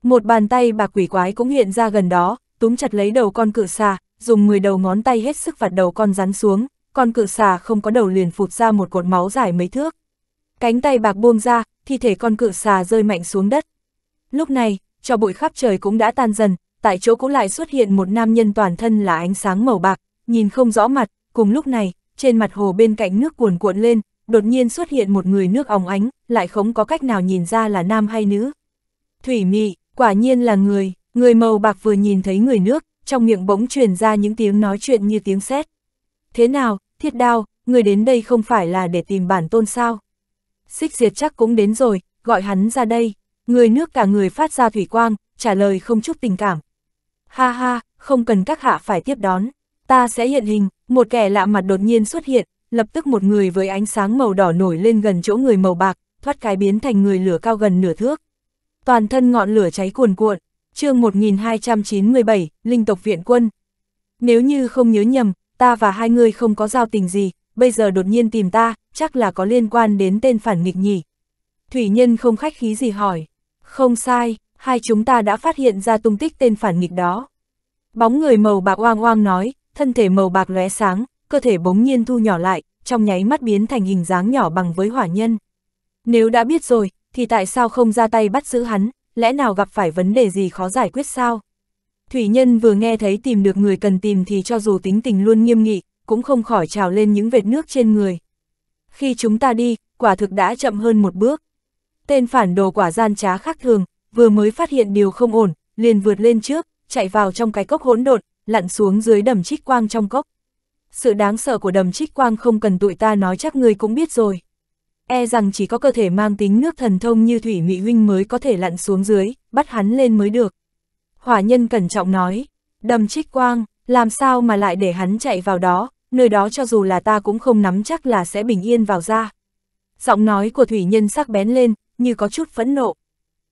Một bàn tay bà quỷ quái cũng hiện ra gần đó, túm chặt lấy đầu con cự xà, dùng 10 đầu ngón tay hết sức vặt đầu con rắn xuống, con cự xà không có đầu liền phụt ra một cột máu dài mấy thước. Cánh tay bạc buông ra, thi thể con cự xà rơi mạnh xuống đất. Lúc này, cho bụi khắp trời cũng đã tan dần, tại chỗ cũng lại xuất hiện một nam nhân toàn thân là ánh sáng màu bạc, nhìn không rõ mặt, cùng lúc này, trên mặt hồ bên cạnh nước cuồn cuộn lên, đột nhiên xuất hiện một người nước óng ánh, lại không có cách nào nhìn ra là nam hay nữ. Thủy Mị, quả nhiên là người, người màu bạc vừa nhìn thấy người nước, trong miệng bỗng truyền ra những tiếng nói chuyện như tiếng sét. Thế nào, thiết đao, người đến đây không phải là để tìm bản tôn sao? Xích diệt chắc cũng đến rồi, gọi hắn ra đây. Người nước cả người phát ra thủy quang, trả lời không chút tình cảm. Ha ha, không cần các hạ phải tiếp đón. Ta sẽ hiện hình, một kẻ lạ mặt đột nhiên xuất hiện, lập tức một người với ánh sáng màu đỏ nổi lên gần chỗ người màu bạc, thoát cái biến thành người lửa cao gần nửa thước. Toàn thân ngọn lửa cháy cuồn cuộn, chương 1297, Linh tộc viện quân. Nếu như không nhớ nhầm, ta và hai người không có giao tình gì, bây giờ đột nhiên tìm ta, chắc là có liên quan đến tên phản nghịch nhỉ. Thủy nhân không khách khí gì hỏi. Không sai, hai chúng ta đã phát hiện ra tung tích tên phản nghịch đó. Bóng người màu bạc oang oang nói, thân thể màu bạc lóe sáng, cơ thể bỗng nhiên thu nhỏ lại, trong nháy mắt biến thành hình dáng nhỏ bằng với hỏa nhân. Nếu đã biết rồi, thì tại sao không ra tay bắt giữ hắn, lẽ nào gặp phải vấn đề gì khó giải quyết sao? Thủy Nhân vừa nghe thấy tìm được người cần tìm thì cho dù tính tình luôn nghiêm nghị, cũng không khỏi trào lên những vệt nước trên người. Khi chúng ta đi, quả thực đã chậm hơn một bước. Tên phản đồ quả gian trá khác thường, vừa mới phát hiện điều không ổn, liền vượt lên trước, chạy vào trong cái cốc hỗn độn, lặn xuống dưới đầm trích quang trong cốc sự đáng sợ của đầm trích quang không cần tụi ta nói chắc ngươi cũng biết rồi. E rằng chỉ có cơ thể mang tính nước thần thông như Thủy Mị Huynh mới có thể lặn xuống dưới, bắt hắn lên mới được. Hỏa nhân cẩn trọng nói, đầm trích quang, làm sao mà lại để hắn chạy vào đó, nơi đó cho dù là ta cũng không nắm chắc là sẽ bình yên vào ra. Giọng nói của Thủy Nhân sắc bén lên, như có chút phẫn nộ.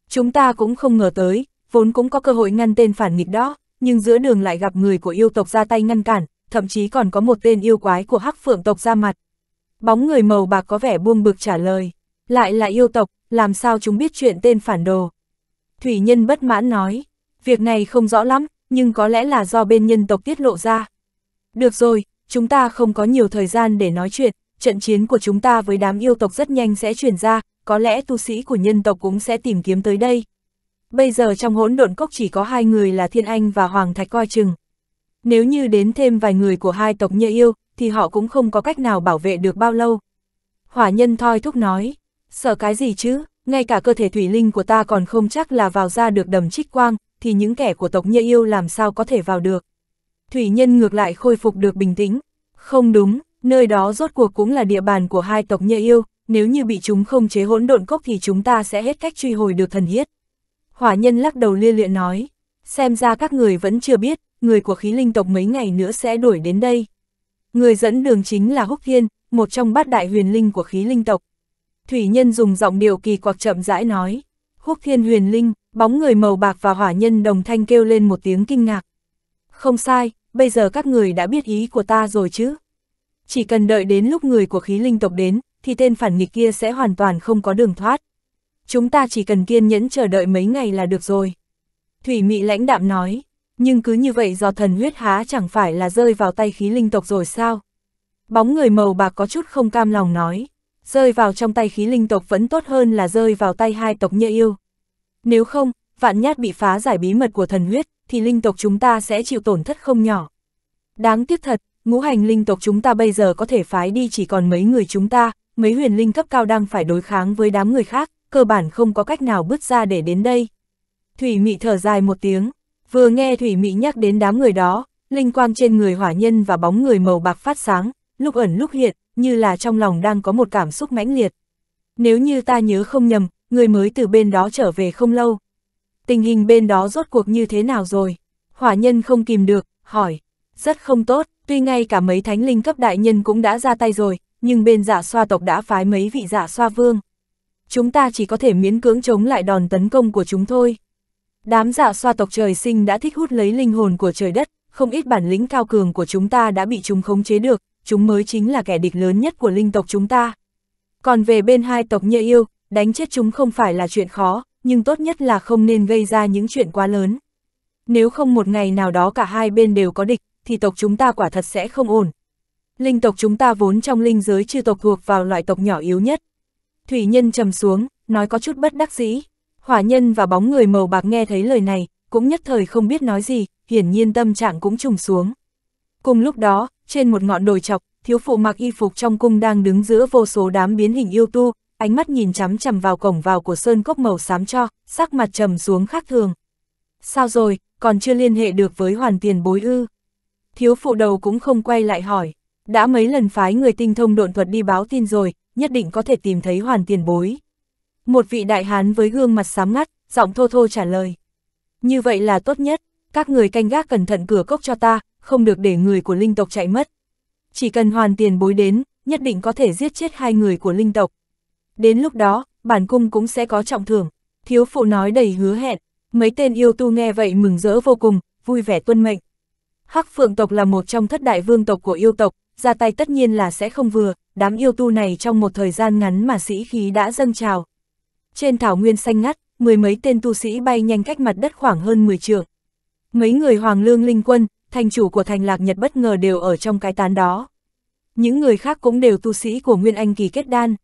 Chúng ta cũng không ngờ tới, vốn cũng có cơ hội ngăn tên phản nghịch đó, nhưng giữa đường lại gặp người của yêu tộc ra tay ngăn cản, thậm chí còn có một tên yêu quái của hắc phượng tộc ra mặt. Bóng người màu bạc có vẻ buông bực trả lời, lại là yêu tộc, làm sao chúng biết chuyện tên phản đồ. Thủy nhân bất mãn nói, việc này không rõ lắm, nhưng có lẽ là do bên nhân tộc tiết lộ ra. Được rồi, chúng ta không có nhiều thời gian để nói chuyện, trận chiến của chúng ta với đám yêu tộc rất nhanh sẽ chuyển ra, có lẽ tu sĩ của nhân tộc cũng sẽ tìm kiếm tới đây. Bây giờ trong hỗn độn cốc chỉ có hai người là Thiên Anh và Hoàng Thạch coi chừng, nếu như đến thêm vài người của hai tộc nhơ yêu, thì họ cũng không có cách nào bảo vệ được bao lâu. Hỏa nhân thoi thúc nói, sợ cái gì chứ, ngay cả cơ thể thủy linh của ta còn không chắc là vào ra được đầm trích quang, thì những kẻ của tộc nhơ yêu làm sao có thể vào được. Thủy nhân ngược lại khôi phục được bình tĩnh. Không đúng, nơi đó rốt cuộc cũng là địa bàn của hai tộc nhơ yêu, nếu như bị chúng không chế hỗn độn cốc thì chúng ta sẽ hết cách truy hồi được thần hiết. Hỏa nhân lắc đầu lia lịa nói, xem ra các người vẫn chưa biết, người của khí linh tộc mấy ngày nữa sẽ đuổi đến đây. Người dẫn đường chính là Húc Thiên, một trong bát đại huyền linh của khí linh tộc. Thủy Nhân dùng giọng điệu kỳ quặc chậm rãi nói, Húc Thiên huyền linh, bóng người màu bạc và hỏa nhân đồng thanh kêu lên một tiếng kinh ngạc. Không sai, bây giờ các người đã biết ý của ta rồi chứ. Chỉ cần đợi đến lúc người của khí linh tộc đến, thì tên phản nghịch kia sẽ hoàn toàn không có đường thoát. Chúng ta chỉ cần kiên nhẫn chờ đợi mấy ngày là được rồi. Thủy Mị lãnh đạm nói, nhưng cứ như vậy do thần huyết há chẳng phải là rơi vào tay khí linh tộc rồi sao? Bóng người màu bạc có chút không cam lòng nói, rơi vào trong tay khí linh tộc vẫn tốt hơn là rơi vào tay hai tộc nhơ yêu. Nếu không, vạn nhát bị phá giải bí mật của thần huyết, thì linh tộc chúng ta sẽ chịu tổn thất không nhỏ. Đáng tiếc thật, ngũ hành linh tộc chúng ta bây giờ có thể phái đi chỉ còn mấy người chúng ta, mấy huyền linh cấp cao đang phải đối kháng với đám người khác, cơ bản không có cách nào bước ra để đến đây. Thủy Mị thở dài một tiếng, Vừa nghe Thủy Mỹ nhắc đến đám người đó, linh quang trên người hỏa nhân và bóng người màu bạc phát sáng, lúc ẩn lúc hiện, như là trong lòng đang có một cảm xúc mãnh liệt. Nếu như ta nhớ không nhầm, người mới từ bên đó trở về không lâu. Tình hình bên đó rốt cuộc như thế nào rồi? Hỏa nhân không kìm được, hỏi. Rất không tốt, tuy ngay cả mấy thánh linh cấp đại nhân cũng đã ra tay rồi, nhưng bên giả dạ xoa tộc đã phái mấy vị giả dạ xoa vương. Chúng ta chỉ có thể miễn cưỡng chống lại đòn tấn công của chúng thôi. Đám dạ xoa tộc trời sinh đã thích hút lấy linh hồn của trời đất, không ít bản lĩnh cao cường của chúng ta đã bị chúng khống chế được, chúng mới chính là kẻ địch lớn nhất của linh tộc chúng ta. Còn về bên hai tộc nhơ yêu, đánh chết chúng không phải là chuyện khó, nhưng tốt nhất là không nên gây ra những chuyện quá lớn. Nếu không một ngày nào đó cả hai bên đều có địch, thì tộc chúng ta quả thật sẽ không ổn. Linh tộc chúng ta vốn trong linh giới chưa tộc thuộc vào loại tộc nhỏ yếu nhất. Thủy Nhân trầm xuống, nói có chút bất đắc dĩ. Hỏa nhân và bóng người màu bạc nghe thấy lời này, cũng nhất thời không biết nói gì, hiển nhiên tâm trạng cũng trùng xuống. Cùng lúc đó, trên một ngọn đồi chọc, thiếu phụ mặc y phục trong cung đang đứng giữa vô số đám biến hình yêu tu, ánh mắt nhìn chằm chằm vào cổng vào của sơn cốc màu xám cho, sắc mặt trầm xuống khác thường. Sao rồi, còn chưa liên hệ được với hoàn tiền bối ư? Thiếu phụ đầu cũng không quay lại hỏi, đã mấy lần phái người tinh thông độn thuật đi báo tin rồi, nhất định có thể tìm thấy hoàn tiền bối. Một vị đại hán với gương mặt xám ngắt, giọng thô thô trả lời. Như vậy là tốt nhất, các người canh gác cẩn thận cửa cốc cho ta, không được để người của linh tộc chạy mất. Chỉ cần hoàn tiền bối đến, nhất định có thể giết chết hai người của linh tộc. Đến lúc đó, bản cung cũng sẽ có trọng thưởng. Thiếu phụ nói đầy hứa hẹn, mấy tên yêu tu nghe vậy mừng rỡ vô cùng, vui vẻ tuân mệnh. Hắc phượng tộc là một trong thất đại vương tộc của yêu tộc, ra tay tất nhiên là sẽ không vừa, đám yêu tu này trong một thời gian ngắn mà sĩ khí đã dâng trào, trên thảo nguyên xanh ngắt, mười mấy tên tu sĩ bay nhanh cách mặt đất khoảng hơn 10 trượng. Mấy người Hoàng Lương Linh Quân, thành chủ của thành Lạc Nhật bất ngờ đều ở trong cái tán đó. Những người khác cũng đều tu sĩ của Nguyên Anh kỳ kết đan.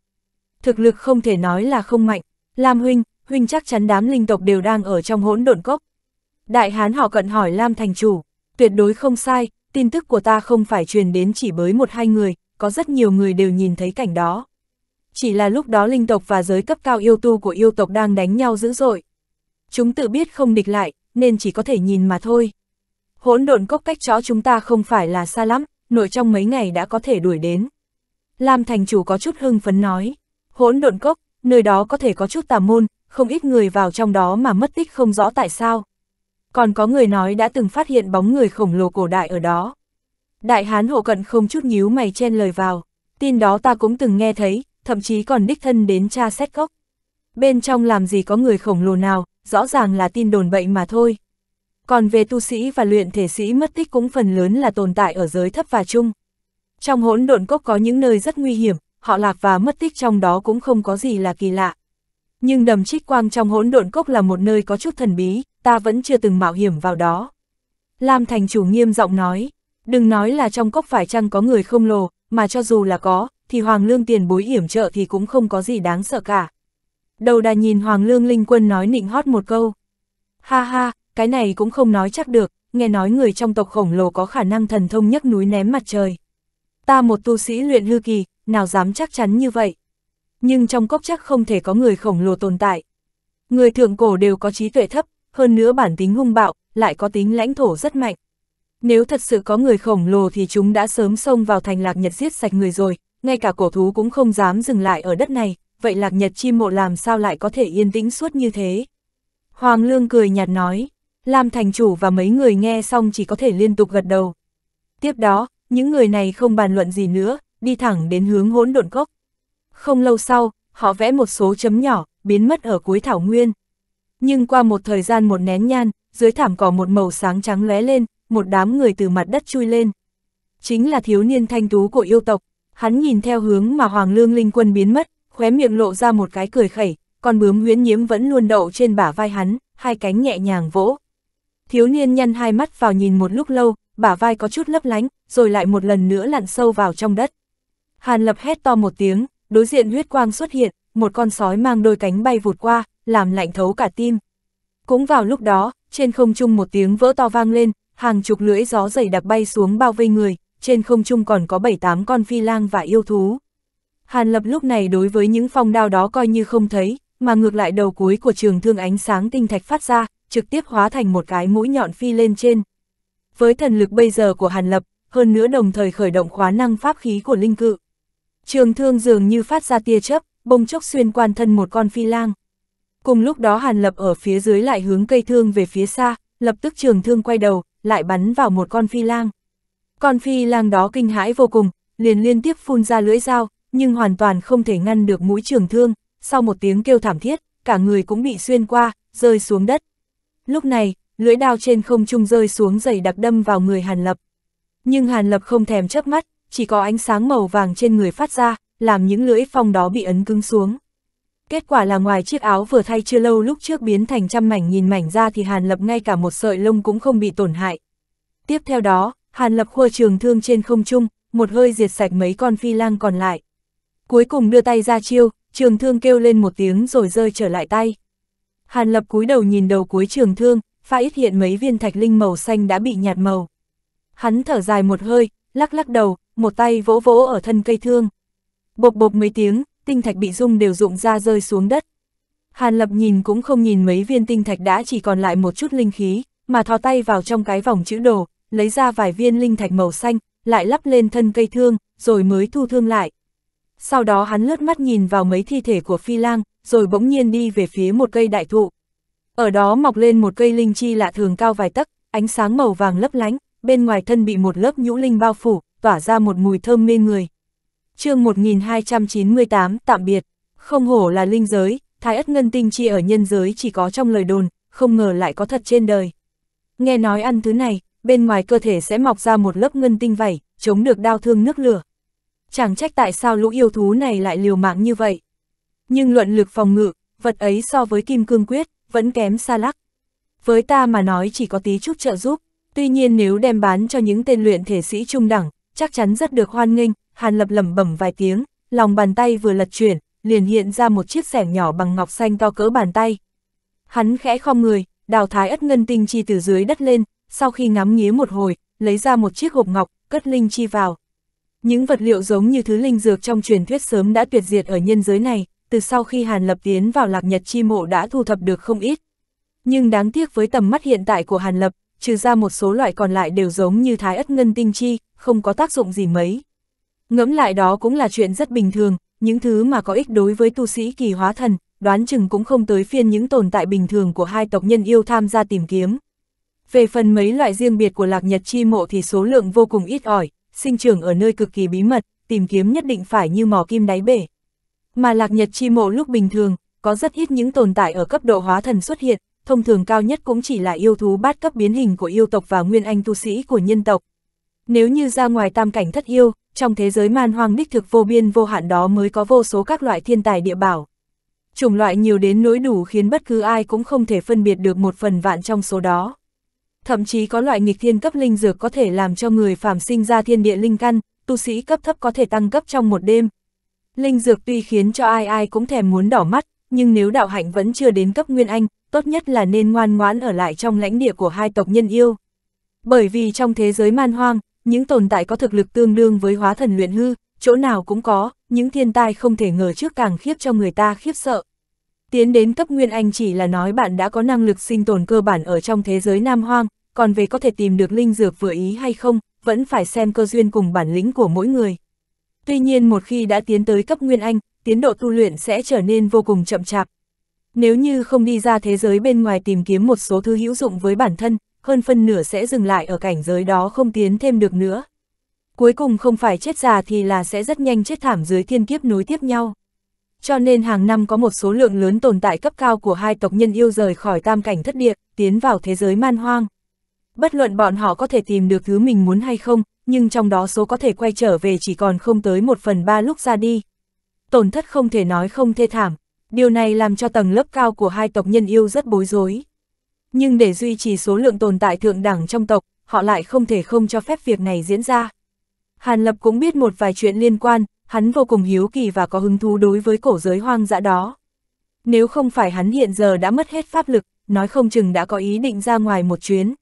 Thực lực không thể nói là không mạnh, Lam Huynh, Huynh chắc chắn đám linh tộc đều đang ở trong hỗn độn cốc. Đại hán họ cận hỏi Lam thành chủ, tuyệt đối không sai, tin tức của ta không phải truyền đến chỉ bới một hai người, có rất nhiều người đều nhìn thấy cảnh đó chỉ là lúc đó linh tộc và giới cấp cao yêu tu của yêu tộc đang đánh nhau dữ dội. Chúng tự biết không địch lại, nên chỉ có thể nhìn mà thôi. Hỗn độn cốc cách chó chúng ta không phải là xa lắm, nội trong mấy ngày đã có thể đuổi đến. Lam thành chủ có chút hưng phấn nói, hỗn độn cốc, nơi đó có thể có chút tà môn, không ít người vào trong đó mà mất tích không rõ tại sao. Còn có người nói đã từng phát hiện bóng người khổng lồ cổ đại ở đó. Đại hán hộ cận không chút nhíu mày chen lời vào, tin đó ta cũng từng nghe thấy, thậm chí còn đích thân đến tra xét góc. Bên trong làm gì có người khổng lồ nào, rõ ràng là tin đồn bệnh mà thôi. Còn về tu sĩ và luyện thể sĩ mất tích cũng phần lớn là tồn tại ở giới thấp và trung. Trong hỗn độn cốc có những nơi rất nguy hiểm, họ lạc và mất tích trong đó cũng không có gì là kỳ lạ. Nhưng đầm trích quang trong hỗn độn cốc là một nơi có chút thần bí, ta vẫn chưa từng mạo hiểm vào đó. Lam thành chủ nghiêm giọng nói, đừng nói là trong cốc phải chăng có người không lồ, mà cho dù là có, thì Hoàng Lương tiền bối hiểm trợ thì cũng không có gì đáng sợ cả. Đầu đà nhìn Hoàng Lương Linh Quân nói nịnh hót một câu. Ha ha, cái này cũng không nói chắc được, nghe nói người trong tộc khổng lồ có khả năng thần thông nhấc núi ném mặt trời. Ta một tu sĩ luyện hư kỳ, nào dám chắc chắn như vậy. Nhưng trong cốc chắc không thể có người khổng lồ tồn tại. Người thượng cổ đều có trí tuệ thấp, hơn nữa bản tính hung bạo, lại có tính lãnh thổ rất mạnh. Nếu thật sự có người khổng lồ thì chúng đã sớm xông vào thành lạc nhật giết sạch người rồi, ngay cả cổ thú cũng không dám dừng lại ở đất này, vậy lạc nhật chi mộ làm sao lại có thể yên tĩnh suốt như thế? Hoàng Lương cười nhạt nói, Lam Thành Chủ và mấy người nghe xong chỉ có thể liên tục gật đầu. Tiếp đó, những người này không bàn luận gì nữa, đi thẳng đến hướng hỗn độn cốc. Không lâu sau, họ vẽ một số chấm nhỏ, biến mất ở cuối thảo nguyên. Nhưng qua một thời gian một nén nhan, dưới thảm cỏ một màu sáng trắng lóe lên, một đám người từ mặt đất chui lên. Chính là thiếu niên thanh tú của yêu tộc, hắn nhìn theo hướng mà Hoàng Lương Linh Quân biến mất, khóe miệng lộ ra một cái cười khẩy, còn bướm huyến nhiễm vẫn luôn đậu trên bả vai hắn, hai cánh nhẹ nhàng vỗ. Thiếu niên nhăn hai mắt vào nhìn một lúc lâu, bả vai có chút lấp lánh, rồi lại một lần nữa lặn sâu vào trong đất. Hàn lập hét to một tiếng, đối diện huyết quang xuất hiện, một con sói mang đôi cánh bay vụt qua, làm lạnh thấu cả tim. Cũng vào lúc đó, trên không trung một tiếng vỡ to vang lên, hàng chục lưỡi gió dày đặc bay xuống bao vây người, trên không trung còn có 7-8 con phi lang và yêu thú. Hàn Lập lúc này đối với những phong đao đó coi như không thấy, mà ngược lại đầu cuối của trường thương ánh sáng tinh thạch phát ra, trực tiếp hóa thành một cái mũi nhọn phi lên trên. Với thần lực bây giờ của Hàn Lập, hơn nữa đồng thời khởi động khóa năng pháp khí của linh cự. Trường thương dường như phát ra tia chớp, bông chốc xuyên quan thân một con phi lang. Cùng lúc đó Hàn Lập ở phía dưới lại hướng cây thương về phía xa, lập tức trường thương quay đầu, lại bắn vào một con phi lang. Con phi lang đó kinh hãi vô cùng, liền liên tiếp phun ra lưỡi dao, nhưng hoàn toàn không thể ngăn được mũi trường thương, sau một tiếng kêu thảm thiết, cả người cũng bị xuyên qua, rơi xuống đất. Lúc này, lưỡi đao trên không trung rơi xuống dày đặc đâm vào người Hàn Lập. Nhưng Hàn Lập không thèm chớp mắt, chỉ có ánh sáng màu vàng trên người phát ra, làm những lưỡi phong đó bị ấn cứng xuống. Kết quả là ngoài chiếc áo vừa thay chưa lâu lúc trước biến thành trăm mảnh nghìn mảnh ra thì Hàn Lập ngay cả một sợi lông cũng không bị tổn hại. Tiếp theo đó, Hàn Lập khua trường thương trên không trung, một hơi diệt sạch mấy con phi lang còn lại. Cuối cùng đưa tay ra chiêu, trường thương kêu lên một tiếng rồi rơi trở lại tay. Hàn Lập cúi đầu nhìn đầu cuối trường thương, pha ít hiện mấy viên thạch linh màu xanh đã bị nhạt màu. Hắn thở dài một hơi, lắc lắc đầu, một tay vỗ vỗ ở thân cây thương. Bộp bộp mấy tiếng, tinh thạch bị rung đều rụng ra rơi xuống đất. Hàn Lập nhìn cũng không nhìn mấy viên tinh thạch đã chỉ còn lại một chút linh khí, mà thò tay vào trong cái vòng chữ đồ, lấy ra vài viên linh thạch màu xanh, lại lắp lên thân cây thương, rồi mới thu thương lại. Sau đó hắn lướt mắt nhìn vào mấy thi thể của phi lang, rồi bỗng nhiên đi về phía một cây đại thụ. Ở đó mọc lên một cây linh chi lạ thường cao vài tấc, ánh sáng màu vàng lấp lánh, bên ngoài thân bị một lớp nhũ linh bao phủ, tỏa ra một mùi thơm mê người. chương 1298 tạm biệt, không hổ là linh giới, thái ất ngân tinh chi ở nhân giới chỉ có trong lời đồn, không ngờ lại có thật trên đời. Nghe nói ăn thứ này, bên ngoài cơ thể sẽ mọc ra một lớp ngân tinh vảy, chống được đau thương nước lửa. Chẳng trách tại sao lũ yêu thú này lại liều mạng như vậy. Nhưng luận lực phòng ngự, vật ấy so với kim cương quyết, vẫn kém xa lắc. Với ta mà nói chỉ có tí chút trợ giúp, tuy nhiên nếu đem bán cho những tên luyện thể sĩ trung đẳng, chắc chắn rất được hoan nghênh, Hàn Lập lẩm bẩm vài tiếng, lòng bàn tay vừa lật chuyển, liền hiện ra một chiếc sẻng nhỏ bằng ngọc xanh to cỡ bàn tay. Hắn khẽ khom người, đào thái ất ngân tinh chi từ dưới đất lên, sau khi ngắm nghía một hồi, lấy ra một chiếc hộp ngọc, cất linh chi vào. Những vật liệu giống như thứ linh dược trong truyền thuyết sớm đã tuyệt diệt ở nhân giới này, từ sau khi Hàn Lập tiến vào lạc nhật chi mộ đã thu thập được không ít. Nhưng đáng tiếc với tầm mắt hiện tại của Hàn Lập, trừ ra một số loại còn lại đều giống như thái ất ngân tinh chi, không có tác dụng gì mấy. Ngẫm lại đó cũng là chuyện rất bình thường, những thứ mà có ích đối với tu sĩ kỳ hóa thần, đoán chừng cũng không tới phiên những tồn tại bình thường của hai tộc nhân yêu tham gia tìm kiếm. Về phần mấy loại riêng biệt của lạc nhật chi mộ thì số lượng vô cùng ít ỏi, sinh trưởng ở nơi cực kỳ bí mật, tìm kiếm nhất định phải như mò kim đáy bể. Mà lạc nhật chi mộ lúc bình thường, có rất ít những tồn tại ở cấp độ hóa thần xuất hiện, thông thường cao nhất cũng chỉ là yêu thú bát cấp biến hình của yêu tộc và nguyên anh tu sĩ của nhân tộc. Nếu như ra ngoài tam cảnh thất yêu, trong thế giới man hoang đích thực vô biên vô hạn đó mới có vô số các loại thiên tài địa bảo. Chủng loại nhiều đến nỗi đủ khiến bất cứ ai cũng không thể phân biệt được một phần vạn trong số đó. Thậm chí có loại nghịch thiên cấp linh dược có thể làm cho người phàm sinh ra thiên địa linh căn, tu sĩ cấp thấp có thể tăng cấp trong một đêm. Linh dược tuy khiến cho ai ai cũng thèm muốn đỏ mắt, nhưng nếu đạo hạnh vẫn chưa đến cấp Nguyên Anh, tốt nhất là nên ngoan ngoãn ở lại trong lãnh địa của hai tộc nhân yêu. Bởi vì trong thế giới man hoang, những tồn tại có thực lực tương đương với hóa thần luyện hư, chỗ nào cũng có, những thiên tai không thể ngờ trước càng khiếp cho người ta khiếp sợ. Tiến đến cấp Nguyên Anh chỉ là nói bạn đã có năng lực sinh tồn cơ bản ở trong thế giới Nam Hoang, còn về có thể tìm được linh dược vừa ý hay không, vẫn phải xem cơ duyên cùng bản lĩnh của mỗi người. Tuy nhiên một khi đã tiến tới cấp Nguyên Anh, tiến độ tu luyện sẽ trở nên vô cùng chậm chạp. Nếu như không đi ra thế giới bên ngoài tìm kiếm một số thứ hữu dụng với bản thân, hơn phân nửa sẽ dừng lại ở cảnh giới đó không tiến thêm được nữa. Cuối cùng không phải chết già thì là sẽ rất nhanh chết thảm dưới thiên kiếp nối tiếp nhau. Cho nên hàng năm có một số lượng lớn tồn tại cấp cao của hai tộc nhân yêu rời khỏi tam cảnh thất địa, tiến vào thế giới man hoang. Bất luận bọn họ có thể tìm được thứ mình muốn hay không, nhưng trong đó số có thể quay trở về chỉ còn không tới một phần ba lúc ra đi. Tổn thất không thể nói không thê thảm, điều này làm cho tầng lớp cao của hai tộc nhân yêu rất bối rối. Nhưng để duy trì số lượng tồn tại thượng đẳng trong tộc, họ lại không thể không cho phép việc này diễn ra. Hàn Lập cũng biết một vài chuyện liên quan, hắn vô cùng hiếu kỳ và có hứng thú đối với cổ giới hoang dã đó. Nếu không phải hắn hiện giờ đã mất hết pháp lực, nói không chừng đã có ý định ra ngoài một chuyến,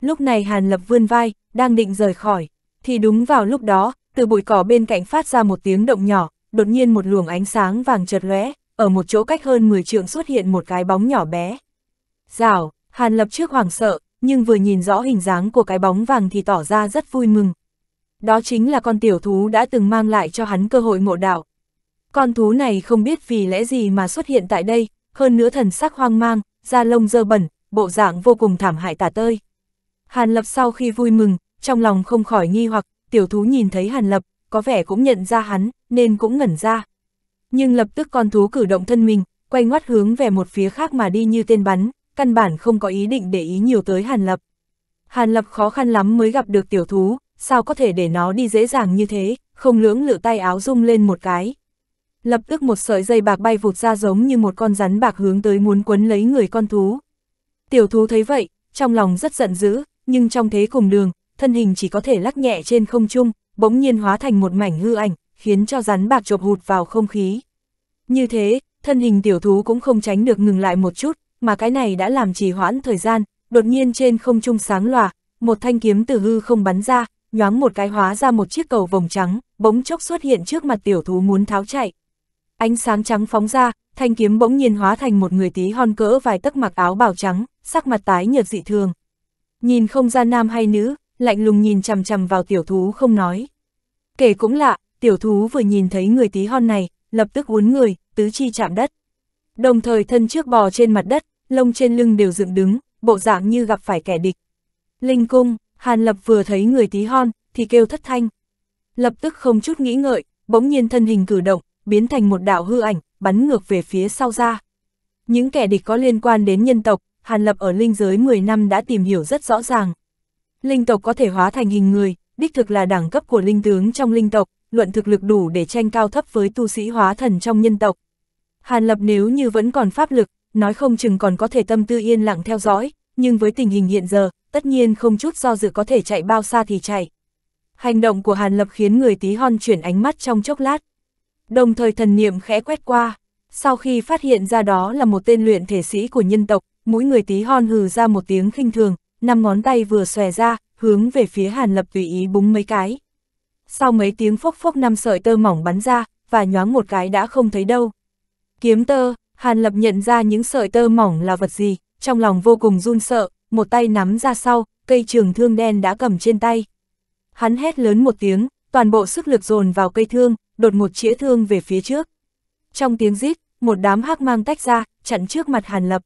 Lúc này Hàn Lập vươn vai, đang định rời khỏi, thì đúng vào lúc đó, từ bụi cỏ bên cạnh phát ra một tiếng động nhỏ, đột nhiên một luồng ánh sáng vàng chợt lóe, ở một chỗ cách hơn 10 trượng xuất hiện một cái bóng nhỏ bé. Rào, Hàn Lập trước hoảng sợ, nhưng vừa nhìn rõ hình dáng của cái bóng vàng thì tỏ ra rất vui mừng. Đó chính là con tiểu thú đã từng mang lại cho hắn cơ hội ngộ đạo. Con thú này không biết vì lẽ gì mà xuất hiện tại đây, hơn nữa thần sắc hoang mang, da lông dơ bẩn, bộ dạng vô cùng thảm hại tả tơi. Hàn Lập sau khi vui mừng, trong lòng không khỏi nghi hoặc, tiểu thú nhìn thấy Hàn Lập, có vẻ cũng nhận ra hắn, nên cũng ngẩn ra. Nhưng lập tức con thú cử động thân mình, quay ngoắt hướng về một phía khác mà đi như tên bắn, căn bản không có ý định để ý nhiều tới Hàn Lập. Hàn Lập khó khăn lắm mới gặp được tiểu thú, sao có thể để nó đi dễ dàng như thế, không lưỡng lự tay áo rung lên một cái. Lập tức một sợi dây bạc bay vụt ra giống như một con rắn bạc hướng tới muốn quấn lấy người con thú. Tiểu thú thấy vậy, trong lòng rất giận dữ, nhưng trong thế cùng đường, thân hình chỉ có thể lắc nhẹ trên không trung, bỗng nhiên hóa thành một mảnh hư ảnh, khiến cho rắn bạc chộp hụt vào không khí. Như thế, thân hình tiểu thú cũng không tránh được ngừng lại một chút, mà cái này đã làm trì hoãn thời gian, đột nhiên trên không trung sáng lòa, một thanh kiếm từ hư không bắn ra, nhoáng một cái hóa ra một chiếc cầu vòng trắng, bỗng chốc xuất hiện trước mặt tiểu thú muốn tháo chạy. Ánh sáng trắng phóng ra, thanh kiếm bỗng nhiên hóa thành một người tí hon cỡ vài tấc mặc áo bào trắng, sắc mặt tái nhợt dị thường, Nhìn không ra nam hay nữ, lạnh lùng nhìn chằm chằm vào tiểu thú không nói. Kể cũng lạ, tiểu thú vừa nhìn thấy người tí hon này, lập tức uốn người, tứ chi chạm đất. Đồng thời thân trước bò trên mặt đất, lông trên lưng đều dựng đứng, bộ dạng như gặp phải kẻ địch. Linh cung, Hàn Lập vừa thấy người tí hon, thì kêu thất thanh. Lập tức không chút nghĩ ngợi, bỗng nhiên thân hình cử động, biến thành một đạo hư ảnh, bắn ngược về phía sau ra. Những kẻ địch có liên quan đến nhân tộc, Hàn Lập ở linh giới 10 năm đã tìm hiểu rất rõ ràng. Linh tộc có thể hóa thành hình người, đích thực là đẳng cấp của linh tướng trong linh tộc, luận thực lực đủ để tranh cao thấp với tu sĩ hóa thần trong nhân tộc. Hàn Lập nếu như vẫn còn pháp lực, nói không chừng còn có thể tâm tư yên lặng theo dõi, nhưng với tình hình hiện giờ, tất nhiên không chút do dự có thể chạy bao xa thì chạy. Hành động của Hàn Lập khiến người tí hon chuyển ánh mắt trong chốc lát. Đồng thời thần niệm khẽ quét qua, sau khi phát hiện ra đó là một tên luyện thể sĩ của nhân tộc, mũi người tí hon hừ ra một tiếng khinh thường, năm ngón tay vừa xòe ra, hướng về phía Hàn Lập tùy ý búng mấy cái. Sau mấy tiếng phốc phốc năm sợi tơ mỏng bắn ra, và nhoáng một cái đã không thấy đâu. Kiếm tơ, Hàn Lập nhận ra những sợi tơ mỏng là vật gì, trong lòng vô cùng run sợ, một tay nắm ra sau, cây trường thương đen đã cầm trên tay. Hắn hét lớn một tiếng, toàn bộ sức lực dồn vào cây thương, đột một chĩa thương về phía trước. Trong tiếng rít, một đám hắc mang tách ra, chặn trước mặt Hàn Lập.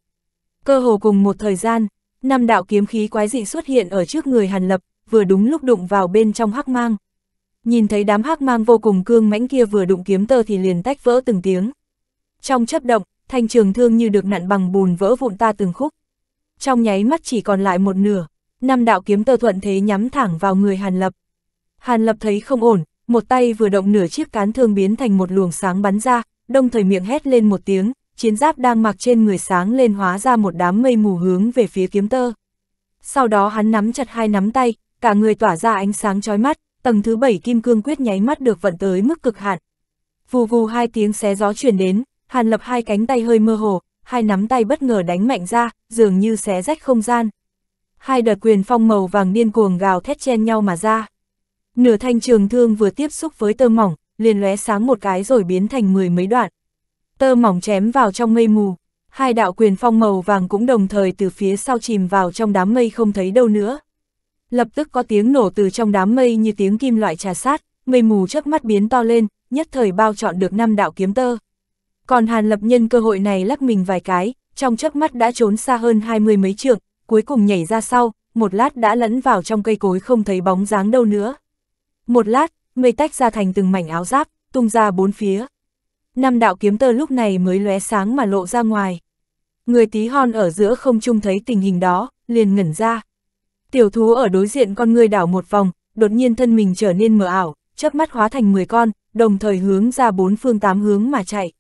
Cơ hồ cùng một thời gian, năm đạo kiếm khí quái dị xuất hiện ở trước người Hàn Lập, vừa đúng lúc đụng vào bên trong hắc mang. Nhìn thấy đám hắc mang vô cùng cương mãnh kia vừa đụng kiếm tơ thì liền tách vỡ từng tiếng. Trong chấp động, thanh trường thương như được nặn bằng bùn vỡ vụn ta từng khúc. Trong nháy mắt chỉ còn lại một nửa, năm đạo kiếm tơ thuận thế nhắm thẳng vào người Hàn Lập. Hàn Lập thấy không ổn, một tay vừa động nửa chiếc cán thương biến thành một luồng sáng bắn ra, đồng thời miệng hét lên một tiếng, chiến giáp đang mặc trên người sáng lên hóa ra một đám mây mù hướng về phía kiếm tơ. Sau đó hắn nắm chặt hai nắm tay, cả người tỏa ra ánh sáng chói mắt, tầng thứ bảy kim cương quyết nháy mắt được vận tới mức cực hạn. Vù vù hai tiếng xé gió truyền đến, Hàn Lập hai cánh tay hơi mơ hồ, hai nắm tay bất ngờ đánh mạnh ra, dường như xé rách không gian. Hai đợt quyền phong màu vàng điên cuồng gào thét chen nhau mà ra. Nửa thanh trường thương vừa tiếp xúc với tơ mỏng, liền lóe sáng một cái rồi biến thành mười mấy đoạn tơ mỏng chém vào trong mây mù, hai đạo quyền phong màu vàng cũng đồng thời từ phía sau chìm vào trong đám mây không thấy đâu nữa. Lập tức có tiếng nổ từ trong đám mây như tiếng kim loại trà sát, mây mù chớp mắt biến to lên, nhất thời bao trọn được năm đạo kiếm tơ. Còn Hàn Lập nhân cơ hội này lắc mình vài cái, trong chớp mắt đã trốn xa hơn hai mươi mấy trượng, cuối cùng nhảy ra sau, một lát đã lẫn vào trong cây cối không thấy bóng dáng đâu nữa. Một lát, mây tách ra thành từng mảnh áo giáp, tung ra bốn phía năm đạo kiếm tơ lúc này mới lóe sáng mà lộ ra ngoài. Người tí hon ở giữa không trung thấy tình hình đó, liền ngẩn ra. Tiểu thú ở đối diện con người đảo một vòng, đột nhiên thân mình trở nên mờ ảo, chớp mắt hóa thành 10 con, đồng thời hướng ra bốn phương tám hướng mà chạy.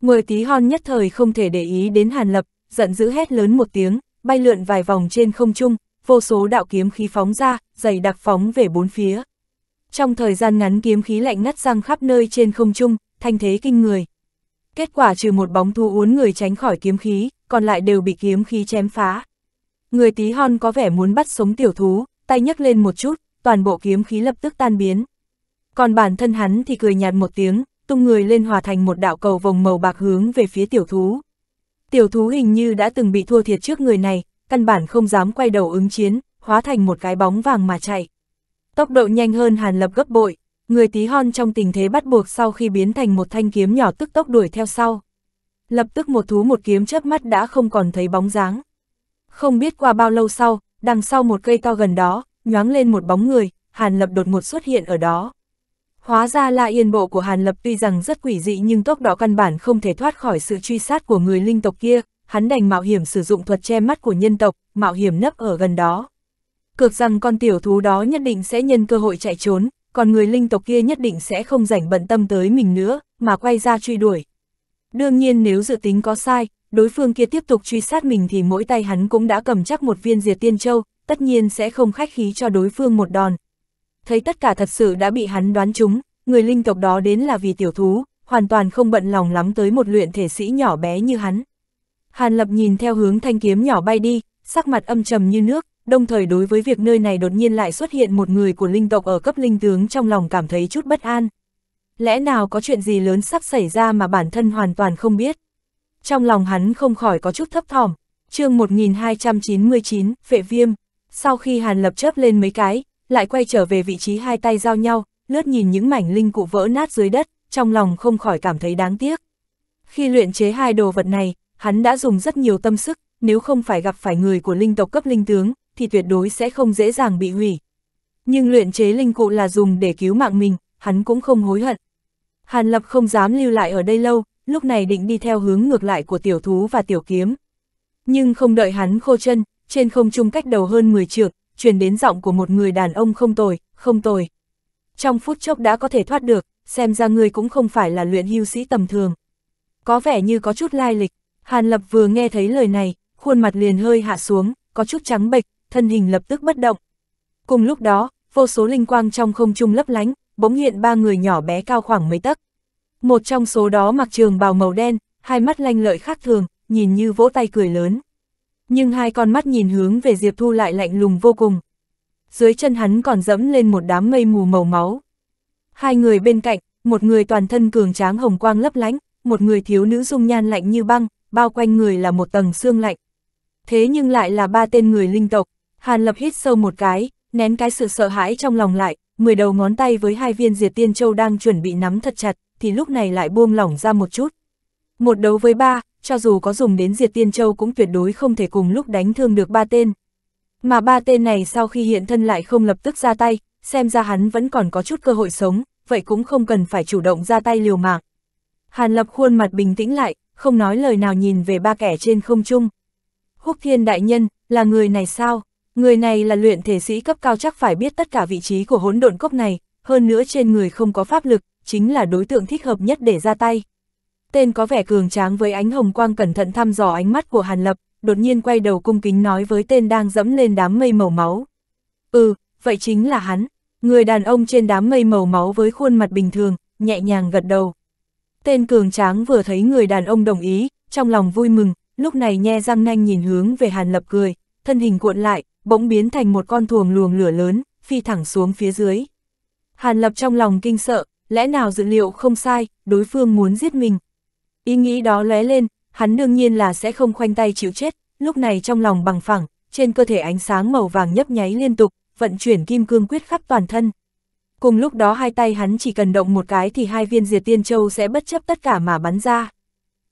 Người tí hon nhất thời không thể để ý đến Hàn Lập, giận dữ hét lớn một tiếng, bay lượn vài vòng trên không trung, vô số đạo kiếm khí phóng ra, dày đặc phóng về bốn phía. Trong thời gian ngắn kiếm khí lạnh ngắt răng khắp nơi trên không trung, thanh thế kinh người. Kết quả trừ một bóng thu uốn người tránh khỏi kiếm khí, còn lại đều bị kiếm khí chém phá. Người tí hon có vẻ muốn bắt sống tiểu thú, tay nhấc lên một chút, toàn bộ kiếm khí lập tức tan biến. Còn bản thân hắn thì cười nhạt một tiếng, tung người lên hòa thành một đạo cầu vòng màu bạc hướng về phía tiểu thú. Tiểu thú hình như đã từng bị thua thiệt trước người này, căn bản không dám quay đầu ứng chiến, hóa thành một cái bóng vàng mà chạy. Tốc độ nhanh hơn Hàn Lập gấp bội, Người tí hon trong tình thế bắt buộc sau khi biến thành một thanh kiếm nhỏ tức tốc đuổi theo sau. Lập tức một thú một kiếm chớp mắt đã không còn thấy bóng dáng. Không biết qua bao lâu sau, đằng sau một cây to gần đó, nhoáng lên một bóng người, Hàn Lập đột ngột xuất hiện ở đó. Hóa ra là yên bộ của Hàn Lập tuy rằng rất quỷ dị nhưng tốc độ căn bản không thể thoát khỏi sự truy sát của người linh tộc kia, hắn đành mạo hiểm sử dụng thuật che mắt của nhân tộc, mạo hiểm nấp ở gần đó. Cược rằng con tiểu thú đó nhất định sẽ nhân cơ hội chạy trốn, còn người linh tộc kia nhất định sẽ không rảnh bận tâm tới mình nữa, mà quay ra truy đuổi. Đương nhiên nếu dự tính có sai, đối phương kia tiếp tục truy sát mình thì mỗi tay hắn cũng đã cầm chắc một viên diệt tiên châu, tất nhiên sẽ không khách khí cho đối phương một đòn. Thấy tất cả thật sự đã bị hắn đoán trúng, người linh tộc đó đến là vì tiểu thú, hoàn toàn không bận lòng lắm tới một luyện thể sĩ nhỏ bé như hắn. Hàn Lập nhìn theo hướng thanh kiếm nhỏ bay đi, sắc mặt âm trầm như nước, đồng thời đối với việc nơi này đột nhiên lại xuất hiện một người của linh tộc ở cấp linh tướng trong lòng cảm thấy chút bất an. Lẽ nào có chuyện gì lớn sắp xảy ra mà bản thân hoàn toàn không biết? Trong lòng hắn không khỏi có chút thấp thỏm. chương 1299, Phệ Viêm. Sau khi Hàn Lập chớp lên mấy cái, lại quay trở về vị trí hai tay giao nhau, lướt nhìn những mảnh linh cụ vỡ nát dưới đất, trong lòng không khỏi cảm thấy đáng tiếc. Khi luyện chế hai đồ vật này, hắn đã dùng rất nhiều tâm sức, nếu không phải gặp phải người của linh tộc cấp linh tướng, thì tuyệt đối sẽ không dễ dàng bị hủy. Nhưng luyện chế linh cụ là dùng để cứu mạng mình, hắn cũng không hối hận. Hàn Lập không dám lưu lại ở đây lâu, lúc này định đi theo hướng ngược lại của tiểu thú và tiểu kiếm. Nhưng không đợi hắn khô chân, trên không trung cách đầu hơn 10 trượng, truyền đến giọng của một người đàn ông không tồi, không tồi. Trong phút chốc đã có thể thoát được, xem ra người cũng không phải là luyện hưu sĩ tầm thường. Có vẻ như có chút lai lịch, Hàn Lập vừa nghe thấy lời này, khuôn mặt liền hơi hạ xuống, có chút trắng bệch, thân hình lập tức bất động. Cùng lúc đó, vô số linh quang trong không trung lấp lánh, bỗng hiện ba người nhỏ bé cao khoảng mấy tấc. Một trong số đó mặc trường bào màu đen, hai mắt lanh lợi khác thường, nhìn như vỗ tay cười lớn. Nhưng hai con mắt nhìn hướng về Diệp Thu lại lạnh lùng vô cùng. Dưới chân hắn còn dẫm lên một đám mây mù màu máu. Hai người bên cạnh, một người toàn thân cường tráng hồng quang lấp lánh, một người thiếu nữ dung nhan lạnh như băng, bao quanh người là một tầng xương lạnh. Thế nhưng lại là ba tên người linh tộc, Hàn Lập hít sâu một cái, nén cái sự sợ hãi trong lòng lại, mười đầu ngón tay với hai viên diệt tiên châu đang chuẩn bị nắm thật chặt, thì lúc này lại buông lỏng ra một chút. Một đấu với ba, cho dù có dùng đến diệt tiên châu cũng tuyệt đối không thể cùng lúc đánh thương được ba tên. Mà ba tên này sau khi hiện thân lại không lập tức ra tay, xem ra hắn vẫn còn có chút cơ hội sống, vậy cũng không cần phải chủ động ra tay liều mạng. Hàn Lập khuôn mặt bình tĩnh lại, không nói lời nào nhìn về ba kẻ trên không trung. Húc Thiên Đại Nhân, là người này sao? Người này là luyện thể sĩ cấp cao chắc phải biết tất cả vị trí của hỗn độn cốc này, hơn nữa trên người không có pháp lực, chính là đối tượng thích hợp nhất để ra tay. Tên có vẻ cường tráng với ánh hồng quang cẩn thận thăm dò ánh mắt của Hàn Lập, đột nhiên quay đầu cung kính nói với tên đang dẫm lên đám mây màu máu. Ừ, vậy chính là hắn. Người đàn ông trên đám mây màu máu với khuôn mặt bình thường, nhẹ nhàng gật đầu. Tên cường tráng vừa thấy người đàn ông đồng ý, trong lòng vui mừng, lúc này nhe răng nanh nhìn hướng về Hàn Lập cười, thân hình cuộn lại, bỗng biến thành một con thuồng luồng lửa lớn, phi thẳng xuống phía dưới. Hàn Lập trong lòng kinh sợ, lẽ nào dự liệu không sai, đối phương muốn giết mình. Ý nghĩ đó lóe lên, hắn đương nhiên là sẽ không khoanh tay chịu chết, lúc này trong lòng bằng phẳng, trên cơ thể ánh sáng màu vàng nhấp nháy liên tục, vận chuyển kim cương quyết khắp toàn thân. Cùng lúc đó hai tay hắn chỉ cần động một cái thì hai viên diệt tiên châu sẽ bất chấp tất cả mà bắn ra.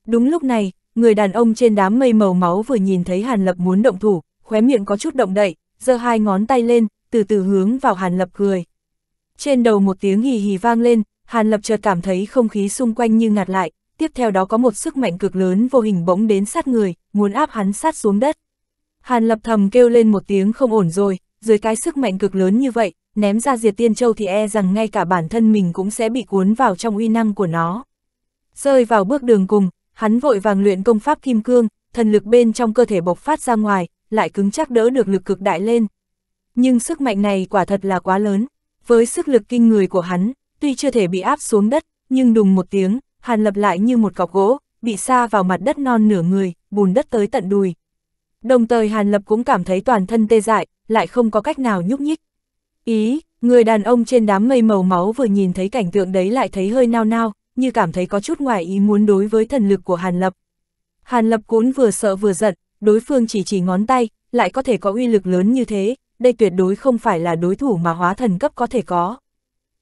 Đúng lúc này, người đàn ông trên đám mây màu máu vừa nhìn thấy Hàn Lập muốn động thủ, khóe miệng có chút động đậy, giơ hai ngón tay lên, từ từ hướng vào Hàn Lập cười. Trên đầu một tiếng hì hì vang lên, Hàn Lập chợt cảm thấy không khí xung quanh như ngạt lại, tiếp theo đó có một sức mạnh cực lớn vô hình bỗng đến sát người, muốn áp hắn sát xuống đất. Hàn Lập thầm kêu lên một tiếng không ổn rồi, dưới cái sức mạnh cực lớn như vậy, ném ra diệt tiên châu thì e rằng ngay cả bản thân mình cũng sẽ bị cuốn vào trong uy năng của nó. Rơi vào bước đường cùng, hắn vội vàng luyện công pháp kim cương, thần lực bên trong cơ thể bộc phát ra ngoài, lại cứng chắc đỡ được lực cực đại lên. Nhưng sức mạnh này quả thật là quá lớn, với sức lực kinh người của hắn, tuy chưa thể bị áp xuống đất, nhưng đùng một tiếng, Hàn Lập lại như một cọc gỗ, bị xa vào mặt đất non nửa người, bùn đất tới tận đùi. Đồng thời Hàn Lập cũng cảm thấy toàn thân tê dại, lại không có cách nào nhúc nhích. Ý, người đàn ông trên đám mây màu máu vừa nhìn thấy cảnh tượng đấy lại thấy hơi nao nao, như cảm thấy có chút ngoài ý muốn đối với thần lực của Hàn Lập. Hàn Lập cuốn vừa sợ vừa giận, đối phương chỉ chỉ ngón tay, lại có thể có uy lực lớn như thế, đây tuyệt đối không phải là đối thủ mà hóa thần cấp có thể có.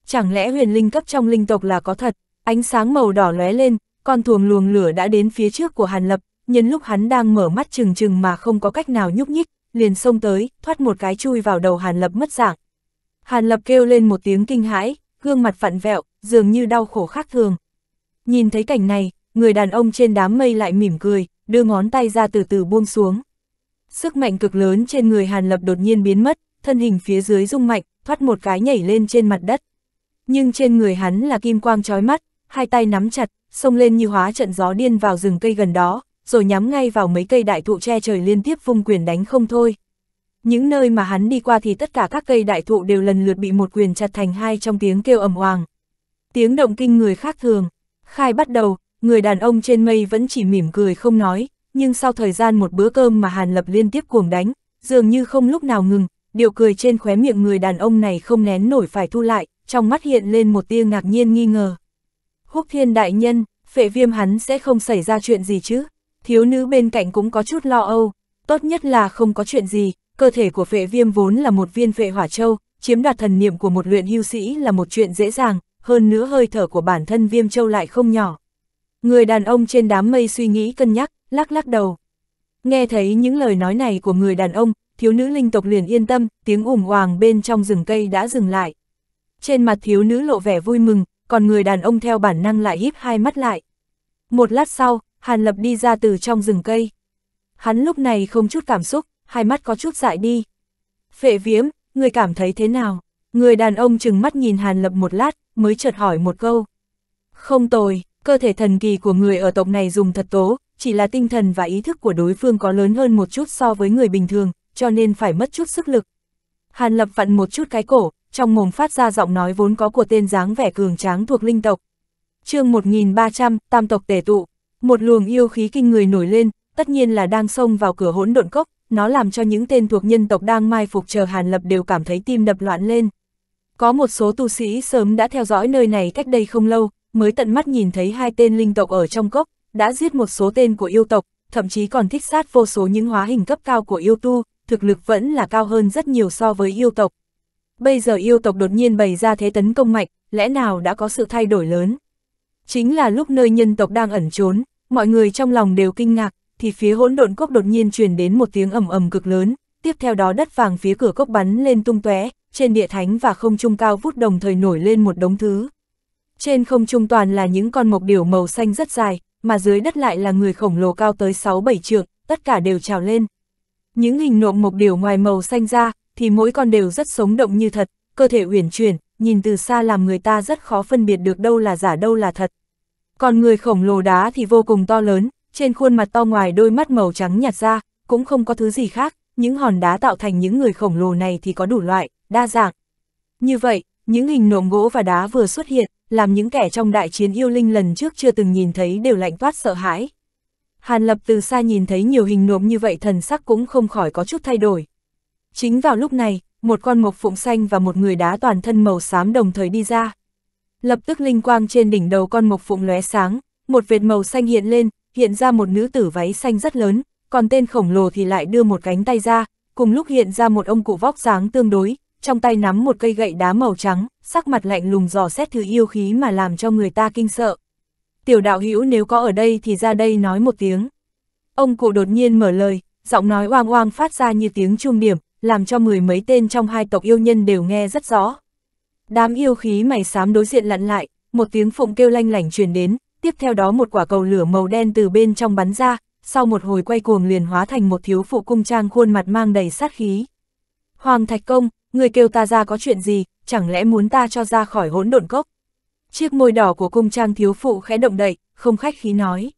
Chẳng lẽ huyền linh cấp trong linh tộc là có thật, ánh sáng màu đỏ lóe lên, con thuồng luồng lửa đã đến phía trước của Hàn Lập, nhân lúc hắn đang mở mắt chừng chừng mà không có cách nào nhúc nhích, liền xông tới, thoát một cái chui vào đầu Hàn Lập mất dạng. Hàn Lập kêu lên một tiếng kinh hãi, gương mặt phặn vẹo, dường như đau khổ khác thường. Nhìn thấy cảnh này, người đàn ông trên đám mây lại mỉm cười, đưa ngón tay ra từ từ buông xuống. Sức mạnh cực lớn trên người Hàn Lập đột nhiên biến mất, thân hình phía dưới rung mạnh, thoát một cái nhảy lên trên mặt đất. Nhưng trên người hắn là kim quang chói mắt, hai tay nắm chặt, xông lên như hóa trận gió điên vào rừng cây gần đó, rồi nhắm ngay vào mấy cây đại thụ che trời liên tiếp vung quyền đánh không thôi. Những nơi mà hắn đi qua thì tất cả các cây đại thụ đều lần lượt bị một quyền chặt thành hai trong tiếng kêu ầm oàng. Tiếng động kinh người khác thường. Khai bắt đầu, người đàn ông trên mây vẫn chỉ mỉm cười không nói, nhưng sau thời gian một bữa cơm mà Hàn Lập liên tiếp cuồng đánh, dường như không lúc nào ngừng, điều cười trên khóe miệng người đàn ông này không nén nổi phải thu lại, trong mắt hiện lên một tia ngạc nhiên nghi ngờ. Húc thiên đại nhân, phệ viêm hắn sẽ không xảy ra chuyện gì chứ, thiếu nữ bên cạnh cũng có chút lo âu, tốt nhất là không có chuyện gì, cơ thể của phệ viêm vốn là một viên phệ hỏa châu, chiếm đoạt thần niệm của một luyện hưu sĩ là một chuyện dễ dàng, hơn nữa hơi thở của bản thân viêm châu lại không nhỏ, Người đàn ông trên đám mây suy nghĩ cân nhắc, lắc lắc đầu. Nghe thấy những lời nói này của người đàn ông, thiếu nữ linh tộc liền yên tâm, tiếng ủng hoàng bên trong rừng cây đã dừng lại. Trên mặt thiếu nữ lộ vẻ vui mừng, còn người đàn ông theo bản năng lại híp hai mắt lại. Một lát sau, Hàn Lập đi ra từ trong rừng cây. Hắn lúc này không chút cảm xúc, hai mắt có chút dại đi. Phệ viếm, người cảm thấy thế nào? Người đàn ông chừng mắt nhìn Hàn Lập một lát, mới chợt hỏi một câu. Không tồi, cơ thể thần kỳ của người ở tộc này dùng thật tố, chỉ là tinh thần và ý thức của đối phương có lớn hơn một chút so với người bình thường, cho nên phải mất chút sức lực. Hàn Lập vặn một chút cái cổ, trong mồm phát ra giọng nói vốn có của tên dáng vẻ cường tráng thuộc linh tộc. chương 1300, tam tộc tề tụ, một luồng yêu khí kinh người nổi lên, tất nhiên là đang xông vào cửa hỗn độn cốc, nó làm cho những tên thuộc nhân tộc đang mai phục chờ Hàn Lập đều cảm thấy tim đập loạn lên. Có một số tu sĩ sớm đã theo dõi nơi này cách đây không lâu, mới tận mắt nhìn thấy hai tên linh tộc ở trong cốc, đã giết một số tên của yêu tộc, thậm chí còn thích sát vô số những hóa hình cấp cao của yêu tu, thực lực vẫn là cao hơn rất nhiều so với yêu tộc. Bây giờ yêu tộc đột nhiên bày ra thế tấn công mạnh, lẽ nào đã có sự thay đổi lớn. Chính là lúc nơi nhân tộc đang ẩn trốn, mọi người trong lòng đều kinh ngạc, thì phía hỗn độn cốc đột nhiên truyền đến một tiếng ầm ầm cực lớn, tiếp theo đó đất vàng phía cửa cốc bắn lên tung tóe, trên địa thánh và không trung cao vút đồng thời nổi lên một đống thứ. Trên không trung toàn là những con mộc điểu màu xanh rất dài, mà dưới đất lại là người khổng lồ cao tới 6-7 trượng, tất cả đều trào lên. Những hình nộm mộc điểu ngoài màu xanh ra, thì mỗi con đều rất sống động như thật, cơ thể uyển chuyển, nhìn từ xa làm người ta rất khó phân biệt được đâu là giả đâu là thật. Còn người khổng lồ đá thì vô cùng to lớn, trên khuôn mặt to ngoài đôi mắt màu trắng nhạt ra, cũng không có thứ gì khác, những hòn đá tạo thành những người khổng lồ này thì có đủ loại, đa dạng. Như vậy, những hình nộm gỗ và đá vừa xuất hiện, làm những kẻ trong đại chiến yêu linh lần trước chưa từng nhìn thấy đều lạnh toát sợ hãi. Hàn Lập từ xa nhìn thấy nhiều hình nộm như vậy thần sắc cũng không khỏi có chút thay đổi. Chính vào lúc này, một con mộc phụng xanh và một người đá toàn thân màu xám đồng thời đi ra. Lập tức linh quang trên đỉnh đầu con mộc phụng lóe sáng, một vệt màu xanh hiện lên, hiện ra một nữ tử váy xanh rất lớn, còn tên khổng lồ thì lại đưa một cánh tay ra, cùng lúc hiện ra một ông cụ vóc dáng tương đối, trong tay nắm một cây gậy đá màu trắng, sắc mặt lạnh lùng dò xét thứ yêu khí mà làm cho người ta kinh sợ. Tiểu đạo hữu nếu có ở đây thì ra đây nói một tiếng. Ông cụ đột nhiên mở lời, giọng nói oang oang phát ra như tiếng chuông điểm, làm cho mười mấy tên trong hai tộc yêu nhân đều nghe rất rõ. Đám yêu khí mày xám đối diện lặn lại, một tiếng phụng kêu lanh lảnh truyền đến, tiếp theo đó một quả cầu lửa màu đen từ bên trong bắn ra, sau một hồi quay cuồng liền hóa thành một thiếu phụ cung trang khuôn mặt mang đầy sát khí. Hoàng Thạch Công, người kêu ta ra có chuyện gì, chẳng lẽ muốn ta cho ra khỏi hỗn độn cốc? Chiếc môi đỏ của cung trang thiếu phụ khẽ động đậy, không khách khí nói.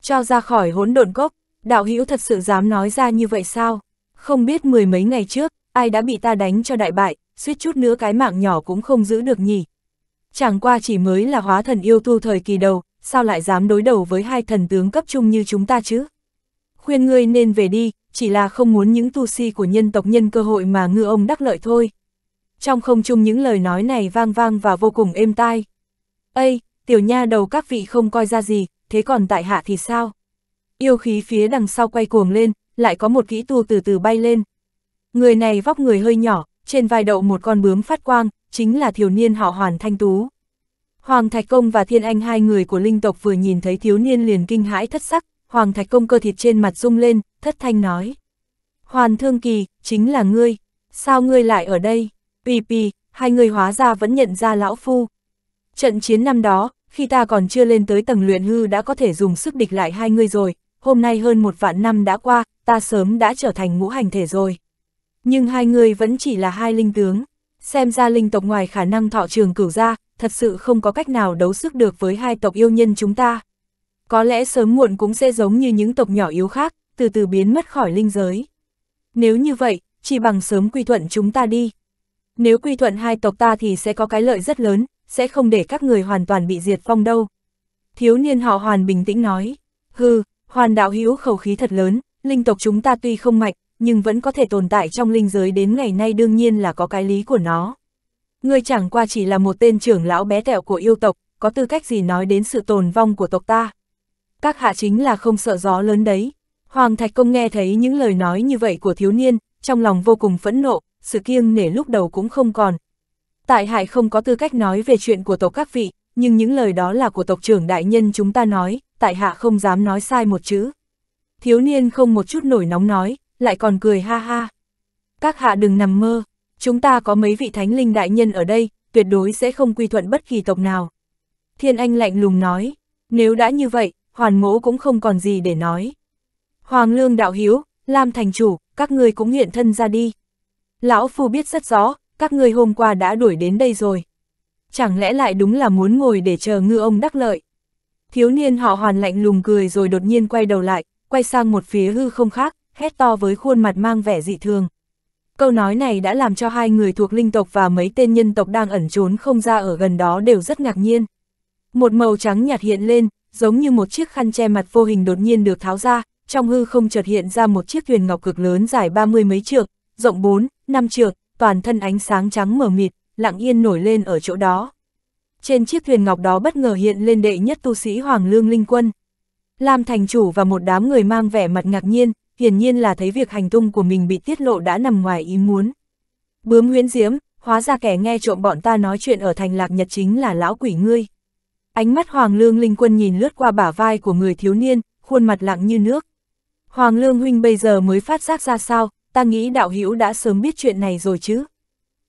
Cho ra khỏi hỗn độn cốc, đạo hữu thật sự dám nói ra như vậy sao? Không biết mười mấy ngày trước, ai đã bị ta đánh cho đại bại, suýt chút nữa cái mạng nhỏ cũng không giữ được nhỉ. Chẳng qua chỉ mới là hóa thần yêu tu thời kỳ đầu, sao lại dám đối đầu với hai thần tướng cấp trung như chúng ta chứ? khuyên ngươi nên về đi, chỉ là không muốn những tu si của nhân tộc nhân cơ hội mà ngư ông đắc lợi thôi. Trong không chung những lời nói này vang vang và vô cùng êm tai. Ây, tiểu nha đầu các vị không coi ra gì, thế còn tại hạ thì sao? Yêu khí phía đằng sau quay cuồng lên, lại có một kỹ tu từ từ bay lên. Người này vóc người hơi nhỏ, trên vai đậu một con bướm phát quang, chính là thiếu niên họ Hoàn Thanh Tú. Hoàng Thạch Công và Thiên Anh hai người của linh tộc vừa nhìn thấy thiếu niên liền kinh hãi thất sắc, Hoàng Thạch Công cơ thịt trên mặt rung lên, thất thanh nói. Hoàn Thương Kỳ, chính là ngươi, sao ngươi lại ở đây? Pì pì, hai người hóa ra vẫn nhận ra lão phu. Trận chiến năm đó, khi ta còn chưa lên tới tầng luyện hư đã có thể dùng sức địch lại hai ngươi rồi, hôm nay hơn một vạn năm đã qua, ta sớm đã trở thành ngũ hành thể rồi. Nhưng hai người vẫn chỉ là hai linh tướng, xem ra linh tộc ngoài khả năng thọ trường cửu ra, thật sự không có cách nào đấu sức được với hai tộc yêu nhân chúng ta. Có lẽ sớm muộn cũng sẽ giống như những tộc nhỏ yếu khác, từ từ biến mất khỏi linh giới. Nếu như vậy, chỉ bằng sớm quy thuận chúng ta đi. Nếu quy thuận hai tộc ta thì sẽ có cái lợi rất lớn, sẽ không để các người hoàn toàn bị diệt phong đâu. Thiếu niên họ hoàn bình tĩnh nói, hừ, hoàn đạo hữu khẩu khí thật lớn, linh tộc chúng ta tuy không mạnh, nhưng vẫn có thể tồn tại trong linh giới đến ngày nay đương nhiên là có cái lý của nó. Ngươi chẳng qua chỉ là một tên trưởng lão bé tẹo của yêu tộc, có tư cách gì nói đến sự tồn vong của tộc ta các hạ chính là không sợ gió lớn đấy. Hoàng Thạch Công nghe thấy những lời nói như vậy của thiếu niên, trong lòng vô cùng phẫn nộ, sự kiêng nể lúc đầu cũng không còn. Tại hại không có tư cách nói về chuyện của tộc các vị, nhưng những lời đó là của tộc trưởng đại nhân chúng ta nói, tại hạ không dám nói sai một chữ. Thiếu niên không một chút nổi nóng nói, lại còn cười ha ha. Các hạ đừng nằm mơ, chúng ta có mấy vị thánh linh đại nhân ở đây, tuyệt đối sẽ không quy thuận bất kỳ tộc nào. Thiên Anh lạnh lùng nói, nếu đã như vậy, hoàn ngũ cũng không còn gì để nói. Hoàng lương đạo hiếu, Lam thành chủ, các ngươi cũng hiện thân ra đi. Lão Phu biết rất rõ, các ngươi hôm qua đã đuổi đến đây rồi. Chẳng lẽ lại đúng là muốn ngồi để chờ ngư ông đắc lợi? Thiếu niên họ hoàn lạnh lùng cười rồi đột nhiên quay đầu lại, quay sang một phía hư không khác, hét to với khuôn mặt mang vẻ dị thường. Câu nói này đã làm cho hai người thuộc linh tộc và mấy tên nhân tộc đang ẩn trốn không ra ở gần đó đều rất ngạc nhiên. Một màu trắng nhạt hiện lên, giống như một chiếc khăn che mặt vô hình đột nhiên được tháo ra, trong hư không chợt hiện ra một chiếc thuyền ngọc cực lớn dài ba mươi mấy trượng, rộng bốn, năm trượng, toàn thân ánh sáng trắng mờ mịt, lặng yên nổi lên ở chỗ đó. Trên chiếc thuyền ngọc đó bất ngờ hiện lên đệ nhất tu sĩ Hoàng Lương Linh Quân. Lam thành chủ và một đám người mang vẻ mặt ngạc nhiên, hiển nhiên là thấy việc hành tung của mình bị tiết lộ đã nằm ngoài ý muốn. Bướm huyễn diễm, hóa ra kẻ nghe trộm bọn ta nói chuyện ở thành lạc nhật chính là lão quỷ ngươi. Ánh mắt Hoàng Lương Linh Quân nhìn lướt qua bả vai của người thiếu niên, khuôn mặt lặng như nước. Hoàng Lương Huynh bây giờ mới phát giác ra sao, ta nghĩ đạo hữu đã sớm biết chuyện này rồi chứ.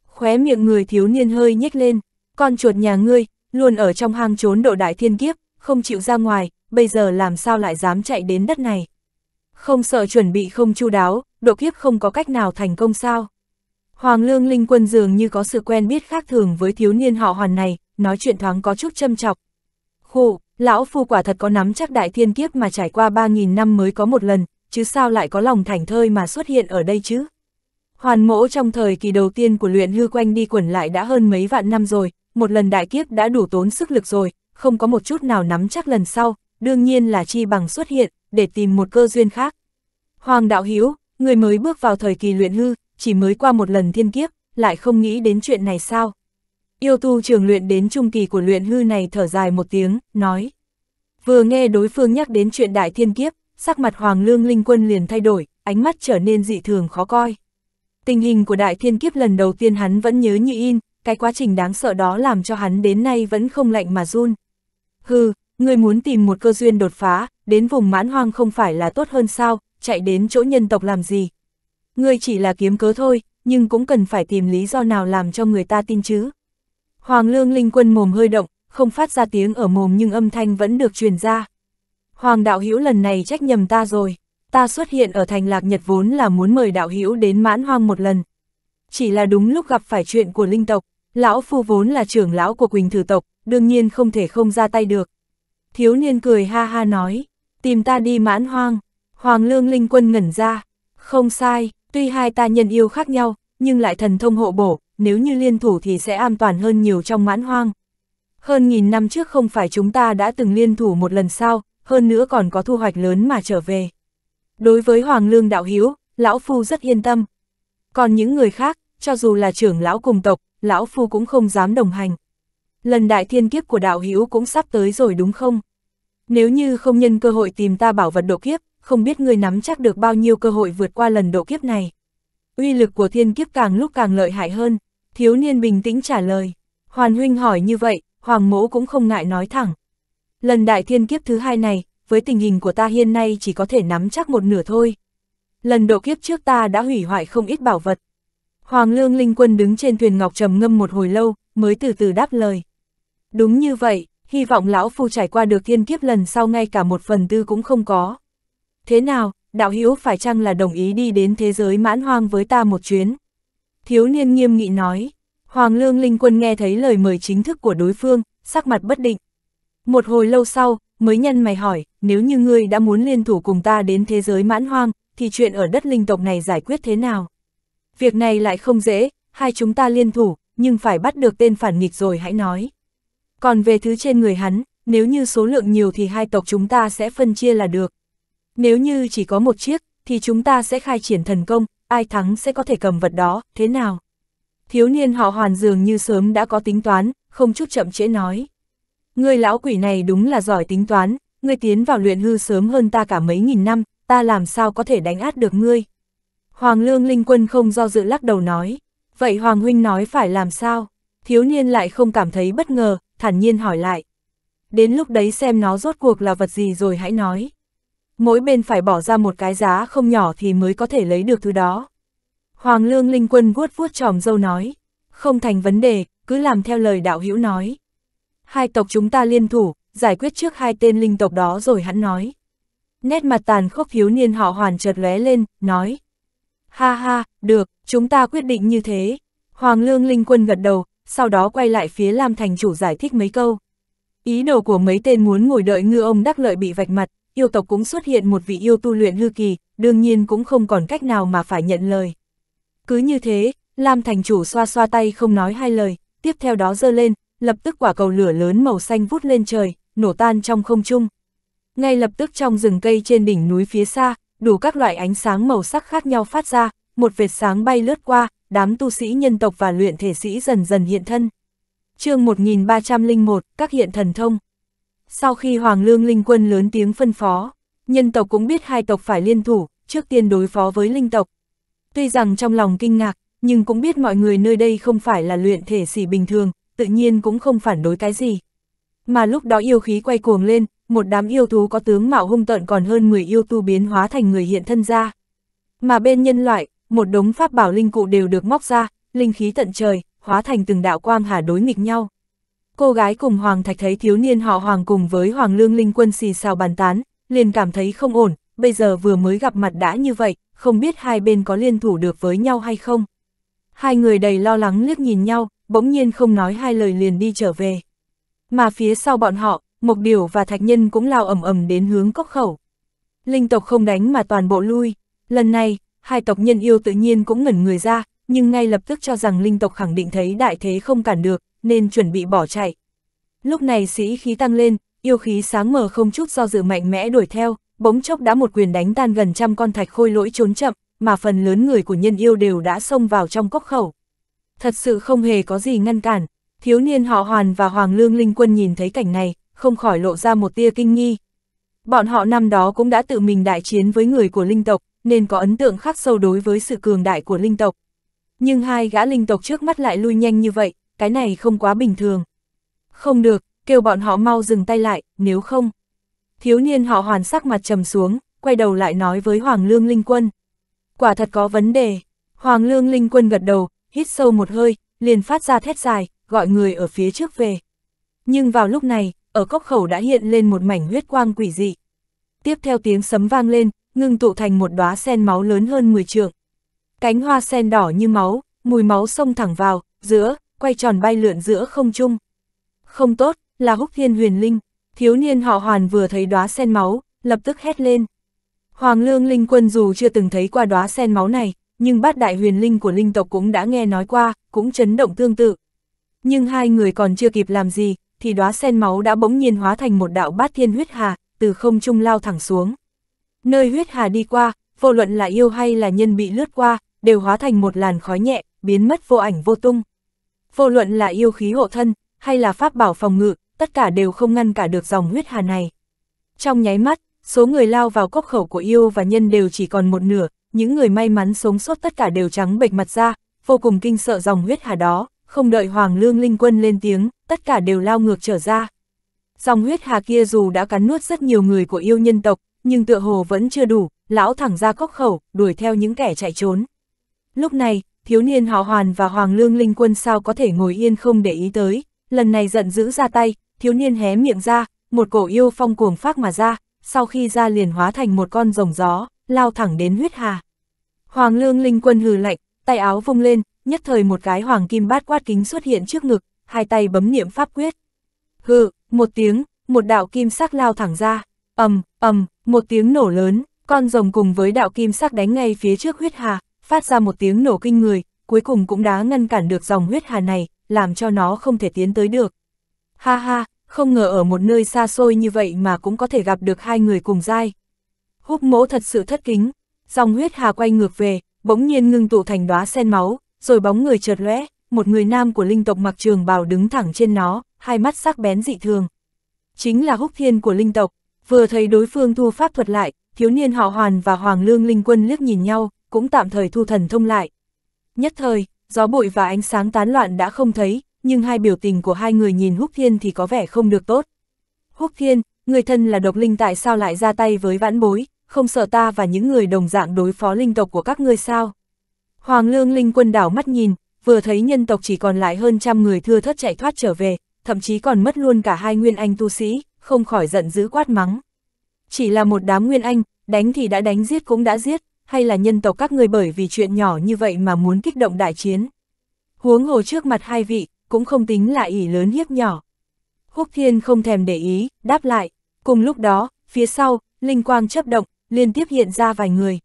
Khóe miệng người thiếu niên hơi nhếch lên, con chuột nhà ngươi, luôn ở trong hang trốn độ đại thiên kiếp, không chịu ra ngoài, bây giờ làm sao lại dám chạy đến đất này. Không sợ chuẩn bị không chu đáo, độ kiếp không có cách nào thành công sao. Hoàng Lương Linh Quân dường như có sự quen biết khác thường với thiếu niên họ hoàn này, nói chuyện thoáng có chút châm chọc, Khủ, lão phu quả thật có nắm chắc đại thiên kiếp mà trải qua 3.000 năm mới có một lần, chứ sao lại có lòng thảnh thơi mà xuất hiện ở đây chứ? Hoàn mỗ trong thời kỳ đầu tiên của luyện hư quanh đi quẩn lại đã hơn mấy vạn năm rồi, một lần đại kiếp đã đủ tốn sức lực rồi, không có một chút nào nắm chắc lần sau, đương nhiên là chi bằng xuất hiện, để tìm một cơ duyên khác. Hoàng đạo Hiếu, người mới bước vào thời kỳ luyện hư, chỉ mới qua một lần thiên kiếp, lại không nghĩ đến chuyện này sao? Yêu tu trường luyện đến trung kỳ của luyện hư này thở dài một tiếng, nói. Vừa nghe đối phương nhắc đến chuyện đại thiên kiếp, sắc mặt Hoàng Lương Linh Quân liền thay đổi, ánh mắt trở nên dị thường khó coi. Tình hình của đại thiên kiếp lần đầu tiên hắn vẫn nhớ như in, cái quá trình đáng sợ đó làm cho hắn đến nay vẫn không lạnh mà run. Hừ, người muốn tìm một cơ duyên đột phá, đến vùng mãn hoang không phải là tốt hơn sao, chạy đến chỗ nhân tộc làm gì. Người chỉ là kiếm cớ thôi, nhưng cũng cần phải tìm lý do nào làm cho người ta tin chứ. Hoàng Lương Linh Quân mồm hơi động, không phát ra tiếng ở mồm nhưng âm thanh vẫn được truyền ra. Hoàng Đạo Hữu lần này trách nhầm ta rồi, ta xuất hiện ở thành Lạc Nhật vốn là muốn mời Đạo Hữu đến mãn hoang một lần. Chỉ là đúng lúc gặp phải chuyện của linh tộc, lão phu vốn là trưởng lão của Quỳnh Thử tộc, đương nhiên không thể không ra tay được. Thiếu niên cười ha ha nói, tìm ta đi mãn hoang, Hoàng Lương Linh Quân ngẩn ra, không sai, tuy hai ta nhân yêu khác nhau, nhưng lại thần thông hộ bổ, nếu như liên thủ thì sẽ an toàn hơn nhiều trong mãn hoang. Hơn nghìn năm trước không phải chúng ta đã từng liên thủ một lần sao, hơn nữa còn có thu hoạch lớn mà trở về. Đối với Hoàng Lương Đạo Hiếu, Lão Phu rất yên tâm. Còn những người khác, cho dù là trưởng Lão cùng tộc, Lão Phu cũng không dám đồng hành. Lần đại thiên kiếp của Đạo Hiếu cũng sắp tới rồi đúng không? Nếu như không nhân cơ hội tìm ta bảo vật độ kiếp, không biết người nắm chắc được bao nhiêu cơ hội vượt qua lần độ kiếp này. Uy lực của thiên kiếp càng lúc càng lợi hại hơn. Thiếu niên bình tĩnh trả lời. Hoàn huynh hỏi như vậy, Hoàng mỗ cũng không ngại nói thẳng. Lần đại thiên kiếp thứ hai này, với tình hình của ta hiện nay chỉ có thể nắm chắc một nửa thôi. Lần độ kiếp trước ta đã hủy hoại không ít bảo vật. Hoàng lương linh quân đứng trên thuyền ngọc trầm ngâm một hồi lâu, mới từ từ đáp lời. Đúng như vậy, hy vọng lão phu trải qua được thiên kiếp lần sau ngay cả một phần tư cũng không có. Thế nào, đạo hữu phải chăng là đồng ý đi đến thế giới mãn hoang với ta một chuyến? Thiếu niên nghiêm nghị nói, Hoàng Lương Linh Quân nghe thấy lời mời chính thức của đối phương, sắc mặt bất định. Một hồi lâu sau, mới nhân mày hỏi, nếu như ngươi đã muốn liên thủ cùng ta đến thế giới mãn hoang, thì chuyện ở đất linh tộc này giải quyết thế nào? Việc này lại không dễ, hai chúng ta liên thủ, nhưng phải bắt được tên phản nghịch rồi hãy nói. Còn về thứ trên người hắn, nếu như số lượng nhiều thì hai tộc chúng ta sẽ phân chia là được. Nếu như chỉ có một chiếc, thì chúng ta sẽ khai triển thần công, ai thắng sẽ có thể cầm vật đó, thế nào? Thiếu niên họ hoàn dường như sớm đã có tính toán, không chút chậm trễ nói. Người lão quỷ này đúng là giỏi tính toán, ngươi tiến vào luyện hư sớm hơn ta cả mấy nghìn năm, ta làm sao có thể đánh át được ngươi? Hoàng lương linh quân không do dự lắc đầu nói. Vậy Hoàng huynh nói phải làm sao? Thiếu niên lại không cảm thấy bất ngờ, thản nhiên hỏi lại. Đến lúc đấy xem nó rốt cuộc là vật gì rồi hãy nói mỗi bên phải bỏ ra một cái giá không nhỏ thì mới có thể lấy được thứ đó. Hoàng Lương Linh Quân vuốt vuốt tròm dâu nói, không thành vấn đề, cứ làm theo lời đạo hữu nói. Hai tộc chúng ta liên thủ, giải quyết trước hai tên linh tộc đó rồi hắn nói. Nét mặt tàn khốc hiếu niên họ hoàn chợt lóe lên, nói. Ha ha, được, chúng ta quyết định như thế. Hoàng Lương Linh Quân gật đầu, sau đó quay lại phía Lam Thành Chủ giải thích mấy câu. Ý đồ của mấy tên muốn ngồi đợi ngư ông đắc lợi bị vạch mặt, yêu tộc cũng xuất hiện một vị yêu tu luyện hư kỳ, đương nhiên cũng không còn cách nào mà phải nhận lời. Cứ như thế, Lam thành chủ xoa xoa tay không nói hai lời, tiếp theo đó dơ lên, lập tức quả cầu lửa lớn màu xanh vút lên trời, nổ tan trong không trung. Ngay lập tức trong rừng cây trên đỉnh núi phía xa, đủ các loại ánh sáng màu sắc khác nhau phát ra, một vệt sáng bay lướt qua, đám tu sĩ nhân tộc và luyện thể sĩ dần dần hiện thân. chương 1301, các hiện thần thông. Sau khi Hoàng Lương Linh Quân lớn tiếng phân phó, nhân tộc cũng biết hai tộc phải liên thủ, trước tiên đối phó với linh tộc. Tuy rằng trong lòng kinh ngạc, nhưng cũng biết mọi người nơi đây không phải là luyện thể sĩ bình thường, tự nhiên cũng không phản đối cái gì. Mà lúc đó yêu khí quay cuồng lên, một đám yêu thú có tướng mạo hung tợn còn hơn 10 yêu tu biến hóa thành người hiện thân ra. Mà bên nhân loại, một đống pháp bảo linh cụ đều được móc ra, linh khí tận trời, hóa thành từng đạo quang hà đối nghịch nhau. Cô gái cùng Hoàng Thạch thấy thiếu niên họ Hoàng cùng với Hoàng Lương Linh Quân xì xào bàn tán, liền cảm thấy không ổn, bây giờ vừa mới gặp mặt đã như vậy, không biết hai bên có liên thủ được với nhau hay không. Hai người đầy lo lắng liếc nhìn nhau, bỗng nhiên không nói hai lời liền đi trở về. Mà phía sau bọn họ, Mộc Điều và Thạch Nhân cũng lao ầm ầm đến hướng cốc khẩu. Linh tộc không đánh mà toàn bộ lui, lần này, hai tộc nhân yêu tự nhiên cũng ngẩn người ra, nhưng ngay lập tức cho rằng linh tộc khẳng định thấy đại thế không cản được, nên chuẩn bị bỏ chạy. Lúc này sĩ khí tăng lên, yêu khí sáng mờ không chút do dự mạnh mẽ đuổi theo, bỗng chốc đã một quyền đánh tan gần trăm con thạch khôi lỗi trốn chậm, mà phần lớn người của nhân yêu đều đã xông vào trong cốc khẩu. Thật sự không hề có gì ngăn cản, thiếu niên họ Hoàn và Hoàng Lương Linh Quân nhìn thấy cảnh này, không khỏi lộ ra một tia kinh nghi. Bọn họ năm đó cũng đã tự mình đại chiến với người của linh tộc, nên có ấn tượng khắc sâu đối với sự cường đại của linh tộc. Nhưng hai gã linh tộc trước mắt lại lui nhanh như vậy, cái này không quá bình thường. Không được, kêu bọn họ mau dừng tay lại, nếu không. Thiếu niên họ hoàn sắc mặt trầm xuống, quay đầu lại nói với Hoàng Lương Linh Quân. Quả thật có vấn đề. Hoàng Lương Linh Quân gật đầu, hít sâu một hơi, liền phát ra thét dài, gọi người ở phía trước về. Nhưng vào lúc này, ở cốc khẩu đã hiện lên một mảnh huyết quang quỷ dị. Tiếp theo tiếng sấm vang lên, ngưng tụ thành một đóa sen máu lớn hơn 10 trượng. Cánh hoa sen đỏ như máu, mùi máu xông thẳng vào, giữa, quay tròn bay lượn giữa không trung. Không tốt, là húc thiên huyền linh, thiếu niên họ hoàn vừa thấy đóa sen máu, lập tức hét lên. Hoàng lương linh quân dù chưa từng thấy qua đóa sen máu này, nhưng bát đại huyền linh của linh tộc cũng đã nghe nói qua, cũng chấn động tương tự. Nhưng hai người còn chưa kịp làm gì, thì đóa sen máu đã bỗng nhiên hóa thành một đạo bát thiên huyết hà, từ không trung lao thẳng xuống. Nơi huyết hà đi qua, vô luận là yêu hay là nhân bị lướt qua, đều hóa thành một làn khói nhẹ, biến mất vô ảnh vô tung. Vô luận là yêu khí hộ thân, hay là pháp bảo phòng ngự, tất cả đều không ngăn cả được dòng huyết hà này. Trong nháy mắt, số người lao vào cốc khẩu của yêu và nhân đều chỉ còn một nửa, những người may mắn sống sót tất cả đều trắng bệch mặt ra, vô cùng kinh sợ dòng huyết hà đó, không đợi Hoàng Lương Linh Quân lên tiếng, tất cả đều lao ngược trở ra. Dòng huyết hà kia dù đã cắn nuốt rất nhiều người của yêu nhân tộc, nhưng tựa hồ vẫn chưa đủ, lão thẳng ra cốc khẩu, đuổi theo những kẻ chạy trốn. Lúc này, thiếu niên họ hoàn và hoàng lương linh quân sao có thể ngồi yên không để ý tới, lần này giận dữ ra tay, thiếu niên hé miệng ra, một cổ yêu phong cuồng phát mà ra, sau khi ra liền hóa thành một con rồng gió, lao thẳng đến huyết hà. Hoàng lương linh quân hừ lạnh, tay áo vung lên, nhất thời một cái hoàng kim bát quát kính xuất hiện trước ngực, hai tay bấm niệm pháp quyết. Hừ, một tiếng, một đạo kim sắc lao thẳng ra, ầm, ầm, một tiếng nổ lớn, con rồng cùng với đạo kim sắc đánh ngay phía trước huyết hà, phát ra một tiếng nổ kinh người, cuối cùng cũng đã ngăn cản được dòng huyết hà này, làm cho nó không thể tiến tới được. Ha ha, không ngờ ở một nơi xa xôi như vậy mà cũng có thể gặp được hai người cùng dai. Húc mỗ thật sự thất kính, dòng huyết hà quay ngược về, bỗng nhiên ngưng tụ thành đóa sen máu, rồi bóng người chợt lóe, một người nam của linh tộc mặc trường bào đứng thẳng trên nó, hai mắt sắc bén dị thường. Chính là húc thiên của linh tộc, vừa thấy đối phương thu pháp thuật lại, thiếu niên họ Hoàn và Hoàng Lương Linh Quân liếc nhìn nhau, cũng tạm thời thu thần thông lại. Nhất thời, gió bụi và ánh sáng tán loạn đã không thấy, nhưng hai biểu tình của hai người nhìn Húc Thiên thì có vẻ không được tốt. Húc Thiên, người thân là độc linh tại sao lại ra tay với vãn bối, không sợ ta và những người đồng dạng đối phó linh tộc của các ngươi sao? Hoàng lương linh quân đảo mắt nhìn, vừa thấy nhân tộc chỉ còn lại hơn trăm người thưa thất chạy thoát trở về, thậm chí còn mất luôn cả hai nguyên anh tu sĩ, không khỏi giận dữ quát mắng. Chỉ là một đám nguyên anh, đánh thì đã đánh giết cũng đã giết, hay là nhân tộc các người bởi vì chuyện nhỏ như vậy mà muốn kích động đại chiến. Huống hồ trước mặt hai vị, cũng không tính là ỷ lớn hiếp nhỏ. Húc Thiên không thèm để ý, đáp lại. Cùng lúc đó, phía sau, linh quang chấp động, liên tiếp hiện ra vài người.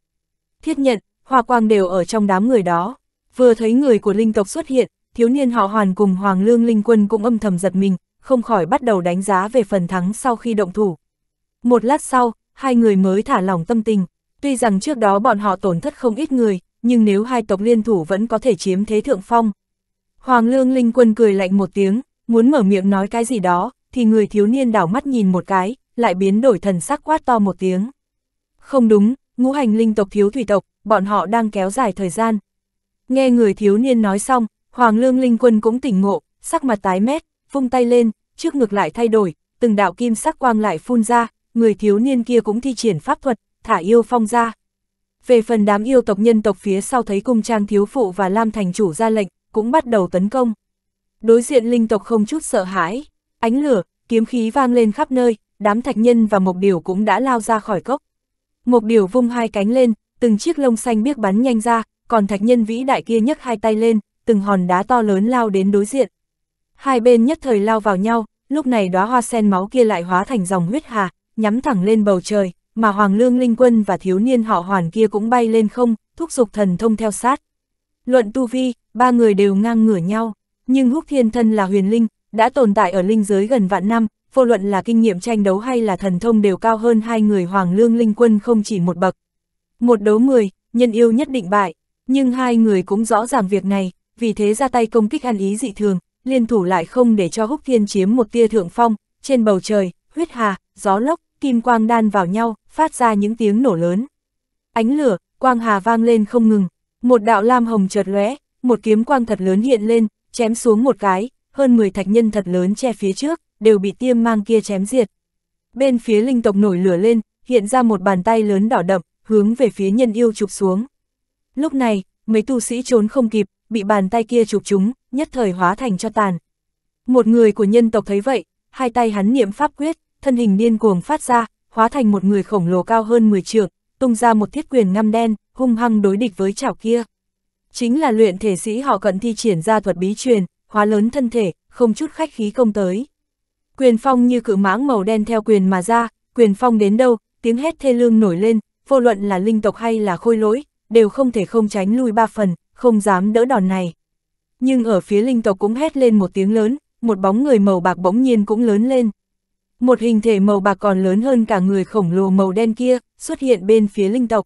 Thiết nhận, hoa quang đều ở trong đám người đó. Vừa thấy người của linh tộc xuất hiện, thiếu niên họ hoàn cùng Hoàng Lương Linh Quân cũng âm thầm giật mình, không khỏi bắt đầu đánh giá về phần thắng sau khi động thủ. Một lát sau, hai người mới thả lỏng tâm tình. Tuy rằng trước đó bọn họ tổn thất không ít người, nhưng nếu hai tộc liên thủ vẫn có thể chiếm thế thượng phong. Hoàng Lương Linh Quân cười lạnh một tiếng, muốn mở miệng nói cái gì đó, thì người thiếu niên đảo mắt nhìn một cái, lại biến đổi thần sắc quát to một tiếng. Không đúng, ngũ hành linh tộc thiếu thủy tộc, bọn họ đang kéo dài thời gian. Nghe người thiếu niên nói xong, Hoàng Lương Linh Quân cũng tỉnh ngộ, sắc mặt tái mét, vung tay lên, trước ngực lại thay đổi, từng đạo kim sắc quang lại phun ra, người thiếu niên kia cũng thi triển pháp thuật, thả yêu phong ra. Về phần đám yêu tộc nhân tộc phía sau thấy cung trang thiếu phụ và Lam thành chủ ra lệnh, cũng bắt đầu tấn công. Đối diện linh tộc không chút sợ hãi, ánh lửa, kiếm khí vang lên khắp nơi, đám thạch nhân và mộc điểu cũng đã lao ra khỏi cốc. Mộc điểu vung hai cánh lên, từng chiếc lông xanh biếc bắn nhanh ra, còn thạch nhân vĩ đại kia nhấc hai tay lên, từng hòn đá to lớn lao đến đối diện. Hai bên nhất thời lao vào nhau, lúc này đóa hoa sen máu kia lại hóa thành dòng huyết hà, nhắm thẳng lên bầu trời mà Hoàng Lương Linh Quân và thiếu niên họ hoàn kia cũng bay lên không, thúc giục thần thông theo sát. Luận tu vi, ba người đều ngang ngửa nhau, nhưng Húc Thiên Thân là huyền linh, đã tồn tại ở linh giới gần vạn năm, vô luận là kinh nghiệm tranh đấu hay là thần thông đều cao hơn hai người Hoàng Lương Linh Quân không chỉ một bậc. Một đấu mười, nhân yêu nhất định bại, nhưng hai người cũng rõ ràng việc này, vì thế ra tay công kích ăn ý dị thường, liên thủ lại không để cho Húc Thiên chiếm một tia thượng phong, trên bầu trời, huyết hà, gió lốc, kim quang đan vào nhau, phát ra những tiếng nổ lớn. Ánh lửa, quang hà vang lên không ngừng, một đạo lam hồng chợt lóe, một kiếm quang thật lớn hiện lên, chém xuống một cái, hơn 10 thạch nhân thật lớn che phía trước, đều bị tiêm mang kia chém diệt. Bên phía linh tộc nổi lửa lên, hiện ra một bàn tay lớn đỏ đậm, hướng về phía nhân yêu chụp xuống. Lúc này, mấy tu sĩ trốn không kịp, bị bàn tay kia chụp chúng, nhất thời hóa thành cho tàn. Một người của nhân tộc thấy vậy, hai tay hắn niệm pháp quyết, thân hình điên cuồng phát ra, hóa thành một người khổng lồ cao hơn 10 trượng, tung ra một thiết quyền ngăm đen, hung hăng đối địch với chảo kia. Chính là luyện thể sĩ họ cận thi triển ra thuật bí truyền, hóa lớn thân thể, không chút khách khí công tới. Quyền phong như cự mãng màu đen theo quyền mà ra, quyền phong đến đâu, tiếng hét thê lương nổi lên, vô luận là linh tộc hay là khôi lỗi, đều không thể không tránh lui ba phần, không dám đỡ đòn này. Nhưng ở phía linh tộc cũng hét lên một tiếng lớn, một bóng người màu bạc bỗng nhiên cũng lớn lên một hình thể màu bạc còn lớn hơn cả người khổng lồ màu đen kia, xuất hiện bên phía linh tộc.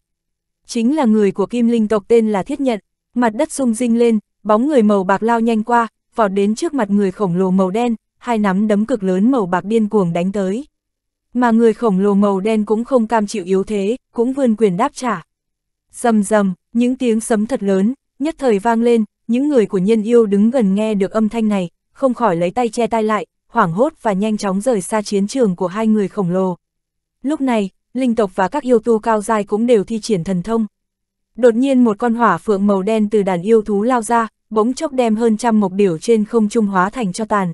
Chính là người của kim linh tộc tên là Thiết Nhận, mặt đất sung dinh lên, bóng người màu bạc lao nhanh qua, vọt đến trước mặt người khổng lồ màu đen, hai nắm đấm cực lớn màu bạc điên cuồng đánh tới. Mà người khổng lồ màu đen cũng không cam chịu yếu thế, cũng vươn quyền đáp trả. Dầm dầm, những tiếng sấm thật lớn, nhất thời vang lên, những người của nhân yêu đứng gần nghe được âm thanh này, không khỏi lấy tay che tai lại, hoảng hốt và nhanh chóng rời xa chiến trường của hai người khổng lồ. Lúc này, linh tộc và các yêu tu cao dài cũng đều thi triển thần thông. Đột nhiên một con hỏa phượng màu đen từ đàn yêu thú lao ra, bỗng chốc đem hơn trăm mộc điểu trên không trung hóa thành cho tàn.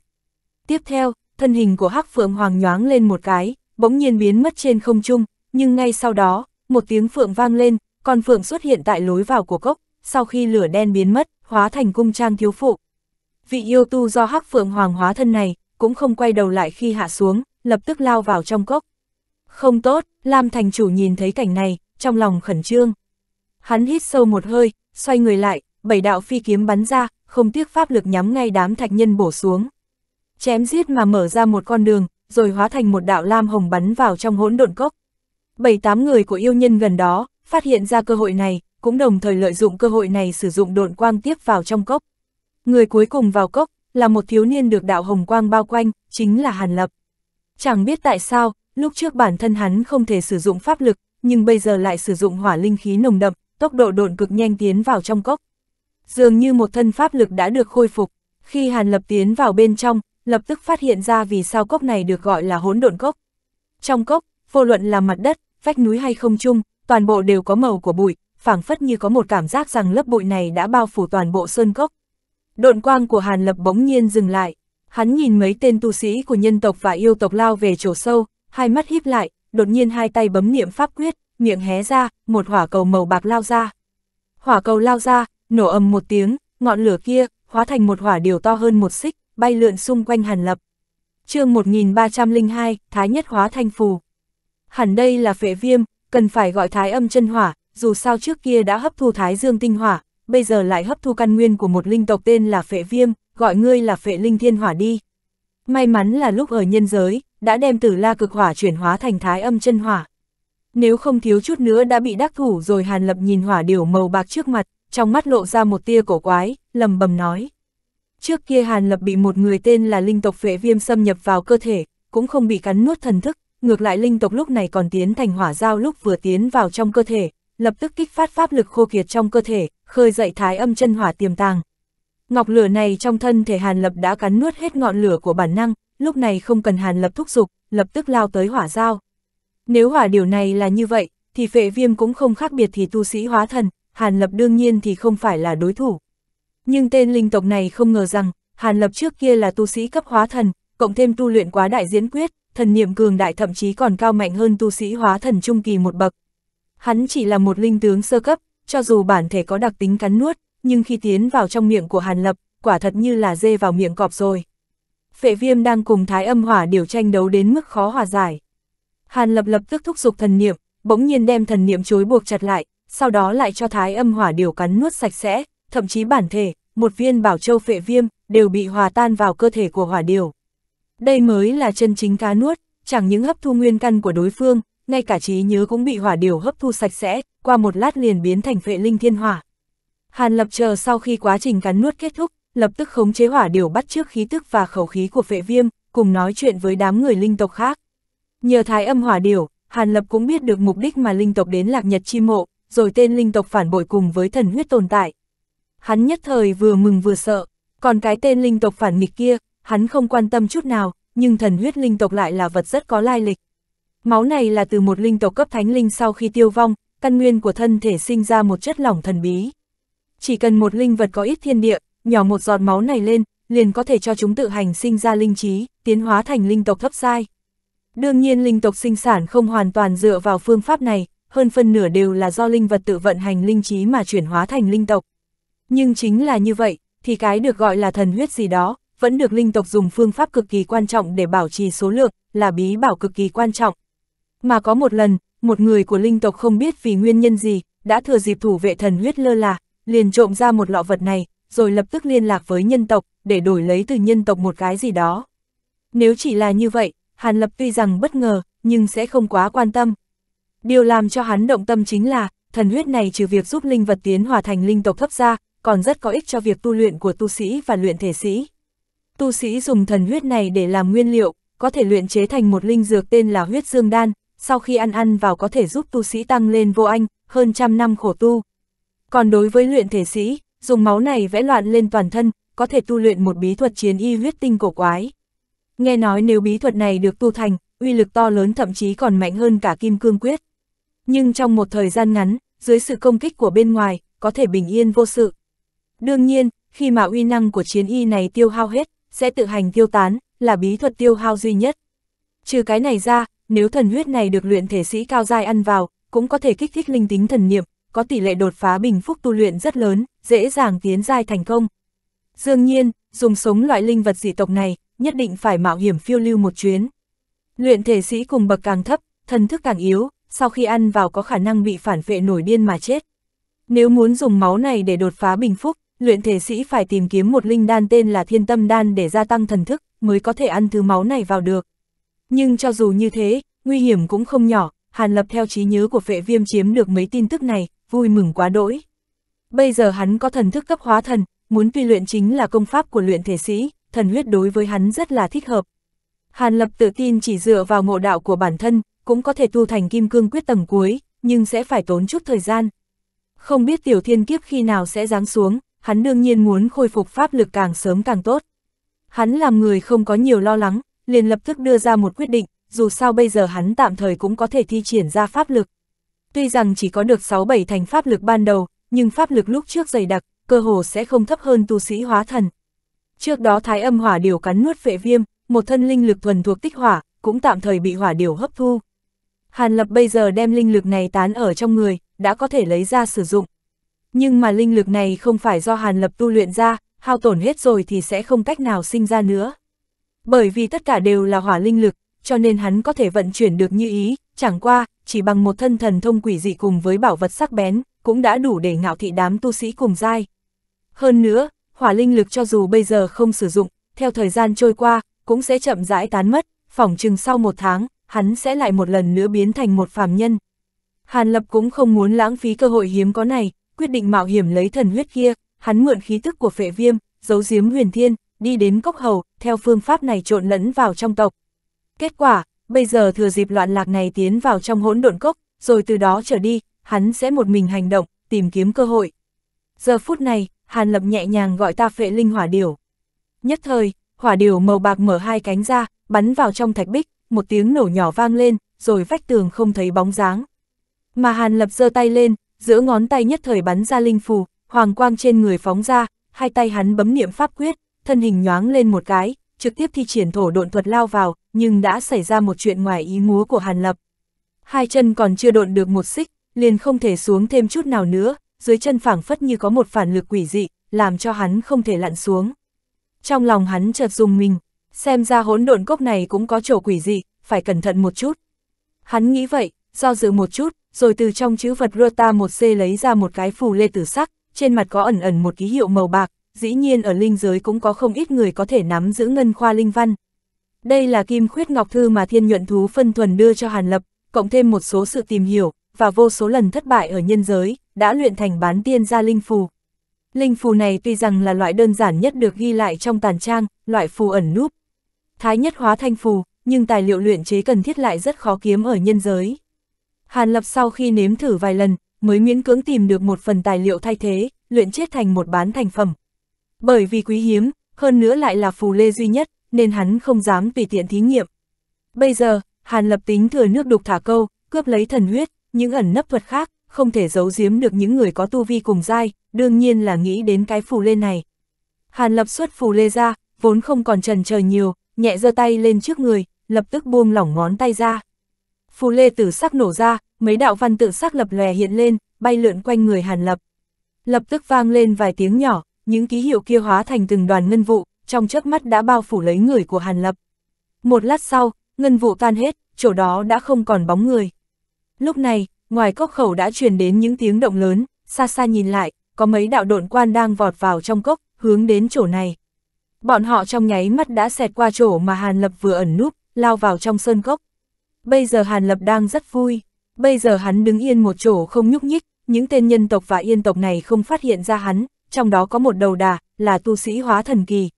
Tiếp theo, thân hình của hắc phượng hoàng nhoáng lên một cái, bỗng nhiên biến mất trên không trung, nhưng ngay sau đó, một tiếng phượng vang lên, con phượng xuất hiện tại lối vào của cốc, sau khi lửa đen biến mất, hóa thành cung trang thiếu phụ. Vị yêu tu do hắc phượng hoàng hóa thân này, cũng không quay đầu lại khi hạ xuống, lập tức lao vào trong cốc. Không tốt, Lam thành chủ nhìn thấy cảnh này, trong lòng khẩn trương. Hắn hít sâu một hơi, xoay người lại, bảy đạo phi kiếm bắn ra, không tiếc pháp lực nhắm ngay đám thạch nhân bổ xuống. Chém giết mà mở ra một con đường, rồi hóa thành một đạo lam hồng bắn vào trong hỗn độn cốc. Bảy tám người của yêu nhân gần đó, phát hiện ra cơ hội này, cũng đồng thời lợi dụng cơ hội này sử dụng độn quang tiếp vào trong cốc. Người cuối cùng vào cốc, là một thiếu niên được đạo hồng quang bao quanh, chính là Hàn Lập. Chẳng biết tại sao, lúc trước bản thân hắn không thể sử dụng pháp lực, nhưng bây giờ lại sử dụng hỏa linh khí nồng đậm, tốc độ độn cực nhanh tiến vào trong cốc. Dường như một thân pháp lực đã được khôi phục, khi Hàn Lập tiến vào bên trong, lập tức phát hiện ra vì sao cốc này được gọi là hỗn độn cốc. Trong cốc, vô luận là mặt đất, vách núi hay không trung, toàn bộ đều có màu của bụi, phảng phất như có một cảm giác rằng lớp bụi này đã bao phủ toàn bộ sơn cốc, Độn quang của Hàn Lập bỗng nhiên dừng lại. Hắn nhìn mấy tên tu sĩ của nhân tộc và yêu tộc lao về chỗ sâu, hai mắt híp lại, đột nhiên hai tay bấm niệm pháp quyết, miệng hé ra, một hỏa cầu màu bạc lao ra. Hỏa cầu lao ra, nổ ầm một tiếng, ngọn lửa kia hóa thành một hỏa điều to hơn một xích, bay lượn xung quanh Hàn Lập. Chương 1302, Thái nhất hóa thanh phù. Hẳn đây là phệ viêm, cần phải gọi Thái âm chân hỏa, dù sao trước kia đã hấp thu Thái dương tinh hỏa, bây giờ lại hấp thu căn nguyên của một linh tộc tên là Phệ Viêm, gọi ngươi là Phệ Linh Thiên Hỏa đi. May mắn là lúc ở nhân giới, đã đem tử la cực hỏa chuyển hóa thành thái âm chân hỏa. Nếu không thiếu chút nữa đã bị đắc thủ rồi Hàn Lập nhìn hỏa điểu màu bạc trước mặt, trong mắt lộ ra một tia cổ quái, lầm bầm nói. Trước kia Hàn Lập bị một người tên là linh tộc Phệ Viêm xâm nhập vào cơ thể, cũng không bị cắn nuốt thần thức, ngược lại linh tộc lúc này còn tiến thành hỏa giao lúc vừa tiến vào trong cơ thể, lập tức kích phát pháp lực khô kiệt trong cơ thể, khơi dậy thái âm chân hỏa tiềm tàng. Ngọc lửa này trong thân thể Hàn Lập đã cắn nuốt hết ngọn lửa của bản năng, lúc này không cần Hàn Lập thúc giục, lập tức lao tới hỏa giao. Nếu hỏa điều này là như vậy, thì phệ viêm cũng không khác biệt thì tu sĩ hóa thần, Hàn Lập đương nhiên thì không phải là đối thủ. Nhưng tên linh tộc này không ngờ rằng, Hàn Lập trước kia là tu sĩ cấp hóa thần, cộng thêm tu luyện quá đại diễn quyết, thần niệm cường đại thậm chí còn cao mạnh hơn tu sĩ hóa thần trung kỳ một bậc, Hắn chỉ là một linh tướng sơ cấp, cho dù bản thể có đặc tính cắn nuốt, nhưng khi tiến vào trong miệng của Hàn Lập, quả thật như là dê vào miệng cọp rồi. Phệ viêm đang cùng thái âm hỏa điều tranh đấu đến mức khó hòa giải. Hàn Lập lập tức thúc giục thần niệm, bỗng nhiên đem thần niệm chối buộc chặt lại, sau đó lại cho thái âm hỏa điều cắn nuốt sạch sẽ, thậm chí bản thể, một viên bảo châu phệ viêm, đều bị hòa tan vào cơ thể của hỏa điều. Đây mới là chân chính cá nuốt, chẳng những hấp thu nguyên căn của đối phương, ngay cả trí nhớ cũng bị hỏa điều hấp thu sạch sẽ, qua một lát liền biến thành phệ linh thiên hỏa. Hàn lập chờ sau khi quá trình cắn nuốt kết thúc, lập tức khống chế hỏa điều bắt trước khí tức và khẩu khí của phệ viêm, cùng nói chuyện với đám người linh tộc khác. Nhờ thái âm hỏa điều, Hàn lập cũng biết được mục đích mà linh tộc đến lạc nhật chi mộ, rồi tên linh tộc phản bội cùng với thần huyết tồn tại. Hắn nhất thời vừa mừng vừa sợ, còn cái tên linh tộc phản nghịch kia, hắn không quan tâm chút nào, nhưng thần huyết linh tộc lại là vật rất có lai lịch. Máu này là từ một linh tộc cấp thánh linh sau khi tiêu vong, căn nguyên của thân thể sinh ra một chất lỏng thần bí. Chỉ cần một linh vật có ít thiên địa, nhỏ một giọt máu này lên, liền có thể cho chúng tự hành sinh ra linh trí, tiến hóa thành linh tộc thấp sai. Đương nhiên linh tộc sinh sản không hoàn toàn dựa vào phương pháp này, hơn phân nửa đều là do linh vật tự vận hành linh trí mà chuyển hóa thành linh tộc. Nhưng chính là như vậy, thì cái được gọi là thần huyết gì đó, vẫn được linh tộc dùng phương pháp cực kỳ quan trọng để bảo trì số lượng, là bí bảo cực kỳ quan trọng, mà có một lần, một người của linh tộc không biết vì nguyên nhân gì, đã thừa dịp thủ vệ thần huyết lơ là, liền trộm ra một lọ vật này, rồi lập tức liên lạc với nhân tộc, để đổi lấy từ nhân tộc một cái gì đó. Nếu chỉ là như vậy, Hàn Lập tuy rằng bất ngờ, nhưng sẽ không quá quan tâm. Điều làm cho hắn động tâm chính là, thần huyết này trừ việc giúp linh vật tiến hòa thành linh tộc thấp ra, còn rất có ích cho việc tu luyện của tu sĩ và luyện thể sĩ. Tu sĩ dùng thần huyết này để làm nguyên liệu, có thể luyện chế thành một linh dược tên là huyết dương đan, sau khi ăn ăn vào có thể giúp tu sĩ tăng lên vô anh, hơn trăm năm khổ tu. Còn đối với luyện thể sĩ, dùng máu này vẽ loạn lên toàn thân, có thể tu luyện một bí thuật chiến y huyết tinh cổ quái. Nghe nói nếu bí thuật này được tu thành, uy lực to lớn thậm chí còn mạnh hơn cả kim cương quyết. Nhưng trong một thời gian ngắn, dưới sự công kích của bên ngoài, có thể bình yên vô sự. Đương nhiên, khi mà uy năng của chiến y này tiêu hao hết, sẽ tự hành tiêu tán, là bí thuật tiêu hao duy nhất. Trừ cái này ra, nếu thần huyết này được luyện thể sĩ cao giai ăn vào, cũng có thể kích thích linh tính thần niệm, có tỷ lệ đột phá bình phúc tu luyện rất lớn, dễ dàng tiến giai thành công. Đương nhiên, dùng sống loại linh vật dị tộc này, nhất định phải mạo hiểm phiêu lưu một chuyến. Luyện thể sĩ cùng bậc càng thấp, thần thức càng yếu, sau khi ăn vào có khả năng bị phản vệ nổi điên mà chết. Nếu muốn dùng máu này để đột phá bình phúc, luyện thể sĩ phải tìm kiếm một linh đan tên là thiên tâm đan để gia tăng thần thức, mới có thể ăn thứ máu này vào được. Nhưng cho dù như thế, nguy hiểm cũng không nhỏ, Hàn Lập theo trí nhớ của vệ viêm chiếm được mấy tin tức này, vui mừng quá đỗi. Bây giờ hắn có thần thức cấp hóa thần, muốn tuy luyện chính là công pháp của luyện thể sĩ, thần huyết đối với hắn rất là thích hợp. Hàn Lập tự tin chỉ dựa vào ngộ đạo của bản thân, cũng có thể tu thành kim cương quyết tầng cuối, nhưng sẽ phải tốn chút thời gian. Không biết tiểu thiên kiếp khi nào sẽ giáng xuống, hắn đương nhiên muốn khôi phục pháp lực càng sớm càng tốt. Hắn làm người không có nhiều lo lắng, liền lập tức đưa ra một quyết định, dù sao bây giờ hắn tạm thời cũng có thể thi triển ra pháp lực. Tuy rằng chỉ có được 6-7 thành pháp lực ban đầu, nhưng pháp lực lúc trước dày đặc, cơ hồ sẽ không thấp hơn tu sĩ hóa thần. Trước đó thái âm hỏa điều cắn nuốt vệ viêm, một thân linh lực thuần thuộc tích hỏa, cũng tạm thời bị hỏa điều hấp thu. Hàn Lập bây giờ đem linh lực này tán ở trong người, đã có thể lấy ra sử dụng. Nhưng mà linh lực này không phải do Hàn Lập tu luyện ra, hao tổn hết rồi thì sẽ không cách nào sinh ra nữa. Bởi vì tất cả đều là hỏa linh lực, cho nên hắn có thể vận chuyển được như ý, chẳng qua, chỉ bằng một thân thần thông quỷ dị cùng với bảo vật sắc bén, cũng đã đủ để ngạo thị đám tu sĩ cùng dai. Hơn nữa, hỏa linh lực cho dù bây giờ không sử dụng, theo thời gian trôi qua, cũng sẽ chậm rãi tán mất, phỏng chừng sau một tháng, hắn sẽ lại một lần nữa biến thành một phàm nhân. Hàn Lập cũng không muốn lãng phí cơ hội hiếm có này, quyết định mạo hiểm lấy thần huyết kia, hắn mượn khí tức của phệ viêm, giấu giếm huyền thiên, đi đến cốc hầu, theo phương pháp này trộn lẫn vào trong tộc. Kết quả, bây giờ thừa dịp loạn lạc này tiến vào trong hỗn độn cốc, rồi từ đó trở đi, hắn sẽ một mình hành động, tìm kiếm cơ hội. Giờ phút này, Hàn Lập nhẹ nhàng gọi ta phệ linh hỏa điểu. Nhất thời, hỏa điểu màu bạc mở hai cánh ra, bắn vào trong thạch bích, một tiếng nổ nhỏ vang lên, rồi vách tường không thấy bóng dáng. Mà Hàn Lập giơ tay lên, giữa ngón tay nhất thời bắn ra linh phù, hoàng quang trên người phóng ra, hai tay hắn bấm niệm pháp quyết thân hình nhoáng lên một cái, trực tiếp thi triển thổ độn thuật lao vào, nhưng đã xảy ra một chuyện ngoài ý múa của Hàn Lập. Hai chân còn chưa độn được một xích, liền không thể xuống thêm chút nào nữa, dưới chân phảng phất như có một phản lực quỷ dị, làm cho hắn không thể lặn xuống. Trong lòng hắn chợt dùng mình, xem ra hỗn độn cốc này cũng có chỗ quỷ dị, phải cẩn thận một chút. Hắn nghĩ vậy, do dự một chút, rồi từ trong chữ vật Rota 1C lấy ra một cái phù lê tử sắc, trên mặt có ẩn ẩn một ký hiệu màu bạc, dĩ nhiên ở linh giới cũng có không ít người có thể nắm giữ ngân khoa linh văn. Đây là kim khuyết ngọc thư mà thiên nhuận thú phân thuần đưa cho Hàn Lập, cộng thêm một số sự tìm hiểu, và vô số lần thất bại ở nhân giới, đã luyện thành bán tiên ra linh phù. Linh phù này tuy rằng là loại đơn giản nhất được ghi lại trong tàn trang, loại phù ẩn núp. Thái nhất hóa thanh phù, nhưng tài liệu luyện chế cần thiết lại rất khó kiếm ở nhân giới. Hàn Lập sau khi nếm thử vài lần, mới miễn cưỡng tìm được một phần tài liệu thay thế, luyện chết thành một bán thành phẩm, bởi vì quý hiếm, hơn nữa lại là phù lê duy nhất, nên hắn không dám tùy tiện thí nghiệm. Bây giờ, Hàn Lập tính thừa nước đục thả câu, cướp lấy thần huyết, những ẩn nấp thuật khác, không thể giấu giếm được những người có tu vi cùng dai, đương nhiên là nghĩ đến cái phù lê này. Hàn Lập xuất phù lê ra, vốn không còn trần chờ nhiều, nhẹ giơ tay lên trước người, lập tức buông lỏng ngón tay ra. Phù lê tử sắc nổ ra, mấy đạo văn tự sắc lập lòe hiện lên, bay lượn quanh người Hàn Lập. Lập tức vang lên vài tiếng nhỏ, những ký hiệu kia hóa thành từng đoàn ngân vụ, trong chớp mắt đã bao phủ lấy người của Hàn Lập. Một lát sau, ngân vụ tan hết, chỗ đó đã không còn bóng người. Lúc này, ngoài cốc khẩu đã truyền đến những tiếng động lớn, xa xa nhìn lại, có mấy đạo độn quan đang vọt vào trong cốc, hướng đến chỗ này. Bọn họ trong nháy mắt đã xẹt qua chỗ mà Hàn Lập vừa ẩn núp, lao vào trong sơn cốc. Bây giờ Hàn Lập đang rất vui, bây giờ hắn đứng yên một chỗ không nhúc nhích, những tên nhân tộc và yên tộc này không phát hiện ra hắn, trong đó có một đầu đà, là tu sĩ hóa thần kỳ.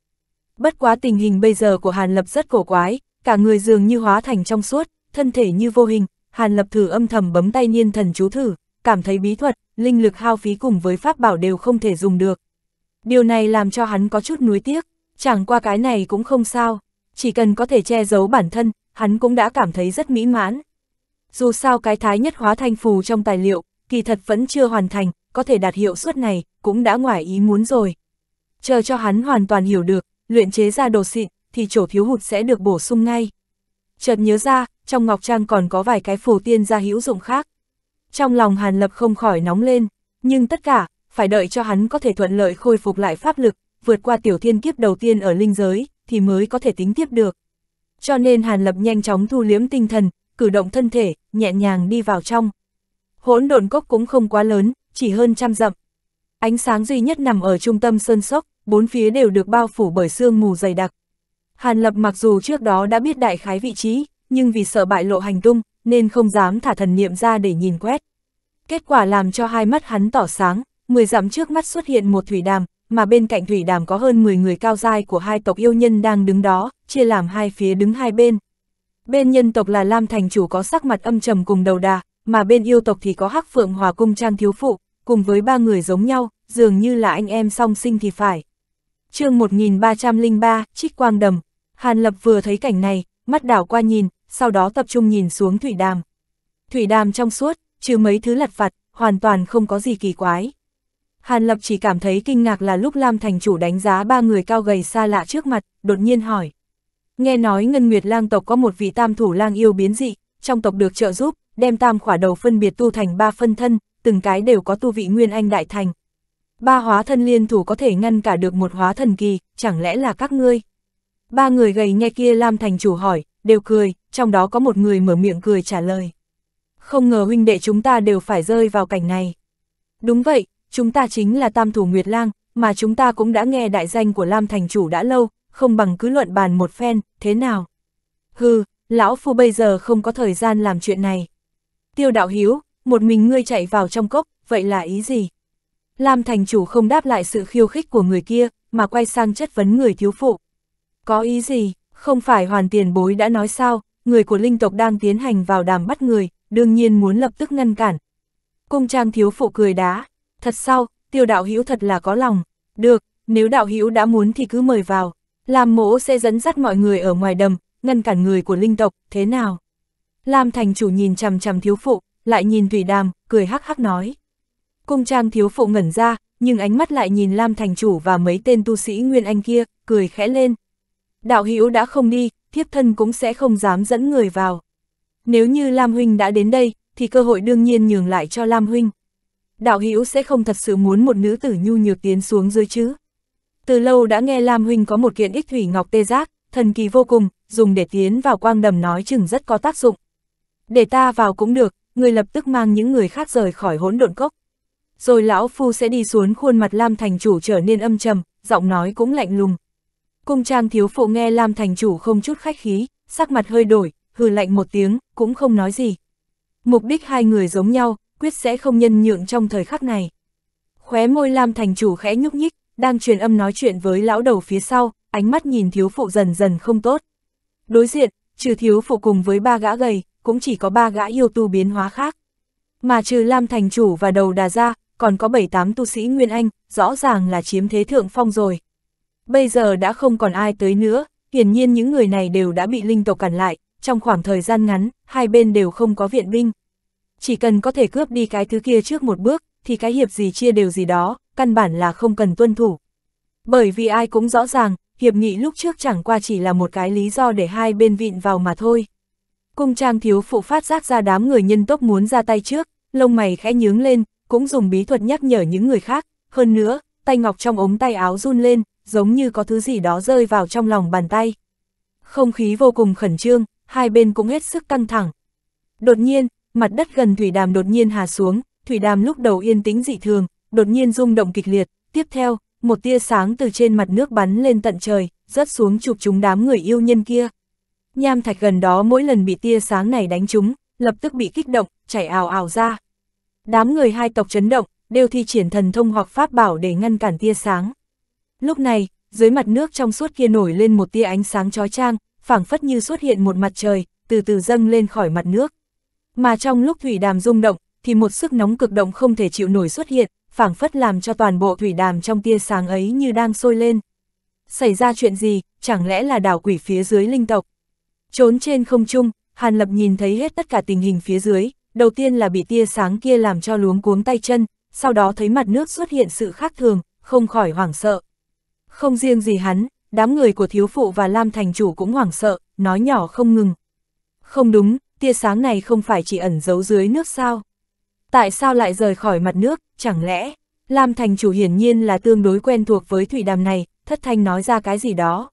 Bất quá tình hình bây giờ của Hàn Lập rất cổ quái, cả người dường như hóa thành trong suốt, thân thể như vô hình, Hàn Lập thử âm thầm bấm tay niên thần chú thử, cảm thấy bí thuật, linh lực hao phí cùng với pháp bảo đều không thể dùng được. Điều này làm cho hắn có chút nuối tiếc, chẳng qua cái này cũng không sao, chỉ cần có thể che giấu bản thân, hắn cũng đã cảm thấy rất mỹ mãn. Dù sao cái thái nhất hóa thanh phù trong tài liệu, kỳ thật vẫn chưa hoàn thành, có thể đạt hiệu suất này, cũng đã ngoài ý muốn rồi. Chờ cho hắn hoàn toàn hiểu được, luyện chế ra đồ xịn, thì chỗ thiếu hụt sẽ được bổ sung ngay. Chợt nhớ ra, trong Ngọc Trang còn có vài cái phù tiên gia hữu dụng khác. Trong lòng Hàn Lập không khỏi nóng lên, nhưng tất cả, phải đợi cho hắn có thể thuận lợi khôi phục lại pháp lực, vượt qua tiểu thiên kiếp đầu tiên ở linh giới, thì mới có thể tính tiếp được. Cho nên Hàn Lập nhanh chóng thu liếm tinh thần, cử động thân thể, nhẹ nhàng đi vào trong. Hỗn độn cốc cũng không quá lớn, chỉ hơn trăm dặm. Ánh sáng duy nhất nằm ở trung tâm sơn sóc, bốn phía đều được bao phủ bởi sương mù dày đặc. Hàn Lập mặc dù trước đó đã biết đại khái vị trí, nhưng vì sợ bại lộ hành tung, nên không dám thả thần niệm ra để nhìn quét. Kết quả làm cho hai mắt hắn tỏ sáng, mười dặm trước mắt xuất hiện một thủy đàm, mà bên cạnh thủy đàm có hơn 10 người cao dai của hai tộc yêu nhân đang đứng đó, chia làm hai phía đứng hai bên. Bên nhân tộc là Lam Thành Chủ có sắc mặt âm trầm cùng đầu đà, mà bên yêu tộc thì có hắc phượng hòa cung trang thiếu phụ, cùng với ba người giống nhau, dường như là anh em song sinh thì phải. chương 1303, Trích Quang Đầm, Hàn Lập vừa thấy cảnh này, mắt đảo qua nhìn, sau đó tập trung nhìn xuống Thủy Đàm. Thủy Đàm trong suốt, trừ mấy thứ lặt vặt, hoàn toàn không có gì kỳ quái. Hàn Lập chỉ cảm thấy kinh ngạc là lúc Lam Thành Chủ đánh giá ba người cao gầy xa lạ trước mặt, đột nhiên hỏi. Nghe nói Ngân Nguyệt lang tộc có một vị tam thủ lang yêu biến dị, trong tộc được trợ giúp, đem tam khỏa đầu phân biệt tu thành ba phân thân, từng cái đều có tu vị nguyên anh đại thành. Ba hóa thân liên thủ có thể ngăn cả được một hóa thần kỳ, chẳng lẽ là các ngươi? Ba người gầy nghe kia Lam thành chủ hỏi, đều cười, trong đó có một người mở miệng cười trả lời. Không ngờ huynh đệ chúng ta đều phải rơi vào cảnh này. Đúng vậy, chúng ta chính là tam thủ Nguyệt Lang, mà chúng ta cũng đã nghe đại danh của Lam thành chủ đã lâu, không bằng cứ luận bàn một phen, thế nào? Hừ, lão phu bây giờ không có thời gian làm chuyện này. Tiêu đạo hiếu, một mình ngươi chạy vào trong cốc, vậy là ý gì? Lam thành chủ không đáp lại sự khiêu khích của người kia, mà quay sang chất vấn người thiếu phụ. Có ý gì, không phải hoàn tiền bối đã nói sao, người của linh tộc đang tiến hành vào đàm bắt người, đương nhiên muốn lập tức ngăn cản. Cung trang thiếu phụ cười đá, thật sao, tiêu đạo hữu thật là có lòng, được, nếu đạo hữu đã muốn thì cứ mời vào, làm mỗ sẽ dẫn dắt mọi người ở ngoài đầm, ngăn cản người của linh tộc, thế nào? Lam thành chủ nhìn chằm chằm thiếu phụ, lại nhìn Thủy Đàm, cười hắc hắc nói. Cung trang thiếu phụ ngẩn ra, nhưng ánh mắt lại nhìn Lam Thành Chủ và mấy tên tu sĩ Nguyên Anh kia, cười khẽ lên. Đạo Hữu đã không đi, thiếp thân cũng sẽ không dám dẫn người vào. Nếu như Lam Huynh đã đến đây, thì cơ hội đương nhiên nhường lại cho Lam Huynh. Đạo Hữu sẽ không thật sự muốn một nữ tử nhu nhược tiến xuống dưới chứ. Từ lâu đã nghe Lam Huynh có một kiện ích thủy ngọc tê giác, thần kỳ vô cùng, dùng để tiến vào quang đầm nói chừng rất có tác dụng. Để ta vào cũng được, người lập tức mang những người khác rời khỏi hỗn độn cốc. Rồi lão phu sẽ đi xuống khuôn mặt Lam Thành Chủ trở nên âm trầm, giọng nói cũng lạnh lùng. Cung trang thiếu phụ nghe Lam Thành Chủ không chút khách khí, sắc mặt hơi đổi, hừ lạnh một tiếng, cũng không nói gì. Mục đích hai người giống nhau, quyết sẽ không nhân nhượng trong thời khắc này. Khóe môi Lam Thành Chủ khẽ nhúc nhích, đang truyền âm nói chuyện với lão đầu phía sau, ánh mắt nhìn thiếu phụ dần dần không tốt. Đối diện, trừ thiếu phụ cùng với ba gã gầy, cũng chỉ có ba gã yêu tu biến hóa khác. Mà trừ Lam Thành Chủ và Đầu Đà ra, còn có bảy tám tu sĩ Nguyên Anh, rõ ràng là chiếm thế thượng phong rồi. Bây giờ đã không còn ai tới nữa, hiển nhiên những người này đều đã bị linh tộc cản lại, trong khoảng thời gian ngắn, hai bên đều không có viện binh. Chỉ cần có thể cướp đi cái thứ kia trước một bước, thì cái hiệp gì chia đều gì đó, căn bản là không cần tuân thủ. Bởi vì ai cũng rõ ràng, hiệp nghị lúc trước chẳng qua chỉ là một cái lý do để hai bên vịn vào mà thôi. Cung trang thiếu phụ phát giác ra đám người nhân tốc muốn ra tay trước, lông mày khẽ nhướng lên, cũng dùng bí thuật nhắc nhở những người khác, hơn nữa, tay ngọc trong ống tay áo run lên, giống như có thứ gì đó rơi vào trong lòng bàn tay. Không khí vô cùng khẩn trương, hai bên cũng hết sức căng thẳng. Đột nhiên, mặt đất gần thủy đàm đột nhiên hà xuống, thủy đàm lúc đầu yên tĩnh dị thường, đột nhiên rung động kịch liệt, tiếp theo, một tia sáng từ trên mặt nước bắn lên tận trời, rớt xuống chụp chúng đám người yêu nhân kia. Nham thạch gần đó mỗi lần bị tia sáng này đánh trúng, lập tức bị kích động, chảy ào ào ra. Đám người hai tộc chấn động, đều thi triển thần thông hoặc pháp bảo để ngăn cản tia sáng. Lúc này, dưới mặt nước trong suốt kia nổi lên một tia ánh sáng chói trang phảng phất như xuất hiện một mặt trời, từ từ dâng lên khỏi mặt nước. Mà trong lúc thủy đàm rung động, thì một sức nóng cực động không thể chịu nổi xuất hiện, phảng phất làm cho toàn bộ thủy đàm trong tia sáng ấy như đang sôi lên. Xảy ra chuyện gì, chẳng lẽ là đảo quỷ phía dưới linh tộc? Trốn trên không trung, Hàn Lập nhìn thấy hết tất cả tình hình phía dưới, đầu tiên là bị tia sáng kia làm cho luống cuống tay chân, sau đó thấy mặt nước xuất hiện sự khác thường, không khỏi hoảng sợ. Không riêng gì hắn, đám người của thiếu phụ và Lam Thành Chủ cũng hoảng sợ, nói nhỏ không ngừng. Không đúng, tia sáng này không phải chỉ ẩn giấu dưới nước sao? Tại sao lại rời khỏi mặt nước, chẳng lẽ? Lam Thành Chủ hiển nhiên là tương đối quen thuộc với thủy đàm này, thất thanh nói ra cái gì đó.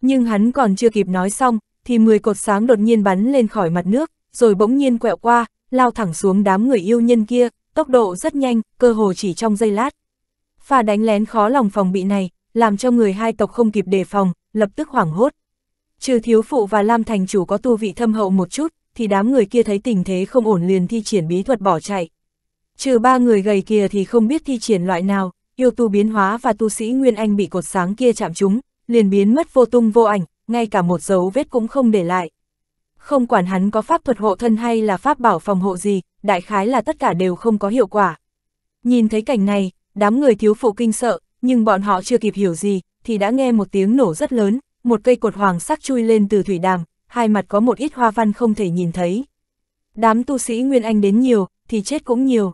Nhưng hắn còn chưa kịp nói xong, thì 10 cột sáng đột nhiên bắn lên khỏi mặt nước, rồi bỗng nhiên quẹo qua, lao thẳng xuống đám người yêu nhân kia, tốc độ rất nhanh, cơ hồ chỉ trong giây lát. Phà đánh lén khó lòng phòng bị này, làm cho người hai tộc không kịp đề phòng, lập tức hoảng hốt. Trừ thiếu phụ và Lam Thành chủ có tu vị thâm hậu một chút, thì đám người kia thấy tình thế không ổn liền thi triển bí thuật bỏ chạy. Trừ ba người gầy kia thì không biết thi triển loại nào, yêu tu biến hóa và tu sĩ Nguyên Anh bị cột sáng kia chạm trúng, liền biến mất vô tung vô ảnh, ngay cả một dấu vết cũng không để lại. Không quản hắn có pháp thuật hộ thân hay là pháp bảo phòng hộ gì, đại khái là tất cả đều không có hiệu quả. Nhìn thấy cảnh này, đám người thiếu phụ kinh sợ, nhưng bọn họ chưa kịp hiểu gì, thì đã nghe một tiếng nổ rất lớn, một cây cột hoàng sắc chui lên từ thủy đàm, hai mặt có một ít hoa văn không thể nhìn thấy. Đám tu sĩ Nguyên Anh đến nhiều, thì chết cũng nhiều.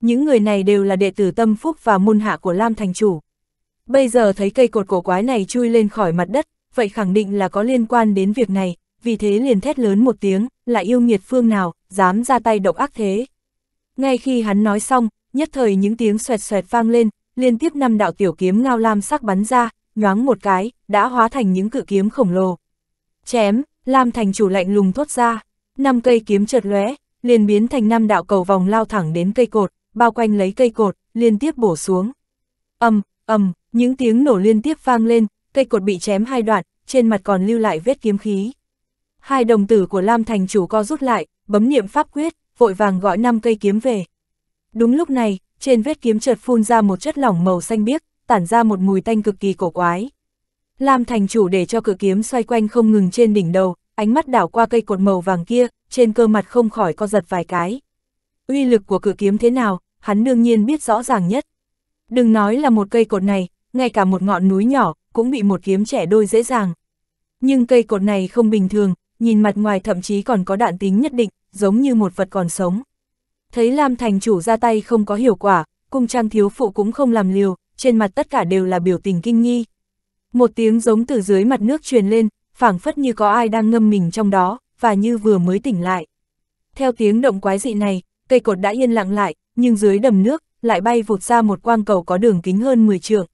Những người này đều là đệ tử tâm phúc và môn hạ của Lam Thành Chủ. Bây giờ thấy cây cột cổ quái này chui lên khỏi mặt đất, vậy khẳng định là có liên quan đến việc này, vì thế liền thét lớn một tiếng, là yêu nghiệt phương nào, dám ra tay độc ác thế. Ngay khi hắn nói xong, nhất thời những tiếng xoẹt xoẹt vang lên, liên tiếp năm đạo tiểu kiếm ngao lam sắc bắn ra, nhoáng một cái, đã hóa thành những cự kiếm khổng lồ. Chém, Lam thành chủ lạnh lùng thốt ra, năm cây kiếm chợt lóe, liền biến thành năm đạo cầu vòng lao thẳng đến cây cột, bao quanh lấy cây cột, liên tiếp bổ xuống. Ầm, ầm, những tiếng nổ liên tiếp vang lên, cây cột bị chém hai đoạn, trên mặt còn lưu lại vết kiếm khí. Hai đồng tử của Lam thành chủ co rút lại, bấm niệm pháp quyết, vội vàng gọi năm cây kiếm về. Đúng lúc này, trên vết kiếm chợt phun ra một chất lỏng màu xanh biếc, tản ra một mùi tanh cực kỳ cổ quái. Lam thành chủ để cho cửa kiếm xoay quanh không ngừng trên đỉnh đầu, ánh mắt đảo qua cây cột màu vàng kia, trên cơ mặt không khỏi co giật vài cái. Uy lực của cửa kiếm thế nào, hắn đương nhiên biết rõ ràng nhất. Đừng nói là một cây cột này, ngay cả một ngọn núi nhỏ, cũng bị một kiếm trẻ đôi dễ dàng. Nhưng cây cột này không bình thường, nhìn mặt ngoài thậm chí còn có đạn tính nhất định, giống như một vật còn sống. Thấy Lam thành chủ ra tay không có hiệu quả, cung trang thiếu phụ cũng không làm liều, trên mặt tất cả đều là biểu tình kinh nghi. Một tiếng giống từ dưới mặt nước truyền lên, phảng phất như có ai đang ngâm mình trong đó, và như vừa mới tỉnh lại. Theo tiếng động quái dị này, cây cột đã yên lặng lại, nhưng dưới đầm nước, lại bay vụt ra một quang cầu có đường kính hơn 10 trượng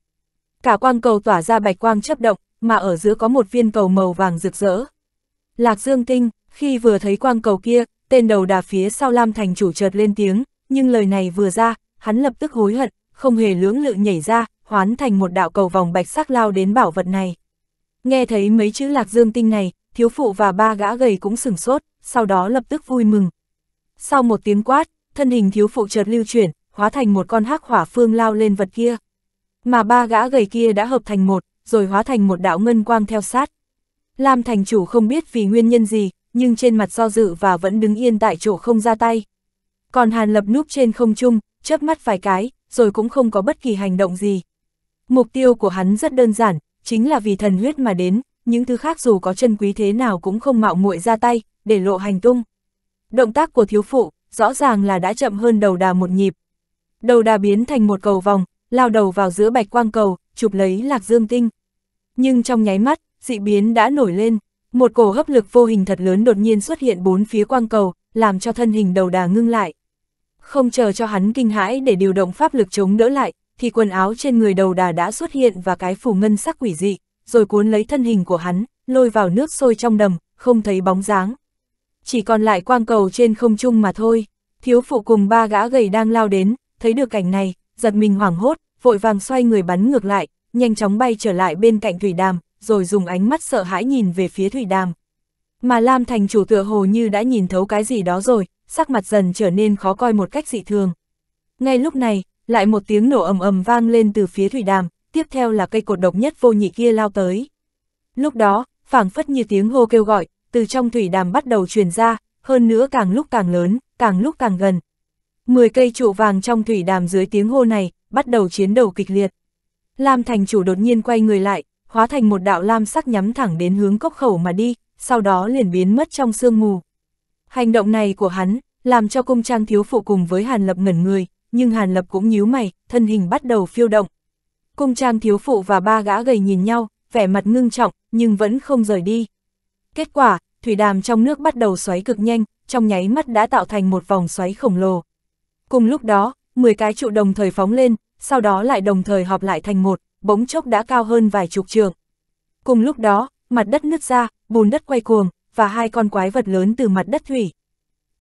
cả quang cầu tỏa ra bạch quang chấp động, mà ở giữa có một viên cầu màu vàng rực rỡ. Lạc Dương Tinh, khi vừa thấy quang cầu kia, tên đầu đà phía sau Lam Thành chủ chợt lên tiếng, nhưng lời này vừa ra, hắn lập tức hối hận, không hề lưỡng lự nhảy ra, hoán thành một đạo cầu vòng bạch sắc lao đến bảo vật này. Nghe thấy mấy chữ Lạc Dương Tinh này, thiếu phụ và ba gã gầy cũng sửng sốt, sau đó lập tức vui mừng. Sau một tiếng quát, thân hình thiếu phụ chợt lưu chuyển, hóa thành một con hắc hỏa phương lao lên vật kia. Mà ba gã gầy kia đã hợp thành một, rồi hóa thành một đạo ngân quang theo sát. Lam thành chủ không biết vì nguyên nhân gì, nhưng trên mặt do dự và vẫn đứng yên tại chỗ không ra tay. Còn Hàn Lập núp trên không trung, chớp mắt vài cái, rồi cũng không có bất kỳ hành động gì. Mục tiêu của hắn rất đơn giản, chính là vì thần huyết mà đến, những thứ khác dù có chân quý thế nào cũng không mạo muội ra tay, để lộ hành tung. Động tác của thiếu phụ, rõ ràng là đã chậm hơn đầu đà một nhịp. Đầu đà biến thành một cầu vòng, lao đầu vào giữa bạch quang cầu, chụp lấy lạc dương tinh. Nhưng trong nháy mắt, dị biến đã nổi lên, một cổ hấp lực vô hình thật lớn đột nhiên xuất hiện bốn phía quang cầu, làm cho thân hình đầu đà ngưng lại. Không chờ cho hắn kinh hãi để điều động pháp lực chống đỡ lại, thì quần áo trên người đầu đà đã xuất hiện và cái phủ ngân sắc quỷ dị, rồi cuốn lấy thân hình của hắn, lôi vào nước sôi trong đầm, không thấy bóng dáng. Chỉ còn lại quang cầu trên không trung mà thôi, thiếu phụ cùng ba gã gầy đang lao đến, thấy được cảnh này, giật mình hoảng hốt, vội vàng xoay người bắn ngược lại, nhanh chóng bay trở lại bên cạnh thủy đàm, rồi dùng ánh mắt sợ hãi nhìn về phía thủy đàm. Mà Lam thành chủ tựa hồ như đã nhìn thấu cái gì đó rồi, sắc mặt dần trở nên khó coi một cách dị thường. Ngay lúc này, lại một tiếng nổ ầm ầm vang lên từ phía thủy đàm, tiếp theo là cây cột độc nhất vô nhị kia lao tới. Lúc đó, phảng phất như tiếng hô kêu gọi, từ trong thủy đàm bắt đầu truyền ra, hơn nữa càng lúc càng lớn, càng lúc càng gần, 10 cây trụ vàng trong thủy đàm dưới tiếng hô này, bắt đầu chiến đấu kịch liệt. Lam thành chủ đột nhiên quay người lại, hóa thành một đạo lam sắc nhắm thẳng đến hướng cốc khẩu mà đi, sau đó liền biến mất trong sương mù. Hành động này của hắn, làm cho cung trang thiếu phụ cùng với Hàn Lập ngẩn người, nhưng Hàn Lập cũng nhíu mày, thân hình bắt đầu phiêu động. Cung trang thiếu phụ và ba gã gầy nhìn nhau, vẻ mặt ngưng trọng, nhưng vẫn không rời đi. Kết quả, thủy đàm trong nước bắt đầu xoáy cực nhanh, trong nháy mắt đã tạo thành một vòng xoáy khổng lồ. Cùng lúc đó, 10 cái trụ đồng thời phóng lên, sau đó lại đồng thời họp lại thành một, bỗng chốc đã cao hơn vài chục trường. Cùng lúc đó, mặt đất nứt ra, bùn đất quay cuồng, và hai con quái vật lớn từ mặt đất thủy,